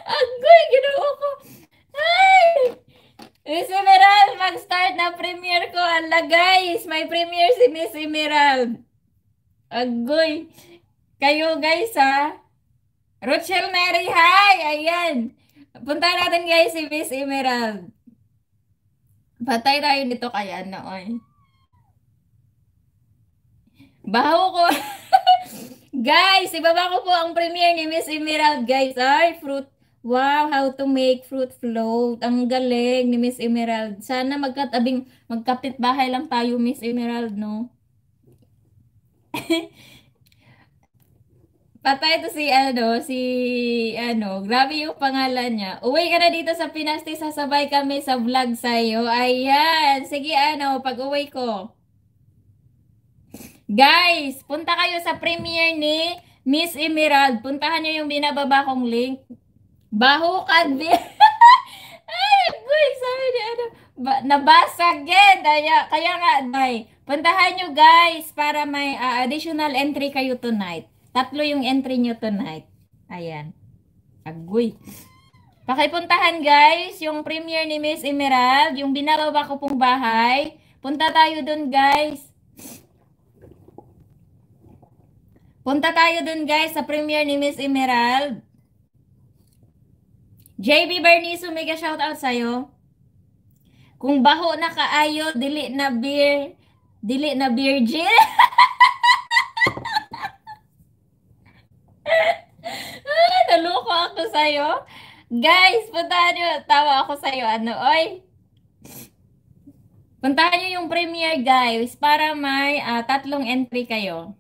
Agoy, ginawa ko. Ay! Miss Emerald, mag-start na premiere ko. Ala guys, may premiere si Miss Emerald. Agoy. Kayo guys ha. Rochelle Mary, hi! Ayan. Punta natin guys si Miss Emerald. Patay tayo nito kaya noon. oy. Baho ko. guys, ibaba ko po ang premiere ni Miss Emerald, guys. Ay, fruit. Wow, how to make fruit float. Ang galing ni Miss Emerald. Sana magkatabing, magkapit bahay lang tayo, Miss Emerald, no? patay to si ano, si ano, grabe yung pangalan niya. Uwi ka na dito sa Pinas, sasabay kami sa vlog sa iyo. Ayan, sige ano, pag uwi ko. Guys, punta kayo sa premiere ni Miss Emerald. Puntahan niyo yung binababa kong link. Bahukad Ay, boy, sabi niya ano, ba, nabasa yan. Kaya, kaya nga, day. Puntahan niyo guys para may uh, additional entry kayo tonight. Tatlo yung entry nyo tonight. Ayan. Agoy. Pakipuntahan guys, yung premiere ni Miss Emerald, yung binarawa ko pong bahay. Punta tayo dun guys. Punta tayo dun guys sa premiere ni Miss Emerald. JB Bernice, mega shoutout sa'yo. Kung baho na kaayo, dili na beer, dili na virgin. sa'yo. Guys, puntahan nyo. Tawa ako sa'yo. Ano, oy? Puntahan nyo yung premiere, guys, para may uh, tatlong entry kayo.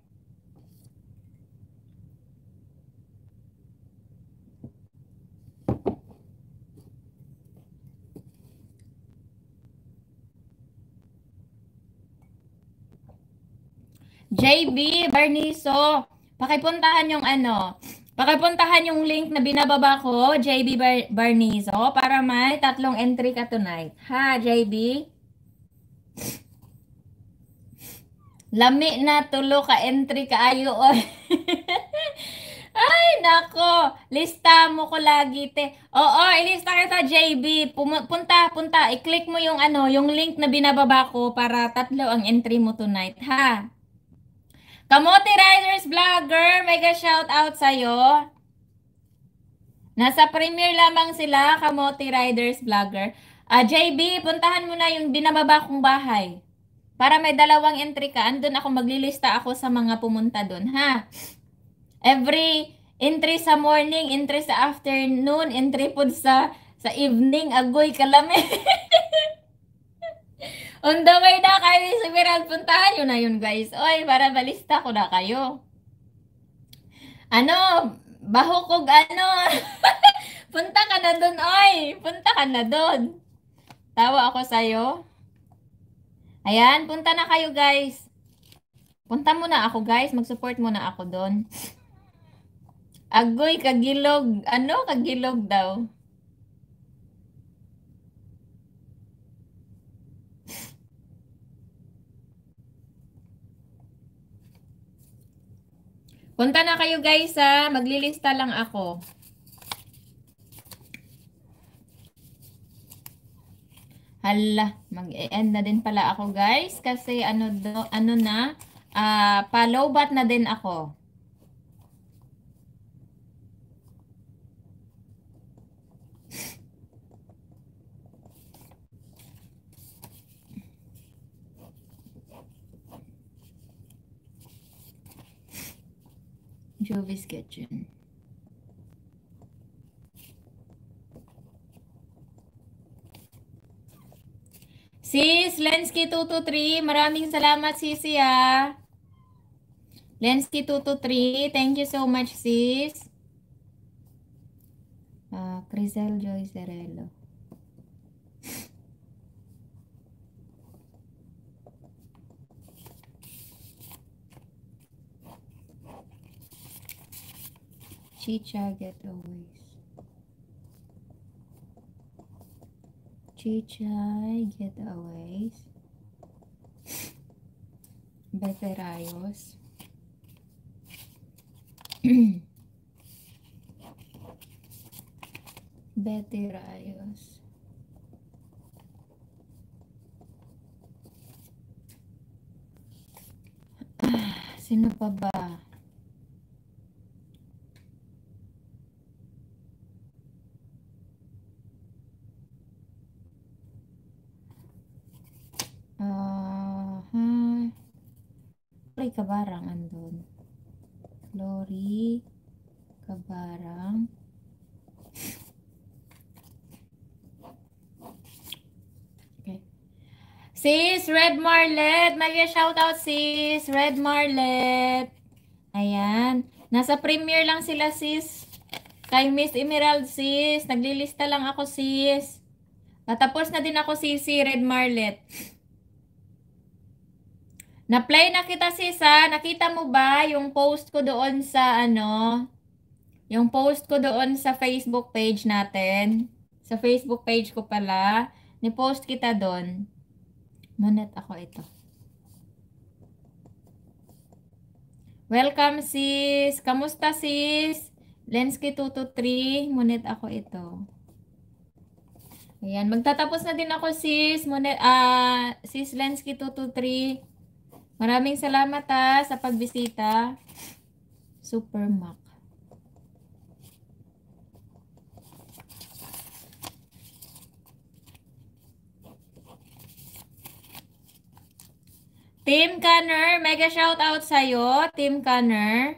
JB Berniso, pakipuntahan yung ano, Pakipuntahan yung link na binababa ko, JB Bar- Barnizo, para may tatlong entry ka tonight. Ha, JB? Lami na tulo ka entry ka ayo Ay, nako. Lista mo ko lagi, te. Oo, ilista ka sa JB. Pum- punta, punta. I-click mo yung ano, yung link na binababa ko para tatlo ang entry mo tonight, ha? Kamote Riders Vlogger, mega shout out sa iyo. Nasa premiere lamang sila, Kamote Riders Vlogger. Uh, ah, JB, puntahan mo na yung binababa kong bahay. Para may dalawang entry ka, andun ako maglilista ako sa mga pumunta doon, ha? Every entry sa morning, entry sa afternoon, entry po sa sa evening, agoy kalami. On the way na kayo sa Viral. Puntahan nyo na yun guys. Oy, para balista ko na kayo. Ano, baho kog ano. Punta ka na doon, oy. Punta ka na doon. Tawa ako sa'yo. Ayan, punta na kayo guys. Punta muna ako guys. Mag-support muna ako doon. Agoy, kagilog. Ano, kagilog daw. Punta na kayo guys ha. Maglilista lang ako. Hala, mag-end na din pala ako guys kasi ano do, ano na uh, palobat na din ako. Jovi's Kitchen. Sis, Lensky223, maraming salamat sisi ah. Lensky223, thank you so much sis. Uh, Crisel Joy Cerello. Chicha Getaways. Chicha Getaways. Beterayos. Beterayos. Sino pa ba? Uh, ha? Hmm. Glory Kabarang andun. Glory Kabarang. Okay. Sis, Red Marlet. Magia shoutout sis. Red Marlet. Ayan. Nasa premiere lang sila sis. Kay Miss Emerald sis. Naglilista lang ako sis. Natapos na din ako sis, si Red Marlet. Na-play na kita sisa. Nakita mo ba yung post ko doon sa ano? Yung post ko doon sa Facebook page natin. Sa Facebook page ko pala. Ni-post kita doon. Munet ako ito. Welcome sis. Kamusta sis? Lenski 223. Munet ako ito. Ayan. Magtatapos na din ako sis. Munet, uh, sis Lenski 223. Maraming salamat ha sa pagbisita. Super Mac. Team Conner, mega shout out sa iyo, Team Conner.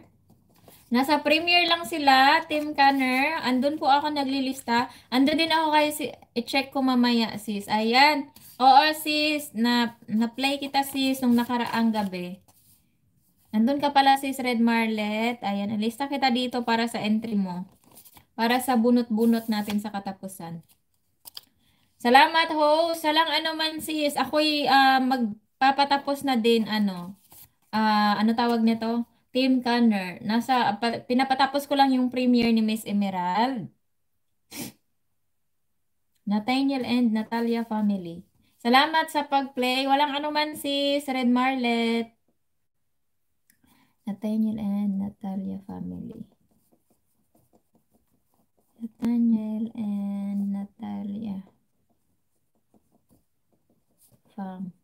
Nasa premiere lang sila, Team Conner. Andun po ako naglilista. Andun din ako kayo, si i-check ko mamaya sis. Ayan. Oo sis, na, na-play kita sis nung nakaraang gabi. Nandun ka pala sis Red Marlet. Ayan, alista kita dito para sa entry mo. Para sa bunot-bunot natin sa katapusan. Salamat ho. Salang ano man sis. Ako'y uh, magpapatapos na din ano. Uh, ano tawag nito? Team Connor. Nasa, pinapatapos ko lang yung premiere ni Miss Emerald. Nathaniel and Natalia family. Salamat sa pag-play. Walang anuman sis, Red Marlet. Nathaniel and Natalia family. Nathaniel and Natalia. Fam.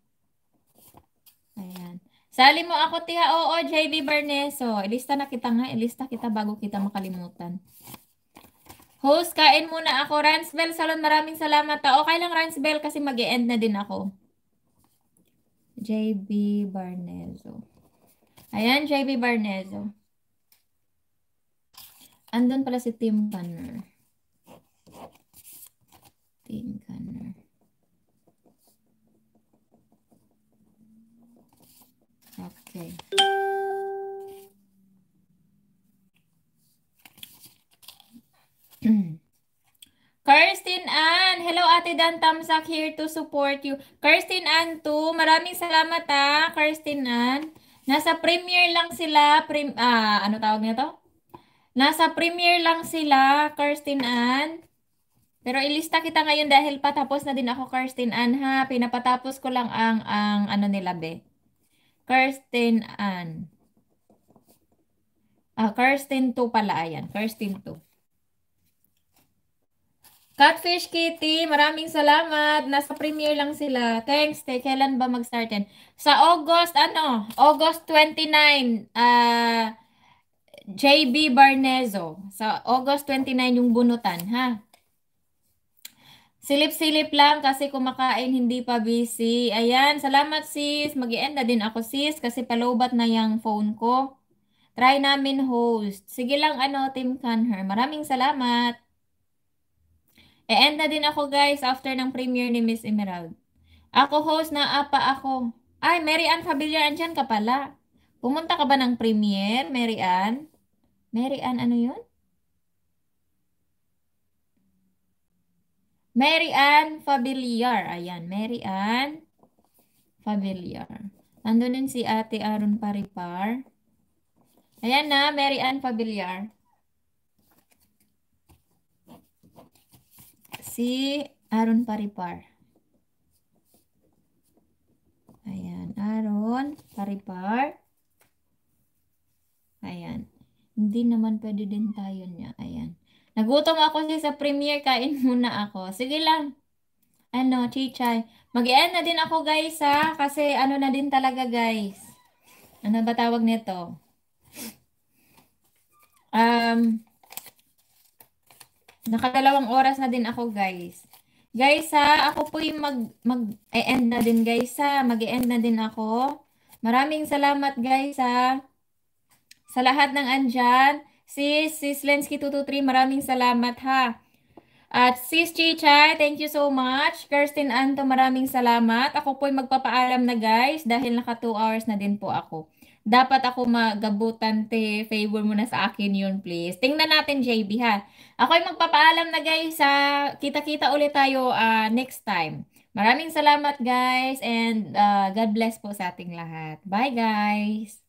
Ayan. Sali mo ako, Tiha. Oo, JB Berneso. Ilista na kita nga. Ilista kita bago kita makalimutan. Host, kain muna ako. Ransbel Salon, maraming salamat. Ta. Ah. Okay lang, Ransbel, kasi mag -e end na din ako. JB Barnezo. Ayan, JB Barnezo. Andun pala si Tim Gunner. Tim Gunner. Okay. Kirsten Ann, hello Ate Dan Tamsak here to support you. Kirsten Ann to, maraming salamat ha, Kirsten Ann. Nasa premiere lang sila, prim, ah, ano tawag nito? Nasa premiere lang sila, Kirsten Ann. Pero ilista kita ngayon dahil patapos na din ako, Kirsten Ann ha. Pinapatapos ko lang ang, ang ano nila be. Kirsten Ann. Ah, Kirsten 2 pala, ayan. Kirsten 2. Catfish Kitty, maraming salamat. Nasa premiere lang sila. Thanks. Te, kailan ba mag-startin? start Sa August, ano? August 29. Uh, JB Barnezo. Sa August 29 yung bunutan, ha? Silip-silip lang kasi kumakain, hindi pa busy. Ayan, salamat sis. mag -e end na din ako sis kasi palobat na yung phone ko. Try namin host. Sige lang ano, Team Canher. Maraming salamat. E-end na din ako guys after ng premiere ni Miss Emerald. Ako host na apa ako. Ay, Mary Ann Familiar, andyan ka pala. Pumunta ka ba ng premiere, Mary Ann? Mary Ann, ano yun? Mary Ann Familiar. Ayan, Mary Ann Familiar. Nandun din si Ate Aaron Paripar. Ayan na, Mary Ann Familiar. si Aaron Paripar. Ayan, Aaron Paripar. Ayan. Hindi naman pwede din tayo niya. Ayan. Nagutom ako siya sa premiere. Kain muna ako. Sige lang. Ano, chichay. Mag-end na din ako guys ha. Kasi ano na din talaga guys. Ano ba tawag nito? Um, Nakadalawang oras na din ako, guys. Guys, ha, ako po yung mag, mag-end na din, guys, ha. Mag-end na din ako. Maraming salamat, guys, ha. Sa lahat ng andyan. Sis, sis Lensky223, maraming salamat, ha. At sis Chicha, thank you so much. Kirsten Anto, maraming salamat. Ako po yung magpapaalam na, guys, dahil naka 2 hours na din po ako dapat ako magabutan te, favor mo na sa akin yun please. Tingnan natin JB ha. Ako ay magpapaalam na guys sa kita-kita ulit tayo uh, next time. Maraming salamat guys and uh, God bless po sa ating lahat. Bye guys!